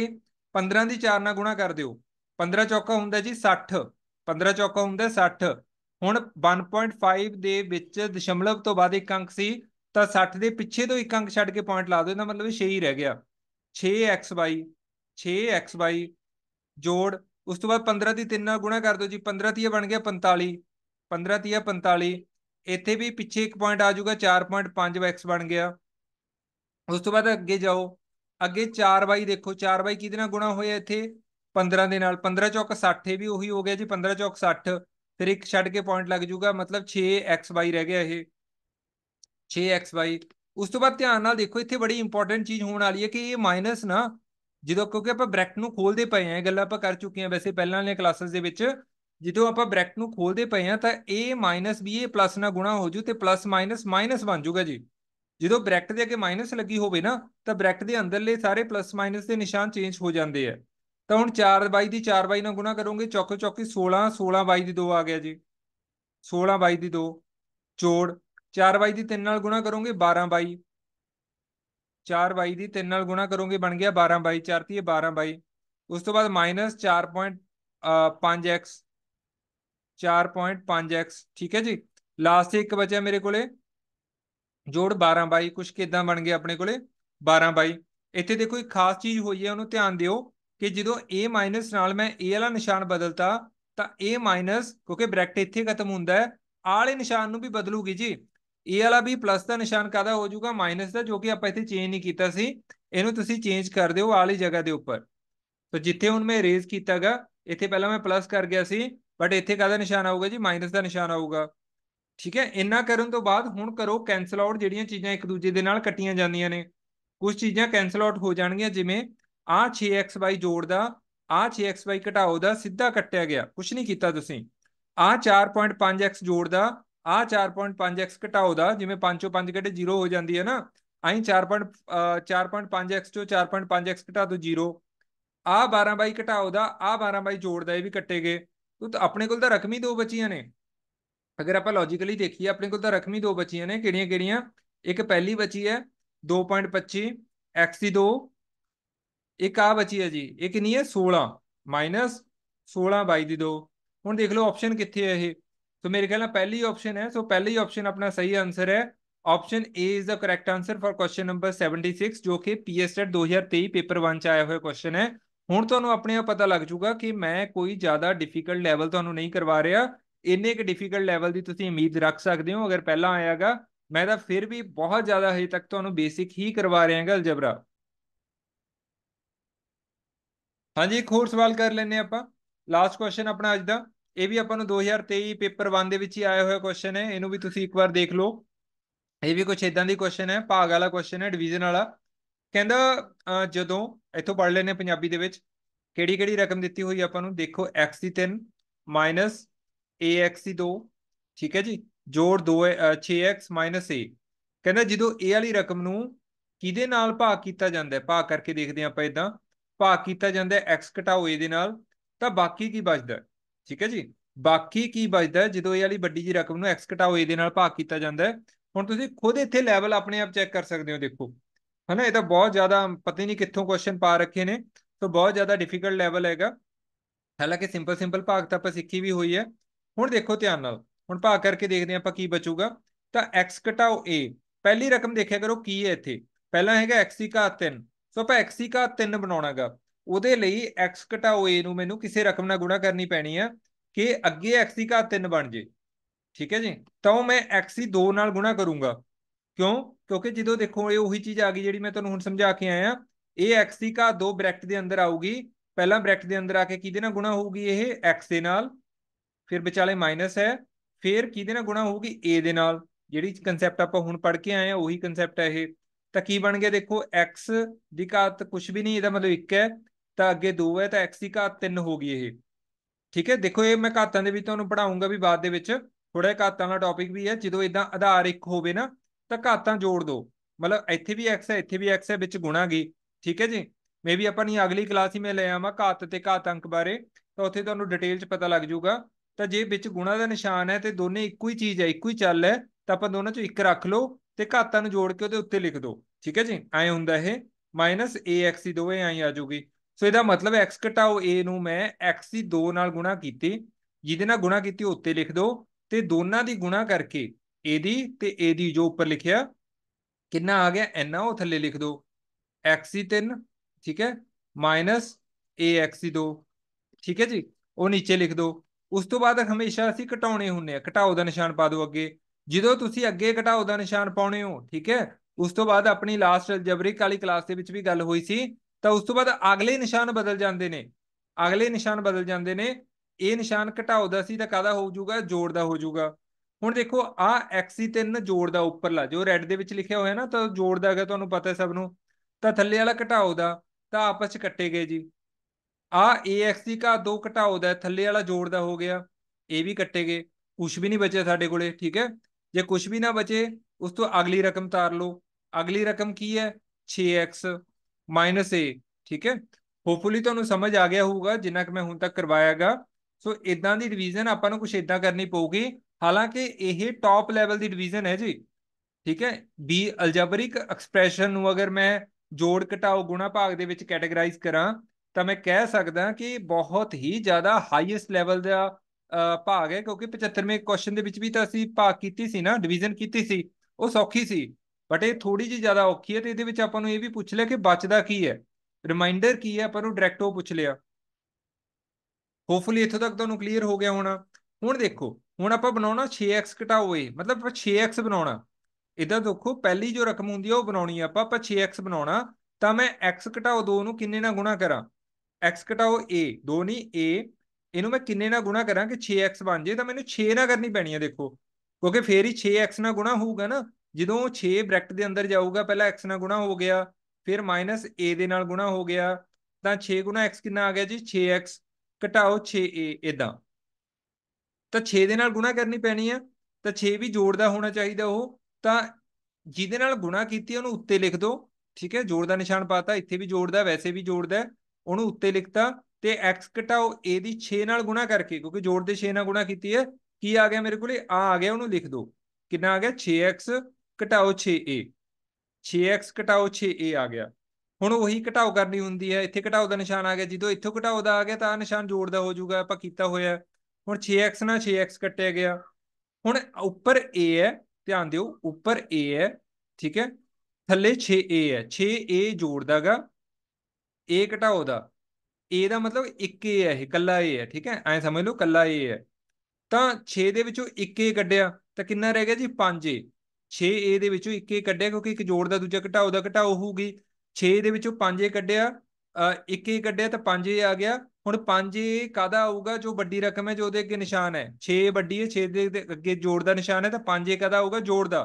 15 ਦੀ 4 ਨਾਲ ਗੁਣਾ ਕਰ ਦਿਓ 15 ਚੌਕਾ ਹੁੰਦਾ ਜੀ 60 15 ਚੌਕਾ ਹੁੰਦਾ 60 ਹੁਣ 1.5 ਦੇ ਵਿੱਚ ਦਸ਼ਮਲਵ ਤੋਂ ਬਾਅਦ ਇੱਕ ਅੰਕ ਸੀ ਤਾਂ 60 ਦੇ ਪਿੱਛੇ ਤੋਂ ਇੱਕ ਅੰਕ ਛੱਡ ਕੇ ਪੁਆਇੰਟ ਲਾ ਦਿਓ ਇਹਦਾ ਮਤਲਬ 6 ਹੀ ਰਹਿ ਗਿਆ 6xy 6xy ਜੋੜ ਉਸ ਤੋਂ ਬਾਅਦ 15 ਦੀ 3 ਨਾਲ ਗੁਣਾ ਕਰ ਦਿਓ ਜੀ 15 30 ਬਣ ਗਿਆ 45 15 30 45 ਇੱਥੇ ਵੀ ਪਿੱਛੇ ਇੱਕ ਪੁਆਇੰਟ ਆ ਜਾਊਗਾ 4.5x ਬਣ ਗਿਆ ਉਸ ਤੋਂ ਬਾਅਦ ਅੱਗੇ ਜਾਓ ਅੱਗੇ 4y ਦੇਖੋ 4y ਕਿਹਦੇ ਨਾਲ ਗੁਣਾ ਹੋਇਆ ਇੱਥੇ 15 ਦੇ ਨਾਲ 15 ਚੌਕ 60 ਇਹ ਵੀ ਉਹੀ ਹੋ ਗਿਆ ਜੀ 15 ਚੌਕ 60 ਫਿਰ ਇੱਕ ਛੱਡ ਕੇ ਪੁਆਇੰਟ ਲੱਗ ਜਾਊਗਾ ਮਤਲਬ 6xy ਰਹਿ ਗਿਆ ਇਹ 6xy ਉਸ ਤੋਂ ਬਾਅਦ ਧਿਆਨ ਨਾਲ ਦੇਖੋ ਇੱਥੇ ਬੜੀ ਇੰਪੋਰਟੈਂਟ ਚੀਜ਼ ਹੋਣ ਵਾਲੀ ਹੈ ਕਿ ਇਹ ਮਾਈਨਸ ਨਾ ਜਦੋਂ ਕਿਉਂਕਿ ਆਪਾਂ ਬ੍ਰੈਕਟ ਨੂੰ ਖੋਲਦੇ ਪਏ ਆ ਇਹ ਗੱਲ ਆਪਾਂ ਕਰ ਚੁੱਕੇ ਆ ਵੈਸੇ ਪਹਿਲਾਂ ਵਾਲੀਆਂ ਕਲਾਸਸ ਦੇ ਵਿੱਚ ਜਦੋਂ ਆਪਾਂ ਬ੍ਰੈਕਟ ਨੂੰ ਖੋਲਦੇ ਪਏ ਆ ਤਾਂ a b a ਨਾਲ ਗੁਣਾ ਹੋ ਜੂ ਤੇ ਪਲੱਸ ਮਾਈਨਸ ਮਾਈਨਸ ਬਣ ਜੂਗਾ ਜੀ ਜਦੋਂ ਬ੍ਰੈਕਟ ਦੇ ਅੱਗੇ ਮਾਈਨਸ ਲੱਗੀ ਹੋਵੇ ਨਾ ਤਾਂ ਬ੍ਰੈਕਟ ਦੇ ਅੰਦਰਲੇ ਸਾਰੇ ਪਲੱਸ ਮਾਈਨਸ ਦੇ ਨਿਸ਼ਾਨ ਚੇਂਜ ਹੋ ਜਾਂਦੇ ਆ ਤਾਂ ਹੁਣ 4y ਦੀ 4y ਨਾਲ ਗੁਣਾ ਕਰੋਗੇ ਚੌਕੇ ਚੌਕੀ 16 16y ਦੀ 2 ਆ ਗਿਆ ਜੀ 16y ਦੀ 2 ਜੋੜ 4y ਦੀ 3 ਨਾਲ ਗੁਣਾ ਕਰੋਗੇ 12y 4 ਬਾਈ ਦੀ 3 ਨਾਲ ਗੁਣਾ ਕਰੋਗੇ ਬਣ ਗਿਆ 12 ਬਾਈ 4 3 12 ਬਾਈ ਉਸ ਤੋਂ ਬਾਅਦ ਮਾਈਨਸ 4.5x 4.5x ਠੀਕ ਹੈ ਜੀ ਲਾਸਟ ਇੱਕ ਬਚਿਆ ਮੇਰੇ ਕੋਲੇ ਜੋੜ 12 ਬਾਈ ਕੁਛ ਕਿਦਾਂ ਬਣ ਗਿਆ ਆਪਣੇ ਕੋਲੇ 12 ਬਾਈ ਇੱਥੇ ਦੇਖੋ ਇੱਕ ਖਾਸ ਚੀਜ਼ ਹੋਈ ਹੈ ਉਹਨੂੰ ਧਿਆਨ ਦਿਓ ਕਿ ਜਦੋਂ a ਮਾਈਨਸ ਨਾਲ ਮੈਂ a ਵਾਲਾ ਨਿਸ਼ਾਨ ਬਦਲਤਾ ਤਾਂ a ਮਾਈਨਸ ਕਿਉਂਕਿ ਬ੍ਰੈਕਟ ਇੱਥੇ ਖਤਮ ਹੁੰਦਾ ਹੈ ਆਲੇ ਨਿਸ਼ਾਨ ਨੂੰ ਵੀ ਬਦਲੂਗੀ ਜੀ ਇਹ ਵਾਲਾ ਵੀ ਪਲੱਸ ਦਾ ਨਿਸ਼ਾਨ ਕਾਦਾ ਹੋ ਜਾਊਗਾ ਮਾਈਨਸ ਦਾ ਜੋ ਕਿ ਆਪਾਂ ਇੱਥੇ ਚੇਂਜ ਨਹੀਂ ਕੀਤਾ ਸੀ ਇਹਨੂੰ ਤੁਸੀਂ ਚੇਂਜ ਕਰ ਦਿਓ ਵਾਲੀ ਜਗ੍ਹਾ ਦੇ ਉੱਪਰ ਸੋ ਜਿੱਥੇ ਹੁਣ ਮੈਂ ਰੇਜ਼ ਕੀਤਾਗਾ ਇੱਥੇ ਪਹਿਲਾਂ ਮੈਂ ਪਲੱਸ ਕਰ ਗਿਆ ਸੀ ਬਟ ਇੱਥੇ ਕਾਦਾ ਨਿਸ਼ਾਨ ਆਊਗਾ ਜੀ ਮਾਈਨਸ ਦਾ ਨਿਸ਼ਾਨ ਆਊਗਾ ਠੀਕ ਹੈ ਇੰਨਾ ਕਰਨ ਤੋਂ ਬਾਅਦ ਹੁਣ ਕਰੋ ਕੈਨਸਲ ਆਊਟ ਜਿਹੜੀਆਂ ਚੀਜ਼ਾਂ ਇੱਕ ਦੂਜੇ ਦੇ ਨਾਲ ਕੱਟੀਆਂ ਜਾਂਦੀਆਂ ਨੇ ਕੁਝ ਚੀਜ਼ਾਂ ਕੈਨਸਲ ਆਊਟ ਹੋ ਜਾਣਗੀਆਂ ਜਿਵੇਂ ਆ 6xy ਜੋੜ ਦਾ ਆ 6xy ਘਟਾਓ ਦਾ ਸਿੱਧਾ ਕੱਟਿਆ ਗਿਆ ਕੁਝ ਨਹੀਂ ਕੀਤਾ ਤੁਸੀਂ ਆ 4.5x ਜੋੜ ਦਾ ਆ 4.5x ਘਟਾਓ ਦਾ ਜਿਵੇਂ 5 ਚੋਂ 5 ਘਟੇ 0 ਹੋ ਜਾਂਦੀ ਹੈ ਨਾ ਆਈ 4. ਚੋਂ 4.5x ਘਟਾ ਦੋ 0 ਆ 12 ਬਾਈ ਘਟਾਓ ਦਾ ਆ 12 ਬਾਈ ਜੋੜਦਾ ਇਹ ਵੀ ਕੱਟੇ ਗਏ ਆਪਣੇ ਕੋਲ ਤਾਂ ਰਕਮੀ ਦੋ ਬਚੀਆਂ ਨੇ ਅਗਰ ਆਪਾਂ ਲੌਜੀਕਲੀ ਦੇਖੀਏ ਆਪਣੇ ਕੋਲ ਤਾਂ ਰਕਮੀ ਦੋ ਬਚੀਆਂ ਨੇ ਕਿਹੜੀਆਂ ਕਿਹੜੀਆਂ ਇੱਕ ਪਹਿਲੀ ਬਚੀ ਹੈ 2.25 x ਦੀ 2 ਇੱਕ ਆ ਬਚੀ ਹੈ ਜੀ ਇਹ ਕਿੰਨੀ ਹੈ 16 16 22 ਦੀ 2 ਹੁਣ ਦੇਖ ਲਓ ਆਪਸ਼ਨ ਕਿੱਥੇ ਹੈ ਇਹ तो ਮੇਰੇ ख्याल में पहली ऑप्शन है सो so, पहली ऑप्शन अपना सही आंसर है option A is the correct answer for question 76 ਜੋ ਕਿ ਪੀਐਸਟੈਟ 2023 ਪੇਪਰ 1 ਚ ਆਇਆ ਹੋਇਆ ਕੁਐਸਚਨ ਹੈ ਹੁਣ ਤੁਹਾਨੂੰ ਆਪਣੇ ਆਪ ਪਤਾ ਲੱਗ ਜਾਊਗਾ ਕਿ ਮੈਂ ਕੋਈ ਜ਼ਿਆਦਾ ਡਿਫਿਕਲਟ ਲੈਵਲ ਤੁਹਾਨੂੰ ਨਹੀਂ ਕਰਵਾ ਰਿਹਾ ਇੰਨੇ ਕਿ ਡਿਫਿਕਲਟ ਲੈਵਲ ਦੀ ਤੁਸੀਂ ਉਮੀਦ ਰੱਖ ਸਕਦੇ ਹੋ ਅਗਰ ਪਹਿਲਾਂ ਆਇਆਗਾ ਮੈਂ ਤਾਂ ਫਿਰ ਵੀ ਬਹੁਤ ਜ਼ਿਆਦਾ ਹਜੇ ਤੱਕ ਤੁਹਾਨੂੰ ਬੇਸਿਕ ਹੀ ਕਰਵਾ ਰਿਹਾ ਹਾਂ ਅਲਜਬਰਾ ਹਾਂਜੀ ਇੱਕ ਹੋਰ ਸਵਾਲ ਕਰ ਲੈਨੇ ਆਪਾਂ ਲਾਸਟ ਕੁਐਸਚਨ ਆਪਣਾ ਅੱਜ ਦਾ ਇਹ ਵੀ ਆਪਾਂ ਨੂੰ 2023 ਪੇਪਰ 1 ਦੇ ਵਿੱਚ ਹੀ ਆਇਆ ਹੋਇਆ ਕੁਐਸਚਨ ਹੈ ਇਹਨੂੰ ਵੀ ਤੁਸੀਂ ਇੱਕ ਵਾਰ ਦੇਖ ਲਓ ਇਹ ਵੀ ਕੁਝ ਇਦਾਂ ਦੀ ਕੁਐਸਚਨ ਹੈ ਭਾਗ ਵਾਲਾ ਕੁਐਸਚਨ ਹੈ ਡਿਵੀਜ਼ਨ ਵਾਲਾ ਕਹਿੰਦਾ ਜਦੋਂ ਇੱਥੋਂ ਪੜ ਲੈਨੇ ਪੰਜਾਬੀ ਦੇ ਵਿੱਚ ਕਿਹੜੀ ਕਿਹੜੀ ਰਕਮ ਦਿੱਤੀ ਹੋਈ ਆਪਾਂ ਨੂੰ ਦੇਖੋ x ਦੀ 3 ax ਦੀ 2 ਠੀਕ ਹੈ ਜੀ ਜੋੜ 2 6x a ਕਹਿੰਦਾ ਜਦੋਂ a ਵਾਲੀ ਰਕਮ ਨੂੰ ਕਿਹਦੇ ਨਾਲ ਭਾਗ ਕੀਤਾ ਜਾਂਦਾ ਹੈ ਭਾਗ ਕਰਕੇ ਦੇਖਦੇ ਆਪਾਂ ਇਦਾਂ ਭਾਗ ਕੀਤਾ ਜਾਂਦਾ ਹੈ x ਘਟਾਓ a ਦੇ ਨਾਲ ਤਾਂ ਬਾਕੀ ਕੀ ਬਚਦਾ ਠੀਕ ਹੈ ਜੀ ਬਾਕੀ ਕੀ ਬਚਦਾ ਜਦੋਂ ਇਹ ਵਾਲੀ ਵੱਡੀ ਜੀ ਰਕਮ ਨੂੰ x ਘਟਾਓ a ਦੇ ਨਾਲ ਭਾਗ ਕੀਤਾ ਜਾਂਦਾ ਹੈ ਹੁਣ ਤੁਸੀਂ ਖੁਦ ਇੱਥੇ ਲੈਵਲ ਆਪਣੇ ਆਪ ਚੈੱਕ ਕਰ ਸਕਦੇ ਹੋ ਦੇਖੋ ਹਨਾ ਇਹ ਤਾਂ ਬਹੁਤ ਜ਼ਿਆਦਾ ਪਤਾ ਨਹੀਂ ਕਿੱਥੋਂ ਕੁਐਸਚਨ ਪਾ ਰੱਖੇ ਨੇ ਸੋ ਬਹੁਤ ਜ਼ਿਆਦਾ ਡਿਫਿਕਲਟ ਲੈਵਲ ਹੈਗਾ ਹਾਲਾਂਕਿ ਸਿੰਪਲ ਸਿੰਪਲ ਭਾਗ ਤਾਂ ਆਪਾਂ ਸਿੱਖੀ ਵੀ ਹੋਈ ਹੈ ਹੁਣ ਦੇਖੋ ਧਿਆਨ ਨਾਲ ਹੁਣ ਭਾਗ ਕਰਕੇ ਦੇਖਦੇ ਆਪਾਂ ਕੀ ਬਚੂਗਾ ਤਾਂ x ਘਟਾਓ a ਪਹਿਲੀ ਰਕਮ ਦੇਖਿਆ ਕਰੋ ਕੀ ਹੈ ਇੱਥੇ ਪਹਿਲਾਂ ਹੈਗਾ x ਦੀ ਘਾਤ 3 ਸੋ ਆਪਾਂ x ਦੀ ਘਾਤ 3 ਬਣਾਉਣਾਗਾ ਉਹਦੇ ਲਈ x ਘਟਾਓ a ਨੂੰ ਮੈਨੂੰ ਕਿਸੇ ਰਕਮ ਨਾਲ ਗੁਣਾ ਕਰਨੀ ਪੈਣੀ ਆ ਕਿ ਅੱਗੇ x ਦੀ ਘਾਤ 3 ਬਣ ਜੇ ਠੀਕ ਹੈ ਜੀ ਤਾਂ ਮੈਂ x ਦੀ 2 ਨਾਲ ਗੁਣਾ ਕਰੂੰਗਾ ਕਿਉਂ ਕਿਉਂਕਿ ਜਦੋਂ ਦੇਖੋ ਇਹ ਉਹੀ ਚੀਜ਼ ਆ ਗਈ ਜਿਹੜੀ ਮੈਂ ਤੁਹਾਨੂੰ ਹੁਣ ਸਮਝਾ ਕੇ ਆਇਆ ਇਹ x ਦੀ ਘਾਤ 2 ਬ੍ਰੈਕਟ ਦੇ ਅੰਦਰ ਆਊਗੀ ਪਹਿਲਾਂ ਬ੍ਰੈਕਟ ਦੇ ਅੰਦਰ ਆ ਕੇ ਕਿਹਦੇ ਨਾਲ ਗੁਣਾ ਹੋਊਗੀ ਇਹ x ਦੇ ਨਾਲ ਫਿਰ ਵਿਚਾਲੇ ਮਾਈਨਸ ਹੈ ਫਿਰ ਕਿਹਦੇ ਨਾਲ ਗੁਣਾ ਹੋਊਗੀ a ਦੇ ਨਾਲ ਜਿਹੜੀ ਕਨਸੈਪਟ ਆਪਾਂ ਹੁਣ ਪੜ੍ਹ ਕੇ ਆਏ ਆ ਉਹੀ ਕਨਸੈਪਟ ਹੈ ਇਹ ਤਾਂ ਕੀ ਬਣ ਗਿਆ ਦੇਖੋ x ਦੀ ਘਾਤ ਕੁਝ ਵੀ ਨਹੀਂ ਇਹਦਾ ਮਤਲਬ 1 ਹੈ ਤਾਂ ਅੱਗੇ 2 ਹੈ ਤਾਂ x ਦੀ ਘਾਤ 3 ਹੋ ਗਈ ਇਹ ਠੀਕ ਹੈ ਦੇਖੋ ਇਹ ਮੈਂ ਘਾਤਾਂ ਦੇ ਵੀ ਤੁਹਾਨੂੰ ਪੜਾਉਂਗਾ ਵੀ ਬਾਅਦ ਦੇ ਵਿੱਚ ਥੋੜਾ ਘਾਤਾਂ ਦਾ ਟੌਪਿਕ ਵੀ ਹੈ ਜਦੋਂ ਇਦਾਂ ਆਧਾਰ ਇੱਕ ਹੋਵੇ ਨਾ ਤਾਂ ਘਾਤਾਂ ਜੋੜ ਦੋ ਮਤਲਬ ਇੱਥੇ ਵੀ x ਹੈ ਇੱਥੇ ਵੀ x ਹੈ ਵਿੱਚ ਗਈ ਠੀਕ ਹੈ ਜੀ ਮੈਂ ਵੀ ਆਪਾਂ ਨਹੀਂ ਅਗਲੀ ਕਲਾਸ ਹੀ ਮੈਂ ਲੈ ਆਵਾਂ ਘਾਤ ਤੇ ਘਾਤ ਅੰਕ ਬਾਰੇ ਤਾਂ ਉੱਥੇ ਤੁਹਾਨੂੰ ਡਿਟੇਲ 'ਚ ਪਤਾ ਲੱਗ ਜਾਊਗਾ ਤਾਂ ਜੇ ਵਿੱਚ ਗੁਣਾ ਦਾ ਨਿਸ਼ਾਨ ਹੈ ਤੇ ਦੋਨੇ ਇੱਕੋ ਹੀ ਚੀਜ਼ ਹੈ ਇੱਕੋ ਹੀ ਚੱਲ ਹੈ ਤਾਂ ਆਪਾਂ ਦੋਨਾਂ 'ਚੋਂ ਇੱਕ ਰੱਖ ਲਓ ਤੇ ਘਾਤਾਂ ਨੂੰ ਜੋੜ ਕੇ ਉਹਦੇ ਉੱਤੇ ਲਿਖ ਦਿਓ ਠੀਕ ਹੈ ਜੀ ਐਂ ਹੁੰਦਾ ਇਹ -ax ਦੀ ਦੋਵੇਂ ਐਂ ਆ ਜਾਊਗੀ ਸੋ ਇਹਦਾ ਮਤਲਬ x ਘਟਾਓ a ਨੂੰ ਮੈਂ x ਦੀ 2 ਨਾਲ ਗੁਣਾ ਕੀਤੀ ਜਿਹਦੇ ਨਾਲ ਗੁਣਾ ਕੀਤੀ ਉੱਤੇ ਲਿਖ ਦਿਓ ਤੇ ਦੋਨਾਂ ਦੀ ਗੁਣਾ ਕਰਕੇ a ਦੀ ਤੇ a ਦੀ ਜੋ ਉੱਪਰ ਲਿਖਿਆ ਕਿੰਨਾ ਆ ਗਿਆ ਇੰਨਾ ਉਹ ਥੱਲੇ ਲਿਖ ਦਿਓ x ਦੀ 3 ਠੀਕ ਹੈ ਮਾਈਨਸ ax ਦੀ 2 ਠੀਕ ਹੈ ਜੀ ਉਹ ਨੀਚੇ ਲਿਖ ਦਿਓ ਉਸ ਤੋਂ ਬਾਅਦ ਹਮੇਸ਼ਾ ਅਸੀਂ ਘਟਾਉਣੇ ਹੁੰਨੇ ਆ ਘਟਾਓ ਦਾ ਨਿਸ਼ਾਨ ਪਾ ਦਿਓ ਅੱਗੇ ਜਦੋਂ ਤੁਸੀਂ ਅੱਗੇ ਘਟਾਓ ਦਾ ਨਿਸ਼ਾਨ ਪਾਉਣੇ ਹੋ ਠੀਕ ਹੈ ਉਸ ਤੋਂ ਬਾਅਦ ਆਪਣੀ ਲਾਸਟ ਅਲਜਬਰਿਕ ਵਾਲੀ ਕਲਾਸ ਦੇ ਵਿੱਚ ਵੀ ਗੱਲ ਹੋਈ ਸੀ ਤਾਂ ਉਸ ਤੋਂ ਬਾਅਦ ਅਗਲੇ ਨਿਸ਼ਾਨ ਬਦਲ ਜਾਂਦੇ ਨੇ ਅਗਲੇ ਨਿਸ਼ਾਨ ਬਦਲ ਜਾਂਦੇ ਨੇ ਇਹ ਨਿਸ਼ਾਨ ਘਟਾਓ ਦਾ ਸੀ ਤਾਂ ਕਾਦਾ ਹੋ ਜਾਊਗਾ ਜੋੜ ਦਾ ਹੋ ਜਾਊਗਾ ਹੁਣ ਦੇਖੋ ਆ 3 ਜੋੜ ਦਾ ਉੱਪਰਲਾ ਜੋ ਰੈੱਡ ਦੇ ਵਿੱਚ ਲਿਖਿਆ ਹੋਇਆ ਨਾ ਤਾਂ ਜੋੜ ਦਾ ਹੈਗਾ ਤੁਹਾਨੂੰ ਪਤਾ ਹੈ ਸਭ ਨੂੰ ਤਾਂ ਥੱਲੇ ਵਾਲਾ ਘਟਾਓ ਦਾ ਤਾਂ ਆਪਸ ਚ ਕੱਟੇ ਗਏ ਜੀ ਆ ax ਦੀ ਘਾਤ 2 ਘਟਾਓ ਦਾ ਥੱਲੇ ਵਾਲਾ ਜੋੜ ਦਾ ਹੋ ਗਿਆ ਇਹ ਵੀ ਕੱਟੇ ਗਏ ਕੁਝ ਵੀ ਨਹੀਂ ਬਚਿਆ ਸਾਡੇ ਕੋਲੇ ਠੀਕ ਹੈ ਜੇ ਕੁਝ ਵੀ ਨਾ ਬਚੇ ਉਸ ਤੋਂ ਅਗਲੀ ਰਕਮ ਤਾਰ ਲਓ ਅਗਲੀ ਰਕਮ ਕੀ ਹੈ 6x ਮਾਈਨਸ a ਠੀਕ ਹੈ ਹੋਪਫੁਲੀ ਤੁਹਾਨੂੰ ਸਮਝ ਆ ਗਿਆ ਹੋਊਗਾ ਜਿੰਨਾ ਕਿ ਮੈਂ ਹੁਣ ਤੱਕ ਕਰਵਾਇਆਗਾ ਸੋ ਇਦਾਂ ਦੀ ਡਿਵੀਜ਼ਨ ਆਪਾਂ ਨੂੰ ਕੁਝ ਇਦਾਂ ਕਰਨੀ ਪਊਗੀ ਹਾਲਾਂਕਿ ਇਹ ਟਾਪ ਲੈਵਲ ਦੀ ਡਿਵੀਜ਼ਨ ਹੈ ਜੀ ਠੀਕ ਹੈ b ਅਲਜਬਰਿਕ ਐਕਸਪ੍ਰੈਸ਼ਨ ਨੂੰ ਅਗਰ ਮੈਂ ਜੋੜ ਘਟਾਓ ਗੁਣਾ ਭਾਗ ਦੇ ਵਿੱਚ ਕੈਟਾਗਰਾਈਜ਼ ਕਰਾਂ ਤਾਂ ਮੈਂ ਕਹਿ ਸਕਦਾ ਕਿ ਬਹੁਤ ਹੀ ਜ਼ਿਆਦਾ ਹਾਈਐਸਟ ਲੈਵਲ ਦਾ ਭਾਗ ਹੈ ਕਿਉਂਕਿ 75ਵੇਂ ਕੁਐਸਚਨ ਦੇ ਵਿੱਚ ਵੀ ਤਾਂ ਅਸੀਂ ਭਾਗ ਕੀਤੀ ਸੀ ਨਾ ਡਿਵੀਜ਼ਨ ਕੀਤੀ ਸੀ ਉਹ ਸੌਖੀ ਸੀ ਬਟ ਇਹ ਥੋੜੀ ਜਿਹੀ ਜ਼ਿਆਦਾ ਔਖੀ ਹੈ ਤੇ ਇਹਦੇ ਵਿੱਚ ਆਪਾਂ ਨੂੰ ਇਹ ਵੀ ਪੁੱਛ ਲਿਆ ਕਿ ਬਚਦਾ ਕੀ ਹੈ ਰਿਮਾਈਂਡਰ ਕੀ ਹੈ ਪਰ ਉਹ ਡਾਇਰੈਕਟ ਉਹ ਪੁੱਛ ਲਿਆ ਹੋਪਫੁਲੀ ਇੱਥੋਂ ਤੱਕ ਤੁਹਾਨੂੰ ਕਲੀਅਰ ਹੋ ਗਿਆ ਹੋਣਾ ਹੁਣ ਦੇਖੋ ਹੁਣ ਆਪਾਂ ਬਣਾਉਣਾ 6x ਘਟਾਓ a ਮਤਲਬ ਆਪਾਂ 6x ਬਣਾਉਣਾ ਇਦਾਂ ਦੇਖੋ ਪਹਿਲੀ ਜੋ ਰਕਮ ਹੁੰਦੀ ਹੈ ਉਹ ਬਣਾਉਣੀ ਆ ਆਪਾਂ ਆਪਾਂ 6x ਬਣਾਉਣਾ ਤਾਂ ਮੈਂ x ਘਟਾਓ 2 ਨੂੰ ਕਿੰਨੇ ਨਾਲ ਗੁਣਾ ਕਰਾਂ x ਘਟਾਓ a 2 ਨਹੀਂ a ਇਹਨੂੰ ਮੈਂ ਕਿੰਨੇ ਨਾਲ ਗੁਣਾ ਕਰਾਂ ਕਿ 6x ਬਣ ਜੇ ਤਾਂ ਮੈਨੂੰ 6 ਨਾਲ ਕਰਨੀ ਪੈਣੀ ਆ ਦੇਖੋ ਕਿਉਂਕਿ ਫੇਰ ਹੀ 6x ਨਾਲ ਗੁਣਾ ਹੋਊਗਾ ਨਾ ਜਦੋਂ 6 ਬ੍ਰੈਕਟ ਦੇ ਅੰਦਰ ਜਾਊਗਾ ਪਹਿਲਾਂ x ਨਾਲ ਗੁਣਾ ਹੋ ਗਿਆ ਫਿਰ -a ਦੇ ਨਾਲ ਗੁਣਾ ਹੋ ਗਿਆ ਤਾਂ 6 x ਕਿੰਨਾ ਆ ਗਿਆ ਜੀ 6x ਘਟਾਓ 6a ਇਦਾਂ ਤਾਂ 6 ਦੇ ਨਾਲ ਗੁਣਾ ਕਰਨੀ ਪੈਣੀ ਆ ਤਾਂ 6 ਵੀ ਜੋੜ ਦਾ ਹੋਣਾ ਚਾਹੀਦਾ ਉਹ ਤਾਂ ਜਿਹਦੇ ਨਾਲ ਗੁਣਾ ਕੀਤੀ ਉਹਨੂੰ ਉੱਤੇ ਲਿਖ ਦਿਓ ਠੀਕ ਹੈ ਜੋੜ ਦਾ ਨਿਸ਼ਾਨ ਪਾਤਾ ਇੱਥੇ ਵੀ ਜੋੜਦਾ ਵੈਸੇ ਵੀ ਜੋੜਦਾ ਉਹਨੂੰ ਉੱਤੇ ਲਿਖਤਾ ਤੇ x ਘਟਾਓ a ਦੀ 6 ਨਾਲ ਗੁਣਾ ਕਰਕੇ ਕਿਉਂਕਿ ਜੋੜ ਦੇ 6 ਨਾਲ ਗੁਣਾ ਕੀਤੀ ਹੈ ਕੀ ਆ ਗਿਆ ਮੇਰੇ ਕੋਲੇ ਆ ਆ ਗਿਆ ਉਹਨੂੰ ਲਿਖ ਦਿਓ ਕਿੰਨਾ ਆ ਗਿਆ 6x ਘਟਾਓ 6a 6x ਘਟਾਓ 6a ਆ ਗਿਆ ਹੁਣ ਉਹੀ ਘਟਾਓ ਕਰਨੀ ਹੁੰਦੀ ਹੈ ਇੱਥੇ ਘਟਾਓ ਦਾ ਨਿਸ਼ਾਨ ਆ ਗਿਆ ਜਦੋਂ ਇੱਥੋਂ ਘਟਾਓ ਦਾ ਆ ਗਿਆ ਤਾਂ ਨਿਸ਼ਾਨ ਜੋੜਦਾ ਹੋ ਜਾਊਗਾ ਆਪਾਂ ਕੀਤਾ ਹੋਇਆ ਹੁਣ 6x ਨਾਲ 6x ਕੱਟਿਆ ਗਿਆ ਹੁਣ ਉੱਪਰ a ਹੈ ਧਿਆਨ ਦਿਓ ਉੱਪਰ a ਹੈ ਠੀਕ ਹੈ ਥੱਲੇ 6a ਹੈ 6a ਜੋੜਦਾਗਾ a ਘਟਾਓ ਦਾ a ਦਾ ਮਤਲਬ 1a ਹੈ ਇਹ ਕੱਲਾ a ਹੈ ਠੀਕ ਹੈ ਐ ਸਮਝ ਲਓ ਕੱਲਾ a ਹੈ ਤਾਂ 6 ਦੇ ਵਿੱਚੋਂ 1a ਕੱਢਿਆ ਤਾਂ ਕਿੰਨਾ ਰਹਿ ਗਿਆ ਜੀ 5a 6a ਦੇ ਵਿੱਚੋਂ 1a ਕੱਢਿਆ ਕਿਉਂਕਿ ਇੱਕ ਜੋੜ ਦਾ ਦੂਜਾ ਘਟਾਓ ਦਾ ਘਟਾਓ ਹੋਊਗੀ 6 ਦੇ ਵਿੱਚੋਂ 5a ਕੱਢਿਆ 1a ਕੱਢਿਆ ਤਾਂ 5a ਆ ਗਿਆ ਹੁਣ 5a ਕਾਦਾ ਆਊਗਾ ਜੋ ਵੱਡੀ ਰਕਮ ਹੈ ਜੋ ਉਹਦੇ ਅੱਗੇ ਨਿਸ਼ਾਨ ਹੈ 6 ਵੱਡੀ ਹੈ 6 ਦੇ ਅੱਗੇ ਜੋੜ ਦਾ ਨਿਸ਼ਾਨ ਹੈ ਤਾਂ 5a ਕਾਦਾ ਆਊਗਾ ਜੋੜ ਦਾ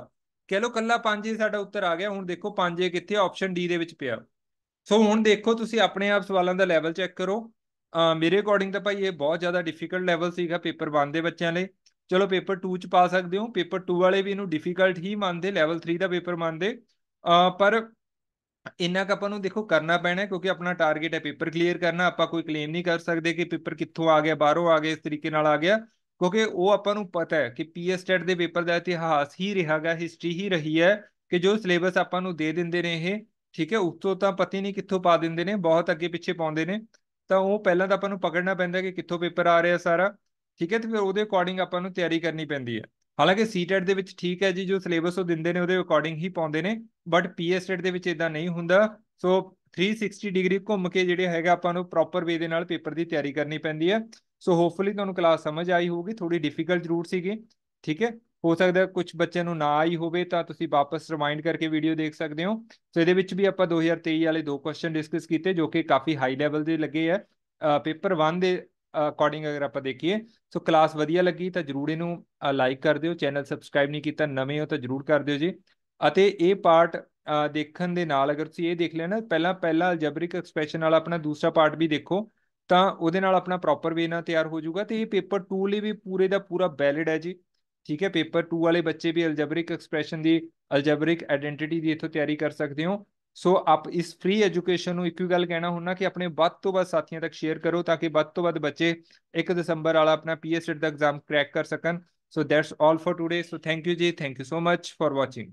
ਕਹਿ ਲਓ ਕੱਲਾ 5a ਸਾਡਾ ਉੱਤਰ ਆ ਗਿਆ ਹੁਣ ਦੇਖੋ 5a ਕਿੱਥੇ ਆਪਸ਼ਨ D ਦੇ ਵਿੱਚ ਪਿਆ ਸੋ ਹੁਣ ਦੇਖੋ ਤੁਸੀਂ ਆਪਣੇ ਆਪ ਸਵਾਲਾਂ ਦਾ ਲੈਵਲ ਚੈੱਕ ਕਰੋ ਮੇਰੇ ਅਕੋਰਡਿੰਗ ਤਾਂ ਭਾਈ ਇਹ ਬਹੁਤ ਜ਼ਿਆਦਾ ਡਿਫਿਕਲਟ ਲੈਵਲ ਸੀਗਾ ਪੇਪਰ 1 ਦੇ ਬੱਚਿਆਂ ਲਈ ਚਲੋ ਪੇਪਰ 2 ਚ ਪਾ ਸਕਦੇ ਹੋ ਪੇਪਰ 2 ਵਾਲੇ ਵੀ ਇਹਨੂੰ ਡਿਫਿਕਲਟ ਹੀ ਮੰਨਦੇ ਲੈਵਲ 3 ਦਾ ਪੇਪਰ ਮੰਨਦੇ ਪਰ ਇੰਨਾ ਕ ਆਪਾਂ ਨੂੰ ਦੇਖੋ ਕਰਨਾ ਪੈਣਾ ਕਿਉਂਕਿ ਆਪਣਾ ਟਾਰਗੇਟ ਹੈ ਪੇਪਰ ਕਲੀਅਰ ਕਰਨਾ ਆਪਾਂ ਕੋਈ ਕਲੇਮ ਨਹੀਂ ਕਰ ਸਕਦੇ ਕਿ ਪੇਪਰ ਕਿੱਥੋਂ ਆ ਗਿਆ ਬਾਹਰੋਂ ਆ ਗਿਆ ਇਸ ਤਰੀਕੇ ਨਾਲ ਆ ਗਿਆ ਕਿਉਂਕਿ ਉਹ ਆਪਾਂ ਨੂੰ ਪਤਾ ਹੈ ਕਿ ਪੀਐਸ ਸਟੇਟ ਦੇ ਪੇਪਰ ਦਾ ਇਤਿਹਾਸ ਹੀ ਰਿਹਾਗਾ ਹਿਸਟਰੀ ਹੀ ਰਹੀ ਹੈ ਕਿ ਜੋ ਸਿਲੇਬਸ ਆਪਾਂ ਨੂੰ ਦੇ ਦਿੰਦੇ ਨੇ ਇਹ ਠੀਕ ਹੈ ਉਸ ਤੋਂ ਤਾਂ ਪਤਾ ਨਹੀਂ ਕਿੱਥੋਂ ਪਾ ਦਿੰਦੇ ਨੇ ਬਹੁਤ ਅੱਗੇ ਪਿੱਛੇ ਪਾਉਂਦੇ ਨੇ ਤਾਂ ਉਹ ਪਹਿਲਾਂ ਤਾਂ ਆਪਾਂ ਨੂੰ ਪਕੜਨਾ ਪੈਂਦਾ ਕਿ ਕਿੱਥੋਂ ਪੇਪਰ ਆ ਰਿਹਾ ਸਾਰਾ ਠੀਕ ਹੈ ਤੇ ਫਿਰ ਉਹਦੇ ਅਕੋਰਡਿੰਗ ਆਪਾਂ ਨੂੰ ਤਿਆਰੀ ਕਰਨੀ ਪੈਂਦੀ ਹੈ ਹਾਲਾਂਕਿ ਸੀਟੈਟ e ਦੇ ਵਿੱਚ ਠੀਕ ਹੈ ਜੀ ਜੋ ਸਿਲੇਬਸ ਉਹ ਦਿੰਦੇ ਨੇ ਉਹਦੇ ਅਕੋਰਡਿੰਗ ਹੀ ਪਾਉਂਦੇ ਨੇ ਬਟ ਪੀਐਸਟੈਟ e ਦੇ ਵਿੱਚ ਇਦਾਂ ਨਹੀਂ ਹੁੰਦਾ ਸੋ 360 ਡਿਗਰੀ ਘੁੰਮ ਕੇ ਜਿਹੜੇ ਹੈਗਾ ਆਪਾਂ ਨੂੰ ਪ੍ਰੋਪਰ ਵੇ ਦੇ ਨਾਲ ਪੇਪਰ ਦੀ ਤਿਆਰੀ ਕਰਨੀ ਪੈਂਦੀ ਹੈ ਸੋ ਹੋਪਫੁਲੀ ਤੁਹਾਨੂੰ ਕਲਾਸ ਸਮਝ ਆਈ ਹੋਊਗੀ ਥੋੜੀ ਡਿਫਿਕਲਟ ਜ਼ਰੂਰ ਸੀਗੀ ਠੀਕ ਹੈ ਹੋ ਸਕਦਾ ਕੁਝ ਬੱਚਿਆਂ ਨੂੰ ਨਾ ਆਈ ਹੋਵੇ ਤਾਂ ਤੁਸੀਂ ਵਾਪਸ ਰਿਮਾਈਂਡ ਕਰਕੇ ਵੀਡੀਓ ਦੇਖ ਸਕਦੇ ਹੋ ਸੋ ਇਹਦੇ ਵਿੱਚ ਵੀ ਆਪਾਂ 2023 ਵਾਲੇ ਦੋ ਕੁਐਸਚਨ ਡਿਸਕਸ ਕੀਤੇ ਜੋ ਕਿ ਕਾਫੀ ਹਾਈ ਲੈਵਲ ਦੇ ਲੱਗੇ ਆ ਪੇਪਰ 1 ਦੇ ਅਕੋਰਡਿੰਗ ਅਗਰ ਆਪਾਂ ਦੇਖੀਏ ਸੋ ਕਲਾਸ ਵਧੀਆ ਲੱਗੀ ਤਾਂ ਜਰੂਰ ਇਹਨੂੰ ਲਾਈਕ ਕਰ ਦਿਓ ਚੈਨਲ ਸਬਸਕ੍ਰਾਈਬ ਨਹੀਂ ਕੀਤਾ ਨਵੇਂ ਹੋ ਤਾਂ ਜਰੂਰ ਕਰ ਦਿਓ ਜੀ ਅਤੇ ਇਹ ਪਾਰਟ ਦੇਖਣ ਦੇ ਨਾਲ ਅਗਰ ਤੁਸੀਂ ਇਹ ਦੇਖ ਲਿਆ ਨਾ ਪਹਿਲਾਂ ਪਹਿਲਾ ਅਲਜਬਰਿਕ ਐਕਸਪ੍ਰੈਸ਼ਨ ਵਾਲਾ ਆਪਣਾ ਦੂਸਰਾ ਪਾਰਟ ਵੀ ਦੇਖੋ ਤਾਂ ਉਹਦੇ ਨਾਲ ਆਪਣਾ ਪ੍ਰੋਪਰ ਵੇ ਨਾਲ ਤਿਆਰ ਹੋ ਜਾਊਗਾ ਤੇ ਇਹ ਪੇਪਰ 2 ਲਈ ਵੀ ਪੂਰੇ ਦਾ ਪੂਰਾ ਵੈਲਿਡ ਹੈ ਜੀ ਠੀਕ ਹੈ ਪੇਪਰ 2 ਵਾਲੇ ਬੱਚੇ ਵੀ ਅਲਜਬਰਿਕ ਐਕਸਪ੍ਰੈਸ਼ਨ ਦੀ ਅਲਜਬਰਿਕ ਆਇਡੈਂਟੀਟੀ ਦੀ ਇਥੋਂ ਤਿਆਰੀ ਕਰ ਸਕਦੇ ਹੋ ਸੋ ਆਪ ਇਸ ਫ੍ਰੀ ਐਜੂਕੇਸ਼ਨ ਨੂੰ ਇੱਕ ਹੀ ਗੱਲ ਕਹਿਣਾ ਹੁੰਨਾ ਕਿ ਆਪਣੇ ਵੱਧ ਤੋਂ ਵੱਧ ਸਾਥੀਆਂ ਤੱਕ ਸ਼ੇਅਰ ਕਰੋ ਤਾਂ ਕਿ ਵੱਧ ਤੋਂ ਵੱਧ ਬੱਚੇ 1 ਦਸੰਬਰ ਵਾਲਾ ਆਪਣਾ ਪੀਐਸਸੀ ਦਾ ਐਗਜ਼ਾਮ ਕ੍ਰੈਕ ਕਰ ਸਕਣ so that's all for today so thank you ਜੀ thank you so much for watching